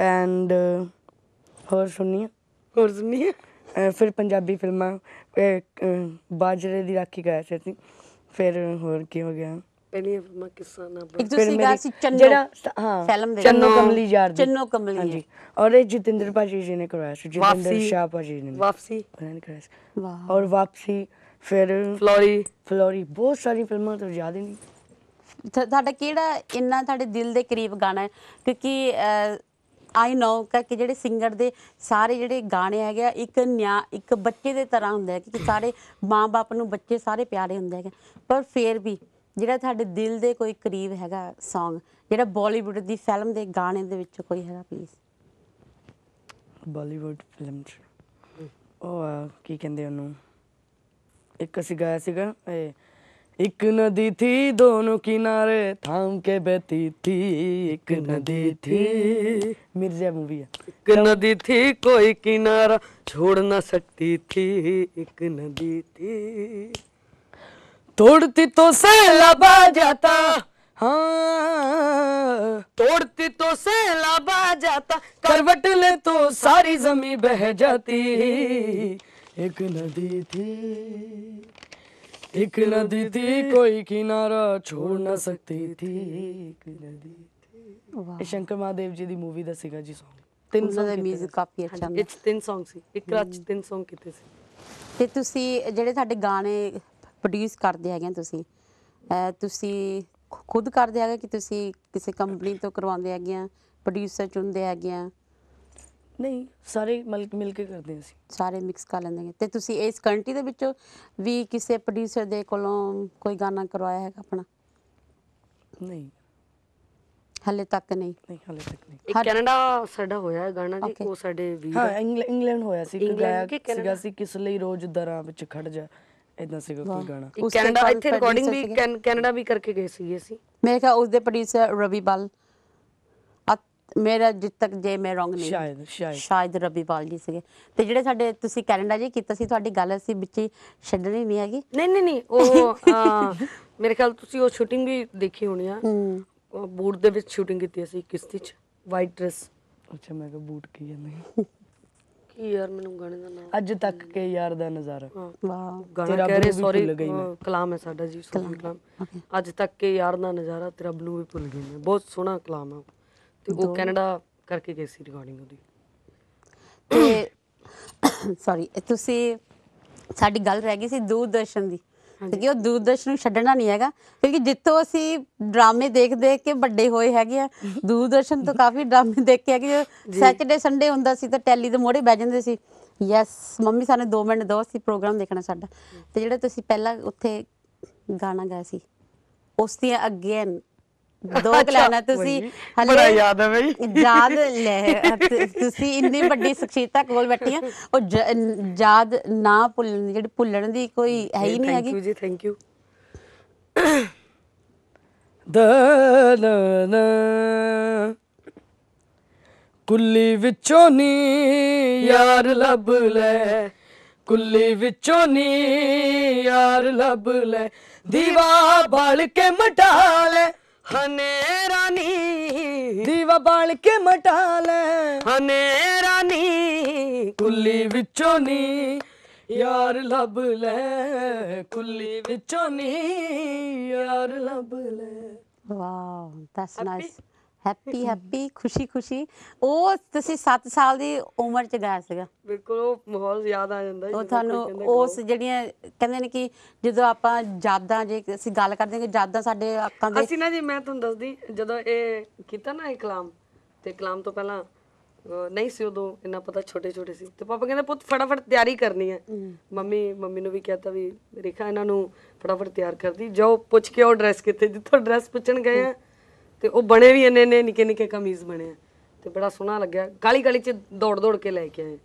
and uh, ਹੋਰ ਸੁਣੀਏ ਹੋਰ ਸੁਣੀਏ ਫਿਰ ਪੰਜਾਬੀ ਫਿਲਮਾਂ ਬਾਜਰੇ ਦੀ ਰਾਖੀ ਗਾਇਆ ਸੀ ਅਸੀਂ ਫਿਰ ਹੋਰ ਕੀ ਹੋ ਗਿਆ ਪਹਿਲੀ ਫਿਲਮਾਂ ਕਿੱਸਾ ਨਾ ਇੱਕ ਤੁਸੀਂ ਗਾਇਆ ਸੀ ਚੰਨੋ ਜਿਹੜਾ ਹਾਂ ਫਿਲਮ ਦੇ ਚੰਨੋ ਕਮਲੀ ਯਾਰ ਦੀ ਚੰਨੋ ਕਮਲੀ ਹਾਂਜੀ ਔਰ ਇਹ ਜਤਿੰਦਰ ਪਾਜੀ ਜੀ ਨੇ ਕਰਵਾਇਆ ਸੀ ਜਤਿੰਦਰ ਸ਼ਾਹ ਪਾਜੀ ਨੇ ਵਾਪਸੀ ਉਹਨਾਂ ਨੇ ਕਰਵਾਇਆ ਸੀ ਵਾਹ ਔਰ ਵਾਪਸੀ ਫਿਰ ਫਲੋਰੀ ਫਲੋਰੀ ਬਹੁਤ ਸਾਰੀ ਫਿਲਮਾਂ ਤੋਂ ਯਾਦ ਨਹੀਂ ਤੁਹਾਡਾ ਕਿਹੜਾ ਇੰਨਾ ਤੁਹਾਡੇ ਦਿਲ ਦੇ ਕਰੀਬ ਗਾਣਾ ਹੈ ਕਿਉਂਕਿ ਆਈ ਨੋ ਕਿ ਜਿਹੜੇ ਸਿੰਗਰ ਦੇ ਸਾਰੇ ਜਿਹੜੇ ਗਾਣੇ ਹੈਗੇ ਆ ਇੱਕ ਨਿਆ ਇੱਕ ਬੱਚੇ ਦੇ ਤਰ੍ਹਾਂ ਹੁੰਦੇ ਆ ਕਿ ਸਾਰੇ ਮਾਂ-ਬਾਪ ਨੂੰ ਬੱਚੇ ਸਾਰੇ ਪਿਆਰੇ ਹੁੰਦੇ ਆ ਪਰ ਫੇਰ ਵੀ ਜਿਹੜਾ ਤੁਹਾਡੇ ਦਿਲ ਦੇ ਕੋਈ ਕਰੀਬ ਹੈਗਾ Song ਜਿਹੜਾ ਬਾਲੀਵੁੱਡ ਦੀ ਫਿਲਮ ਦੇ ਗਾਣੇ ਦੇ ਵਿੱਚ ਕੋਈ ਹੈਗਾ ਪਲੀਜ਼ ਬਾਲੀਵੁੱਡ ਫਿਲਮ ਚ ਉਹ ਕੀ ਕਹਿੰਦੇ ਉਹਨੂੰ ਇੱਕ ਸੀਗਾ ਸੀਗਾ ਇਹ एक नदी थी दोनों किनारे थाम के बहती थी एक नदी थी मिर्जा मूवी है एक नदी थी कोई किनारा छोड़ ना सकती थी एक नदी थी तोड़ती तो सैलाब आ जाता हाँ तोड़ती तो सैलाब आ जाता करवट ले तो सारी जमी बह जाती एक नदी थी ਇੱਕ ਨਦੀ ਦੀ ਕੋਈ ਕਿਨਾਰਾ छोड़ ਨਾ ਸਕਦੀ थी ਇੱਕ ਨਦੀ थी ਇਹ ਸ਼ੰਕਰ ਮਹਾਦੇਵ ਜੀ ਦੀ ਮੂਵੀ ਦਾ ਸੀਗਾ ਜੀ Song ਤਿੰਨ ਉਹਨਾਂ ਦਾ ਮਿਊਜ਼ਿਕ ਕਾਫੀ ਅੱਛਾ ਹੁੰਦਾ ਇਟਸ ਤਿੰਨ Song ਸੀ ਇੱਕ ਰਾਤ ਚ ਤਿੰਨ Song ਕੀਤੇ ਸੀ ਤੇ ਤੁਸੀਂ ਜਿਹੜੇ ਸਾਡੇ ਗਾਣੇ ਪ੍ਰੋਡਿਊਸ ਕਰਦੇ ਹੈਗੇ ਤੁਸੀਂ ਤੁਸੀਂ ਖੁਦ ਕਰਦੇ ਹੈਗੇ ਕਿ ਤੁਸੀਂ ਕਿਸੇ ਕੰਪਨੀ ਤੋਂ ਕਰਵਾਉਂਦੇ ਹੈਗੇ ਆ ਪ੍ਰੋਡਿਊਸਰ ਚੁਣਦੇ ਹੈਗੇ ਆ ਨਹੀਂ ਸਾਰੇ ਮਿਲ ਮਿਲ ਕੇ ਕਰਦੇ ਸੀ ਅਸੀਂ ਸਾਰੇ ਮਿਕਸ ਕਰ ਲੈਂਦੇ ਹਾਂ ਤੇ ਤੁਸੀਂ ਇਸ ਕੰਟਰੀ ਦੇ ਵਿੱਚੋਂ ਵੀ ਕਿਸੇ ਪ੍ਰੋਡਿਊਸਰ ਦੇ ਕੋਲੋਂ ਕੋਈ ਗਾਣਾ ਕਰਵਾਇਆ ਹੈਗਾ ਆਪਣਾ ਨਹੀਂ ਹਲੇ ਤੱਕ ਨਹੀਂ ਨਹੀਂ ਹਲੇ ਤੱਕ ਨਹੀਂ ਇੱਕ ਕੈਨੇਡਾ ਸਾਡਾ ਹੋਇਆ ਹੈ ਗਾਣਾ ਜੀ ਉਹ ਸਾਡੇ ਵੀ ਹਾਂ ਇੰਗਲੈਂਡ ਹੋਇਆ ਸੀ ਕਿ ਗਾਇਆ ਸੀਗਾ ਸੀ ਕਿਸ ਲਈ ਰੋਜ਼ ਦਰਾਂ ਵਿੱਚ ਖੜ ਜਾ ਇਦਾਂ ਸੀਗਾ ਕੋਈ ਗਾਣਾ ਉਸ ਕੈਨੇਡਾ ਇੱਥੇ ਰਿਕਾਰਡਿੰਗ ਵੀ ਕੈਨੇਡਾ ਵੀ ਕਰਕੇ ਗਏ ਸੀ ਅਸੀਂ ਮੇਰੇ ਖਿਆਲ ਉਸ ਦੇ ਪ੍ਰੋਡਿਊਸਰ ਰਵੀ ਬਲ ਮੇਰਾ ਜਿੱਤ ਤੱਕ ਜੇ ਮੈਂ ਰੋਂਗ ਨਹੀਂ ਸ਼ਾਇਦ ਸ਼ਾਇਦ ਸ਼ਾਇਦ ਰਬੀਵਾਲ ਜੀ ਸੀਗੇ ਤੇ ਜਿਹੜੇ ਸਾਡੇ ਤੁਸੀਂ ਕੈਨੇਡਾ ਜੀ ਕੀਤਾ ਸੀ ਤੁਹਾਡੀ ਗੱਲ ਅਸੀਂ ਵਿੱਚ ਛੱਡਣੀ ਨਹੀਂ ਹੈਗੀ ਨਹੀਂ ਨਹੀਂ ਨਹੀਂ ਉਹ ਮੇਰੇ ਖਿਆਲ ਤੁਸੀਂ ਉਹ ਸ਼ੂਟਿੰਗ ਵੀ ਦੇਖੀ ਹੋਣੀ ਆ ਬੂਟ ਦੇ ਵਿੱਚ ਸ਼ੂਟਿੰਗ ਕੀਤੀ ਅਸੀਂ ਕਿਸ਼ਤੀ 'ਚ ਵਾਈਟ ਡਰੈਸ ਅੱਛਾ ਮੈਂ ਕਿਹਾ ਬੂਟ ਕੀ ਜਾਂਦੇ ਕੀ ਯਾਰ ਮੈਨੂੰ ਗਾਣੇ ਦਾ ਨਾਮ ਅੱਜ ਤੱਕ ਕੇ ਯਾਰ ਦਾ ਨਜ਼ਾਰਾ ਵਾਹ ਗਾਣਾ ਤੇਰਾ ਕਹਿ ਰਹੇ ਸੌਰੀ ਕਲਾਮ ਹੈ ਸਾਡਾ ਜੀ ਸੌਰੀ ਕਲਾਮ ਅੱਜ ਤੱਕ ਕੇ ਯਾਰ ਦਾ ਨਜ਼ਾਰਾ ਤੇਰਾ ਬਲੂ ਵੀ ਭੁੱਲ ਗਈ ਮੈਂ ਬਹੁਤ ਸੋਹਣਾ ਕਲਾਮ ਹੈ ਤੇ ਉਹ ਕੈਨੇਡਾ ਕਰਕੇ ਗਈ ਸੀ ਰਿਕਾਰਡਿੰਗ ਉਹਦੀ ਤੇ ਸੌਰੀ ਤੁਸੀਂ ਸਾਡੀ ਗੱਲ ਰਹਿ ਗਈ ਸੀ ਦੂਰਦਰਸ਼ਨ ਦੀ ਕਿਉਂਕਿ ਉਹ ਦੂਰਦਰਸ਼ਨ ਨੂੰ ਛੱਡਣਾ ਨਹੀਂ ਹੈਗਾ ਕਿਉਂਕਿ ਜਿੱਥੋਂ ਅਸੀਂ ਡਰਾਮੇ ਦੇਖ ਦੇਖ ਕੇ ਵੱਡੇ ਹੋਏ ਹੈਗੇ ਆ ਦੂਰਦਰਸ਼ਨ ਤੋਂ ਕਾਫੀ ਡਰਾਮੇ ਦੇਖ ਕੇ ਆ ਕਿ ਸੈਚਰਡੇ ਸੰਡੇ ਹੁੰਦਾ ਸੀ ਤਾਂ ਟੈਲੀ ਦੇ ਮੋੜੇ ਬਹਿ ਜਾਂਦੇ ਸੀ ਯੈਸ ਮੰਮੀ ਸਾਨੇ 2 ਮਿੰਟ ਦੋ ਸੀ ਪ੍ਰੋਗਰਾਮ ਦੇਖਣਾ ਸਾਡਾ ਤੇ ਜਿਹੜਾ ਤੁਸੀਂ ਪਹਿਲਾਂ ਉੱਥੇ ਗਾਣਾ ਗਾਇਆ ਸੀ ਉਸ ਦੀ ਅਗੇਨ ਦੋ ਕਲਾਨਾ ਤੁਸੀਂ ਹਲੇ ਬੜਾ ਯਾਦ ਹੈ ਬਈ ਯਾਦ ਲੈ ਤੁਸੀਂ ਇੰਨੀ ਵੱਡੀ ਸਖਸ਼ੀਤਾ ਕੋਲ ਬੈਠੀ ਆ ਉਹ ਯਾਦ ਨਾ ਭੁੱਲਣ ਜਿਹੜੀ ਭੁੱਲਣ ਦੀ ਕੋਈ ਹੈ ਹੀ ਨਹੀਂ ਹੈਗੀ ਥੈਂਕ ਯੂ ਜੀ ਥੈਂਕ ਯੂ ਕੁੱਲੀ ਵਿੱਚੋਂ ਨੀ ਯਾਰ ਲੱਭ ਲੈ ਕੁੱਲੀ ਵਿੱਚੋਂ ਨੀ ਯਾਰ ਲੱਭ ਲੈ ਦੀਵਾ ਬਾਲ ਕੇ ਮਟਾ ਲੈ हनेरा नी दीवा बाल के मटाल हनेरा नी कुल्ली विचो नी ਯਾਰ ਲੱਭ ਲੈ ਕੁੱਲੀ ਵਿੱਚੋਂ ਨੀ ਯਾਰ ਲੱਭ ਲੈ wow that's nice happy happy ਖੁਸ਼ੀ ਖੁਸ਼ੀ ਉਹ ਤੁਸੀਂ 7 ਸਾਲ ਦੀ ਉਮਰ ਚ ਗਿਆ ਸੀਗਾ ਬਿਲਕੁਲ ਉਹ ਮਾਹੌਲ ਯਾਦ ਆ ਜਾਂਦਾ ਜੀ ਉਹ ਤੁਹਾਨੂੰ ਉਸ ਜਿਹੜੀਆਂ ਕਹਿੰਦੇ ਨੇ ਕਿ ਜਦੋਂ ਆਪਾਂ ਜਾਦਾਂ ਜੇ ਅਸੀਂ ਗੱਲ ਕਰਦੇ ਹਾਂ ਕਿ ਜਾਦਾਂ ਸਾਡੇ ਅੱਖਾਂ ਦੇ ਅਸੀਂ ਨਾ ਜੀ ਮੈਂ ਤੁਹਾਨੂੰ ਦੱਸਦੀ ਜਦੋਂ ਇਹ ਕੀਤਾ ਨਾ ਇਹ ਕਲਾਮ ਤੇ ਕਲਾਮ ਤੋਂ ਪਹਿਲਾਂ ਨਹੀਂ ਸੀ ਉਦੋਂ ਇੰਨਾ ਪਤਾ ਛੋਟੇ ਛੋਟੇ ਸੀ ਤੇ ਪਾਪਾ ਕਹਿੰਦੇ ਪੁੱਤ ਫਟਾਫਟ ਤਿਆਰੀ ਕਰਨੀ ਹੈ ਮੰਮੀ ਮੰਮੀ ਨੂੰ ਵੀ ਕਹਤਾ ਵੀ ਰੇਖਾ ਇਹਨਾਂ ਨੂੰ ਫਟਾਫਟ ਤਿਆਰ ਕਰਦੀ ਜਾਓ ਪੁੱਛ ਕੇ ਉਹ ਡਰੈਸ ਕਿੱਥੇ ਜਿੱਥੋਂ ਡਰੈਸ ਪੁੱਛਣ ਗਏ ਆ ਤੇ ਉਹ ਬਣੇ ਵੀ ਇੰਨੇ ਨੇ ਨਿੱਕੇ ਨਿੱਕੇ ਕਮੀਜ਼ ਬਣੇ ਆ ਤੇ ਬੜਾ ਸੋਹਣਾ ਲੱਗਿਆ ਗਾਲੀ ਗਾਲੀ ਚ ਦੌੜ ਦੌੜ ਕੇ ਲੈ ਕੇ ਆਏ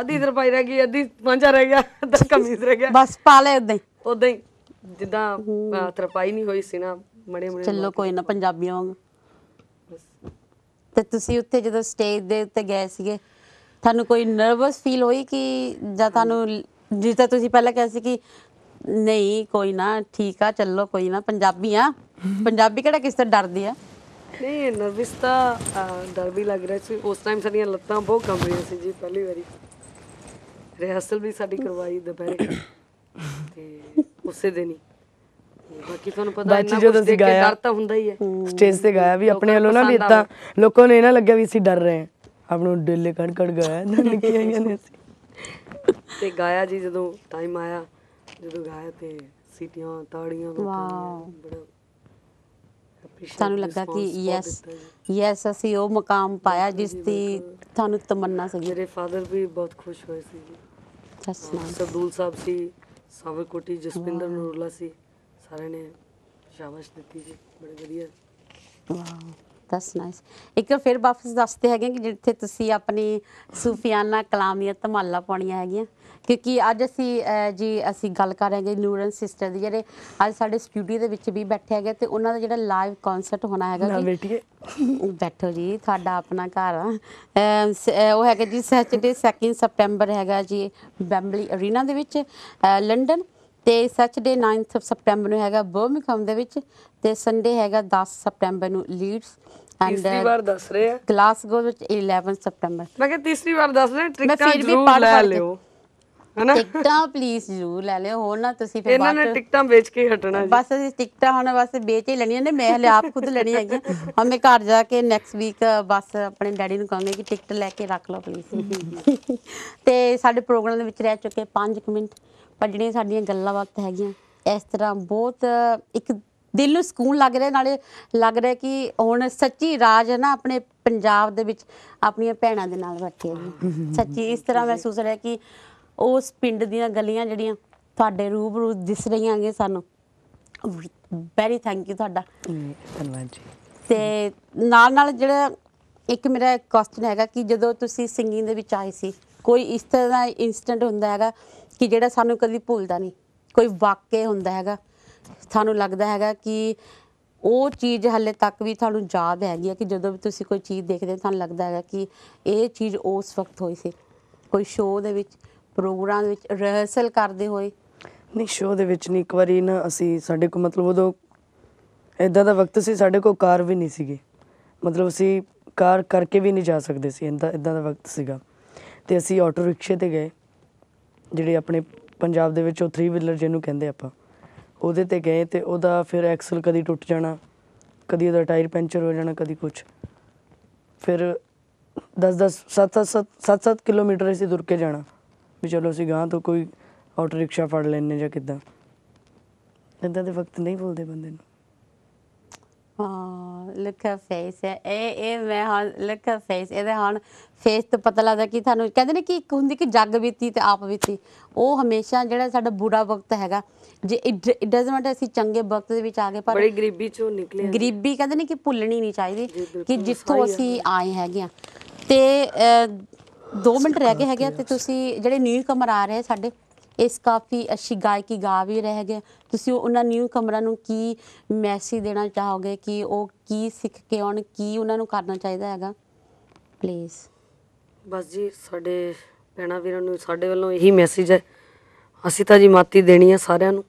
ਅੱਧੀ ਤਰਪਾਈ ਰਹਿ ਗਈ ਅੱਧੀ ਪਾਂਝਾ ਰਹਿ ਗਿਆ ਅੱਧਾ ਕਮੀਜ਼ ਰਹਿ ਗਿਆ ਬਸ ਪਾ ਲੈ ਉਦਾਂ ਹੀ ਉਦਾਂ ਹੀ ਜਿੱਦਾਂ ਤਰਪਾਈ ਨਹੀਂ ਹੋਈ ਸੀ ਨਾ ਮੜੇ ਮੜੇ ਚੱਲੋ ਕੋਈ ਨਾ ਪੰਜਾਬੀਆਂ ਵਾਂਗ ਤੇ ਤੁਸੀਂ ਉੱਥੇ ਜਦੋਂ ਸਟੇਜ ਦੇ ਉੱਤੇ ਗਏ ਸੀਗੇ ਤੁਹਾਨੂੰ ਕੋਈ ਨਰਵਸ ਫੀਲ ਹੋਈ ਕਿ ਜਾਂ ਤੁਹਾਨੂੰ ਜਿਸ ਤਰ੍ਹਾਂ ਤੁਸੀਂ ਪਹਿਲਾਂ ਕਿਹਾ ਸੀ ਕਿ ਨਹੀਂ ਕੋਈ ਨਾ ਠੀਕ ਆ ਚੱਲੋ ਕੋਈ ਨਾ ਪੰਜਾਬੀ ਆ ਪੰਜਾਬੀ ਕਿਹੜਾ ਕਿਸੇ ਤੋਂ ਡਰਦੀ ਆ ਨਹੀਂ ਨਰਵਸ ਤਾਂ ਡਰ ਵੀ ਲੱਗ ਰਿਹਾ ਸੀ ਉਸ ਟਾਈਮ ਸਾਡੀਆਂ ਲੱਤਾਂ ਬਹੁਤ ਕੰਬ ਰਹੀਆਂ ਸੀ ਜੀ ਪਹਿਲੀ ਵਾਰੀ ਰਿਹਰਸਲ ਵੀ ਸਾਡੀ ਕਰਵਾਈ ਦੁਪਹਿਰੇ ਤੇ ਉਸੇ ਦਿਨ ਹੀ ਬਾਕੀ ਤੁਹਾਨੂੰ ਪਤਾ ਹੈ ਨਾ ਜਦੋਂ ਅਸੀਂ ਗਾਇਆ- ਡਰ ਤਾਂ ਹੁੰਦਾ ਹੀ ਹੈ ਸਟੇਜ ਤੇ ਗਾਇਆ ਵੀ ਆਪਣੇ ਵੱਲੋਂ ਨਾ ਵੀ ਇਦਾਂ ਲੋਕਾਂ ਨੂੰ ਇਹ ਨਾ ਲੱਗਿਆ ਵੀ ਅਸੀਂ ਡਰ ਰਹੇ ਹਾਂ ਆਪ ਨੂੰ ਡੇਲੇ ਕੜ ਕੜ ਗਾਇਆ ਨਾ ਨਿੱਕੀਆਂ ਆਈਆਂ ਨੇ ਅਸੀਂ ਤੇ ਗਾਇਆ ਜੀ ਜਦੋਂ ਟਾਈਮ ਆਇਆ ਜਦੋਂ ਗਾਇਆ ਤੇ ਸੀਟੀਆਂ ਤਾੜੀਆਂ ਲੋਕਾਂ ਦੀਆਂ ਬੜਾ ਸਾਨੂੰ ਲੱਗਾ ਕਿ ਯੈਸ ਯੈਸ ਅਸੀਂ ਉਹ ਮਕਾਮ ਪਾਇਆ ਜਿਸ ਦੀ ਤੁਹਾਨੂੰ ਤਮੰਨਾ ਸੀ ਮੇਰੇ ਫਾਦਰ ਵੀ ਬਹੁਤ ਖੁਸ਼ ਹੋਏ ਸੀ ਜੀ ਸਦੂਲ ਸਾਹਿਬ ਸੀ ਕੋਟੀ ਜਸਪਿੰਦਰ ਨੂਰਲਾ ਸੀ ਸਾਰੇ ਨੇ ਸ਼ਾਬਾਸ਼ ਦਿੱਤੀ ਜੀ ਬੜੇ ਵਧੀਆ ਵਾਹ ਦਸ ਨਾਈਸ ਇੱਕ ਫਿਰ ਵਾਪਸ ਦੱਸਦੇ ਹੈਗੇ ਕਿ ਜਿੱਥੇ ਤੁਸੀਂ ਆਪਣੀ ਸੂਫੀਆਨਾ ਕਲਾਮੀਅਤ ਧਮਾਲਾ ਪਾਉਣੀਆਂ ਹੈਗੀਆਂ ਕਿਉਂਕਿ ਅੱਜ ਅਸੀਂ ਜੀ ਅਸੀਂ ਗੱਲ ਕਰ ਰਹੇ ਹਾਂ ਨਿਊਰਲ ਸਿਸਟਰ ਦੀ ਜਿਹੜੇ ਅੱਜ ਸਾਡੇ ਸਟੂਡੀਓ ਦੇ ਵਿੱਚ ਵੀ ਬੈਠੇ ਹੈਗੇ ਤੇ ਉਹਨਾਂ ਦਾ ਜਿਹੜਾ ਲਾਈਵ ਕਨਸਰਟ ਹੋਣਾ ਹੈਗਾ ਕਿ ਬੈਠੋ ਜੀ ਤੁਹਾਡਾ ਆਪਣਾ ਘਰ ਆ ਉਹ ਹੈਗਾ ਜੀ ਸੈਚਰਡੇ 2 ਸਪਟੈਂਬਰ ਹੈਗਾ ਜੀ ਬੈਂਬਲੀ ਅਰੀਨਾ ਦੇ ਵਿੱਚ ਲੰਡਨ ਤੇ ਸੈਚਰਡੇ 9th ਸਪਟੈਂਬਰ ਨੂੰ ਹੈਗਾ ਬਰਮਿੰਗਹਮ ਦੇ ਵਿੱਚ ਤੇ ਸੰਡੇ ਹੈਗਾ 10 ਸਪਟੈਂਬਰ ਨੂੰ ਲੀਡਸ ਤੀਸਰੀ ਵਾਰ ਦੱਸ ਰਹੇ ਆ ਗਲਾਸਗੋ ਵਿੱਚ 11 ਸਪਟੈਂਬਰ ਮੈਂ ਕਿਹਾ ਤੀਸਰੀ ਵਾਰ ਦੱਸ ਰਹੇ ਟ੍ਰਿਕਾਂ ਫਿਰ ਵੀ ਜ਼ਰੂਰ ਲੈ ਲਿਓ ਹਨਾ ਟਿਕਟਾਂ ਪਲੀਜ਼ ਜ਼ਰੂਰ ਲੈ ਲਿਓ ਹੋਰ ਨਾ ਤੁਸੀਂ ਫਿਰ ਇਹਨਾਂ ਨੇ ਟਿਕਟਾਂ ਵੇਚ ਕੇ ਹਟਣਾ ਜੀ ਬਸ ਅਸੀਂ ਟਿਕਟਾਂ ਹੁਣ ਬਸ ਵੇਚ ਹੀ ਲੈਣੀਆਂ ਨੇ ਮੈਂ ਹਲੇ ਆਪ ਖੁਦ ਲੈਣੀ ਹੈਗੀ ਹਾਂ ਮੈਂ ਘਰ ਜਾ ਕੇ ਨੈਕਸਟ ਵੀਕ ਬਸ ਆਪਣੇ ਡੈਡੀ ਨੂੰ ਕਹਾਂਗੇ ਕਿ ਟਿਕਟ ਲੈ ਕੇ ਰੱਖ ਲਓ ਪਲੀਜ਼ ਤੇ ਸਾਡੇ ਪ੍ਰੋਗਰਾਮ ਦੇ ਵਿੱਚ ਰਹਿ ਚੁੱਕੇ 5 ਮਿੰਟ ਪਰ ਜਿਹੜੀਆਂ ਸਾਡੀਆਂ ਗੱਲਾਂ ਵਕਤ ਹੈਗੀਆਂ ਇਸ ਤਰ੍ਹਾਂ ਬਹੁਤ ਇੱਕ ਦਿਲ ਨੂੰ ਸਕੂਨ ਲੱਗ ਰਿਹਾ ਨਾਲੇ ਲੱਗ ਰਿਹਾ ਕਿ ਹੁਣ ਸੱਚੀ ਰਾਜ ਹੈ ਨਾ ਆਪਣੇ ਪੰਜਾਬ ਦੇ ਵਿੱਚ ਆਪਣੀਆਂ ਭੈਣਾਂ ਦੇ ਨਾਲ ਬੈਠੇ ਜੀ। ਸੱਚੀ ਇਸ ਤਰ੍ਹਾਂ ਮਹਿਸੂਸ ਹੋ ਰਿਹਾ ਕਿ ਉਸ ਪਿੰਡ ਦੀਆਂ ਗਲੀਆਂ ਜਿਹੜੀਆਂ ਤੁਹਾਡੇ ਰੂਬਰੂ ਦਿਸ ਰਹੀਆਂ ਨੇ ਸਾਨੂੰ ਵੈਰੀ ਥੈਂਕ ਯੂ ਤੁਹਾਡਾ ਧੰਨਵਾਦ ਜੀ ਤੇ ਨਾਲ ਨਾਲ ਜਿਹੜਾ ਇੱਕ ਮੇਰਾ ਕੁਐਸਚਨ ਹੈਗਾ ਕਿ ਜਦੋਂ ਤੁਸੀਂ ਸਿੰਗਿੰਗ ਦੇ ਵਿੱਚ ਆਏ ਸੀ ਕੋਈ ਇਸ ਤਰ੍ਹਾਂ ਦਾ ਇਨਸਟੈਂਟ ਹੁੰਦਾ ਹੈਗਾ ਕਿ ਜਿਹੜਾ ਸਾਨੂੰ ਕਦੀ ਭੁੱਲਦਾ ਨਹੀਂ ਕੋਈ ਵਾਕਿਆ ਹੁੰਦਾ ਹੈਗਾ ਤੁਹਾਨੂੰ ਲੱਗਦਾ ਹੈਗਾ ਕਿ ਉਹ ਚੀਜ਼ ਹੱਲੇ ਤੱਕ ਵੀ ਤੁਹਾਨੂੰ ਯਾਦ ਹੈਗੀ ਹੈ ਕਿ ਜਦੋਂ ਵੀ ਤੁਸੀਂ ਕੋਈ ਚੀਜ਼ ਦੇਖਦੇ ਤੁਹਾਨੂੰ ਲੱਗਦਾ ਹੈਗਾ ਕਿ ਇਹ ਚੀਜ਼ ਉਸ ਵਕਤ ਹੋਈ ਸੀ ਕੋਈ ਸ਼ੋਅ ਦੇ ਵਿੱਚ ਪ੍ਰੋਗਰਾਮ ਵਿੱਚ ਰਿਹਰਸਲ ਕਰਦੇ ਹੋਏ ਨਹੀਂ ਸ਼ੋਅ ਦੇ ਵਿੱਚ ਨਹੀਂ ਇੱਕ ਵਾਰੀ ਨਾ ਅਸੀਂ ਸਾਡੇ ਕੋ ਮਤਲਬ ਉਦੋਂ ਇਦਾਂ ਦਾ ਵਕਤ ਸੀ ਸਾਡੇ ਕੋ ਕਾਰ ਵੀ ਨਹੀਂ ਸੀਗੀ ਮਤਲਬ ਅਸੀਂ ਕਾਰ ਕਰਕੇ ਵੀ ਨਹੀਂ ਜਾ ਸਕਦੇ ਸੀ ਇਦਾਂ ਇਦਾਂ ਦਾ ਵਕਤ ਸੀਗਾ ਤੇ ਅਸੀਂ ਆਟੋ ਰਿਕਸ਼ੇ ਤੇ ਗਏ ਜਿਹੜੇ ਆਪਣੇ ਪੰਜਾਬ ਦੇ ਵਿੱਚ ਉਹ 3 ਵੀਲਰ ਜਿਹਨੂੰ ਕਹਿੰਦੇ ਆਪਾਂ ਉਹਦੇ ਤੇ ਗਏ ਤੇ ਉਹਦਾ ਫਿਰ ਐਕਸਲ ਕਦੀ ਟੁੱਟ ਜਾਣਾ ਕਦੀ ਉਹਦਾ ਟਾਇਰ ਪੈਂਚਰ ਹੋ ਜਾਣਾ ਕਦੀ ਕੁਝ ਫਿਰ 10 10 7 7 7 7 ਕਿਲੋਮੀਟਰ ਅਸੀਂ ਦੁਰ ਕੇ ਜਾਣਾ ਵੀ ਚਲੋ ਅਸੀਂ ਗਾਂ ਤੋਂ ਕੋਈ ਆਟੋ ਰਿਕਸ਼ਾ ਫੜ ਲੈਣੇ ਜਾਂ ਕਿਦਾਂ ਇਦਾਂ ਦੇ ਵਕਤ ਨਹੀਂ ਬੋਲਦੇ ਬੰਦੇ ਨੂੰ ਹਾਂ ਲੱਖਾ ਫੇਸ ਹੈ ਇਹ ਇਹ ਮੈਂ ਹਾਂ ਲੱਖਾ ਫੇਸ ਇਹਦੇ ਹਾਂ ਫੇਸ ਤੋਂ ਪਤਾ ਲੱਗਦਾ ਕਿ ਤੁਹਾਨੂੰ ਕਹਿੰਦੇ ਨੇ ਕਿ ਇੱਕ ਹੁੰਦੀ ਕਿ ਜੱਗ ਬੀਤੀ ਤੇ ਆਪ ਬੀਤੀ ਉਹ ਹਮੇਸ਼ਾ ਜਿਹੜਾ ਸਾਡਾ ਬੁਰਾ ਵਕਤ ਹੈਗਾ ਜੇ ਇਟ ਡਸਨਟ ਮੈਟਰ ਅਸੀਂ ਚੰਗੇ ਵਕਤ ਦੇ ਵਿੱਚ ਆ ਗਏ ਪਰ ਬੜੀ ਗਰੀਬੀ ਚੋਂ ਨਿਕਲੇ ਗਰੀਬੀ ਕਹਿੰਦੇ ਨੇ ਕਿ ਭੁੱਲਣੀ ਨਹੀਂ ਚਾਹੀਦੀ ਕਿ ਜਿੱਥੋਂ ਅਸੀਂ ਆਏ ਹੈਗੇ ਆ ਤੇ 2 ਮਿੰਟ ਰਹਿ ਗਏ ਹੈਗੇ ਤੇ ਤੁਸੀਂ ਜਿਹੜੇ ਨਿਊ ਕਮਰ ਆ ਰਹੇ ਸਾਡੇ ਇਸ ਕਾਫੀ ਅੱਛੀ ਗਾਇਕੀ ਗਾ ਵੀ ਰਹਿ ਗਏ ਤੁਸੀਂ ਉਹਨਾਂ ਨਿਊ ਕਮਰਾਂ ਨੂੰ ਕੀ ਮੈਸੇਜ ਦੇਣਾ ਚਾਹੋਗੇ ਕਿ ਉਹ ਕੀ ਸਿੱਖ ਕੇ ਆਉਣ ਕੀ ਉਹਨਾਂ ਨੂੰ ਕਰਨਾ ਚਾਹੀਦਾ ਹੈਗਾ ਪਲੀਜ਼ ਬਸ ਜੀ ਸਾਡੇ ਪੈਣਾ ਵੀਰਾਂ ਨੂੰ ਸਾਡੇ ਵੱਲੋਂ ਇਹੀ ਮੈਸੇਜ ਹੈ ਅਸੀਂ ਤਾਂ ਜੀ ਮਾਤੀ ਦੇਣੀ ਹੈ ਸਾਰਿਆਂ ਨੂੰ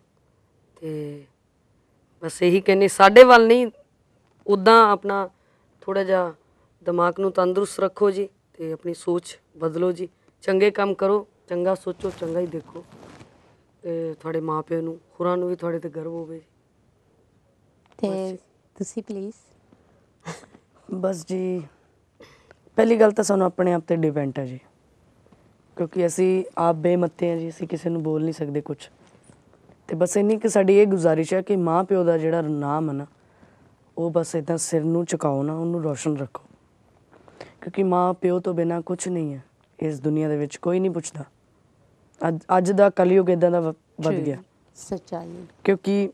ਤੇ ਬਸ ਇਹੀ ਕਹਿੰਨੇ ਸਾਡੇ ਵੱਲ ਨਹੀਂ ਉਦਾਂ ਆਪਣਾ ਥੋੜਾ ਜਿਹਾ ਦਿਮਾਗ ਨੂੰ ਤੰਦਰੁਸਤ ਰੱਖੋ ਜੀ ਕਿ ਆਪਣੀ ਸੋਚ ਬਦਲੋ ਜੀ ਚੰਗੇ ਕੰਮ ਕਰੋ ਚੰਗਾ ਸੋਚੋ ਚੰਗਾ ਹੀ ਦੇਖੋ ਤੇ ਤੁਹਾਡੇ ਮਾਪਿਆਂ ਨੂੰ ਖੁਰਾਂ ਨੂੰ ਵੀ ਤੁਹਾਡੇ ਤੇ ਗਰਵ ਹੋਵੇ ਜੀ ਤੇ ਤੁਸੀਂ ਪਲੀਜ਼ ਬਸ ਜੀ ਪਹਿਲੀ ਗੱਲ ਤਾਂ ਸਾਨੂੰ ਆਪਣੇ ਆਪ ਤੇ ਡਿਪੈਂਡ ਹੈ ਜੀ ਕਿਉਂਕਿ ਅਸੀਂ ਆਪ ਬੇਮੱਤੇ ਹਾਂ ਜੀ ਅਸੀਂ ਕਿਸੇ ਨੂੰ ਬੋਲ ਨਹੀਂ ਸਕਦੇ ਕੁਝ ਤੇ ਬਸ ਇੰਨੀ ਕਿ ਸਾਡੀ ਇਹ ਗੁਜ਼ਾਰਿਸ਼ ਹੈ ਕਿ ਮਾਂ ਪਿਓ ਦਾ ਜਿਹੜਾ ਨਾਮ ਹੈ ਨਾ ਉਹ ਬਸ ਇਦਾਂ ਸਿਰ ਨੂੰ ਝੁਕਾਓ ਨਾ ਉਹਨੂੰ ਰੋਸ਼ਨ ਰੱਖੋ ਕਿਉਂਕਿ ਮਾਂ ਪਿਓ ਤੋਂ ਬਿਨਾ ਕੁਝ ਨਹੀਂ ਹੈ ਇਸ ਦੁਨੀਆ ਦੇ ਵਿੱਚ ਕੋਈ ਨਹੀਂ ਪੁੱਛਦਾ ਅੱਜ ਅੱਜ ਦਾ ਕਲਯੁਗ ਇਦਾਂ ਦਾ ਵੱਧ ਗਿਆ ਸੱਚਾਈ ਕਿਉਂਕਿ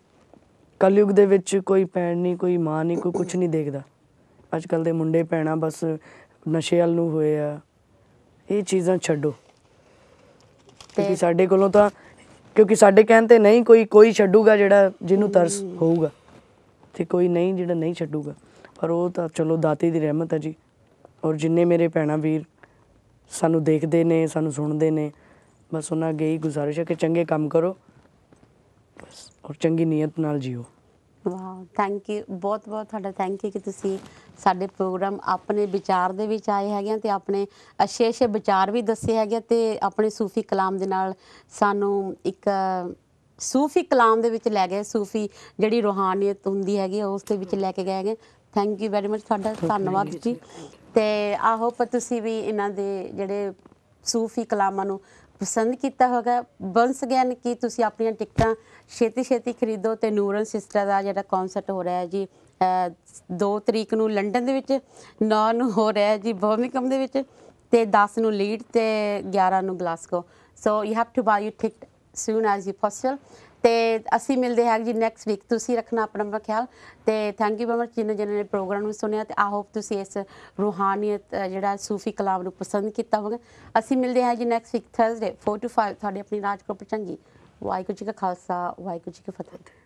ਕਲਯੁਗ ਦੇ ਵਿੱਚ ਕੋਈ ਪੈਣ ਨਹੀਂ ਕੋਈ ਮਾਂ ਨਹੀਂ ਕੋਈ ਕੁਝ ਨਹੀਂ ਦੇਖਦਾ ਅੱਜ ਕੱਲ ਦੇ ਮੁੰਡੇ ਪੈਣਾ ਬਸ ਨਸ਼ੇ ਵਾਲ ਨੂੰ ਹੋਏ ਆ ਇਹ ਚੀਜ਼ਾਂ ਛੱਡੋ ਕਿਉਂਕਿ ਤੇ ਸਾਡੇ ਕੋਲੋਂ ਤਾਂ ਕਿਉਂਕਿ ਸਾਡੇ ਕਹਿਣ ਤੇ ਨਹੀਂ ਕੋਈ ਕੋਈ ਛੱਡੂਗਾ ਜਿਹੜਾ ਜਿਹਨੂੰ ਤਰਸ ਹੋਊਗਾ ਤੇ ਕੋਈ ਨਹੀਂ ਜਿਹੜਾ ਨਹੀਂ ਛੱਡੂਗਾ ਪਰ ਉਹ ਤਾਂ ਚਲੋ ਦਾਤੇ ਦੀ ਰਹਿਮਤ ਹੈ ਜੀ ਔਰ ਜਿੰਨੇ ਮੇਰੇ ਭੈਣਾ ਵੀਰ ਸਾਨੂੰ ਦੇਖਦੇ ਨੇ ਸਾਨੂੰ ਸੁਣਦੇ ਨੇ ਬਸ ਉਹਨਾਂ ਅੱਗੇ ਹੀ ਗੁਜ਼ਾਰਿਸ਼ ਹੈ ਕਿ ਚੰਗੇ ਕੰਮ ਕਰੋ ਬਸ ਔਰ ਚੰਗੀ ਨੀਅਤ ਨਾਲ ਜਿਓ ਵਾਓ ਥੈਂਕ ਯੂ ਬਹੁਤ ਬਹੁਤ ਤੁਹਾਡਾ ਥੈਂਕ ਯੂ ਕਿ ਤੁਸੀਂ ਸਾਡੇ ਪ੍ਰੋਗਰਾਮ ਆਪਣੇ ਵਿਚਾਰ ਦੇ ਵਿੱਚ ਆਏ ਹੈਗੇ ਤੇ ਆਪਣੇ ਅਸ਼ੇਸ਼ ਵਿਚਾਰ ਵੀ ਦੱਸੇ ਹੈਗੇ ਤੇ ਆਪਣੇ ਸੂਫੀ ਕਲਾਮ ਦੇ ਨਾਲ ਸਾਨੂੰ ਇੱਕ ਸੂਫੀ ਕਲਾਮ ਦੇ ਵਿੱਚ ਲੈ ਗਏ ਸੂਫੀ ਜਿਹੜੀ ਰੋਹਾਨੀਅਤ ਹੁੰਦੀ ਹੈਗੀ ਉਸ ਦੇ ਵਿੱਚ ਲੈ ਕੇ ਗਏ ਹੈਗੇ ਥੈਂਕ ਯੂ ਵੈਰੀ ਮਚ ਤੁਹਾਡਾ ਧੰਨਵਾਦ ਜੀ ਤੇ ਆਈ ਹੋਪ ਤੁਸੀਂ ਵੀ ਇਹਨਾਂ ਦੇ ਜਿਹੜੇ ਸੂਫੀ ਕਲਾਮਾਂ ਨੂੰ ਪਸੰਦ ਕੀਤਾ ਹੋਗਾ ਬੰਸ ਅਗੇਨ ਕੀ ਤੁਸੀਂ ਆਪਣੀਆਂ ਟਿਕਟਾਂ ਛੇਤੀ ਛੇਤੀ ਖਰੀਦੋ ਤੇ ਨੂਰਨ ਸਿਸਟਰ ਦਾ ਜਿਹੜਾ ਕਨਸਰਟ ਹੋ ਰਿਹਾ ਹੈ ਜੀ 2 ਤਰੀਕ ਨੂੰ ਲੰਡਨ ਦੇ ਵਿੱਚ 9 ਨੂੰ ਹੋ ਰਿਹਾ ਹੈ ਜੀ ਬਰਮਿੰਗਮ ਦੇ ਵਿੱਚ ਤੇ 10 ਨੂੰ ਲੀਡ ਤੇ 11 ਨੂੰ Glasgow so you have to buy you ticket soon as you possible ਤੇ ਅਸੀਂ ਮਿਲਦੇ ਹਾਂ ਜੀ ਨੈਕਸਟ ਵੀਕ ਤੁਸੀਂ ਰੱਖਣਾ ਆਪਣਾ ਖਿਆਲ ਤੇ ਥੈਂਕ ਯੂ ਬਹੁਤ ਜਿਨ੍ਹਾਂ ਜਿਨ੍ਹਾਂ ਨੇ ਪ੍ਰੋਗਰਾਮ ਨੂੰ ਸੁਣਿਆ ਤੇ ਆਈ ਹੋਪ ਤੁਸੀਂ ਇਸ ਰੂਹਾਨੀਅਤ ਜਿਹੜਾ ਸੂਫੀ ਕਲਾਮ ਨੂੰ ਪਸੰਦ ਕੀਤਾ ਹੋਵੇਗਾ ਅਸੀਂ ਮਿਲਦੇ ਹਾਂ ਜੀ ਨੈਕਸਟ ਵੀਕ ਥਰਸਡੇ 4 ਟੂ 5 ਤੁਹਾਡੇ ਆਪਣੀ ਰਾਜ ਚੰਗੀ ਵਾਹਿਗੁਰੂ ਜੀ ਕਾ ਖਾਲਸਾ ਵਾਹਿਗੁਰੂ ਜੀ ਕੀ ਫਤਿਹ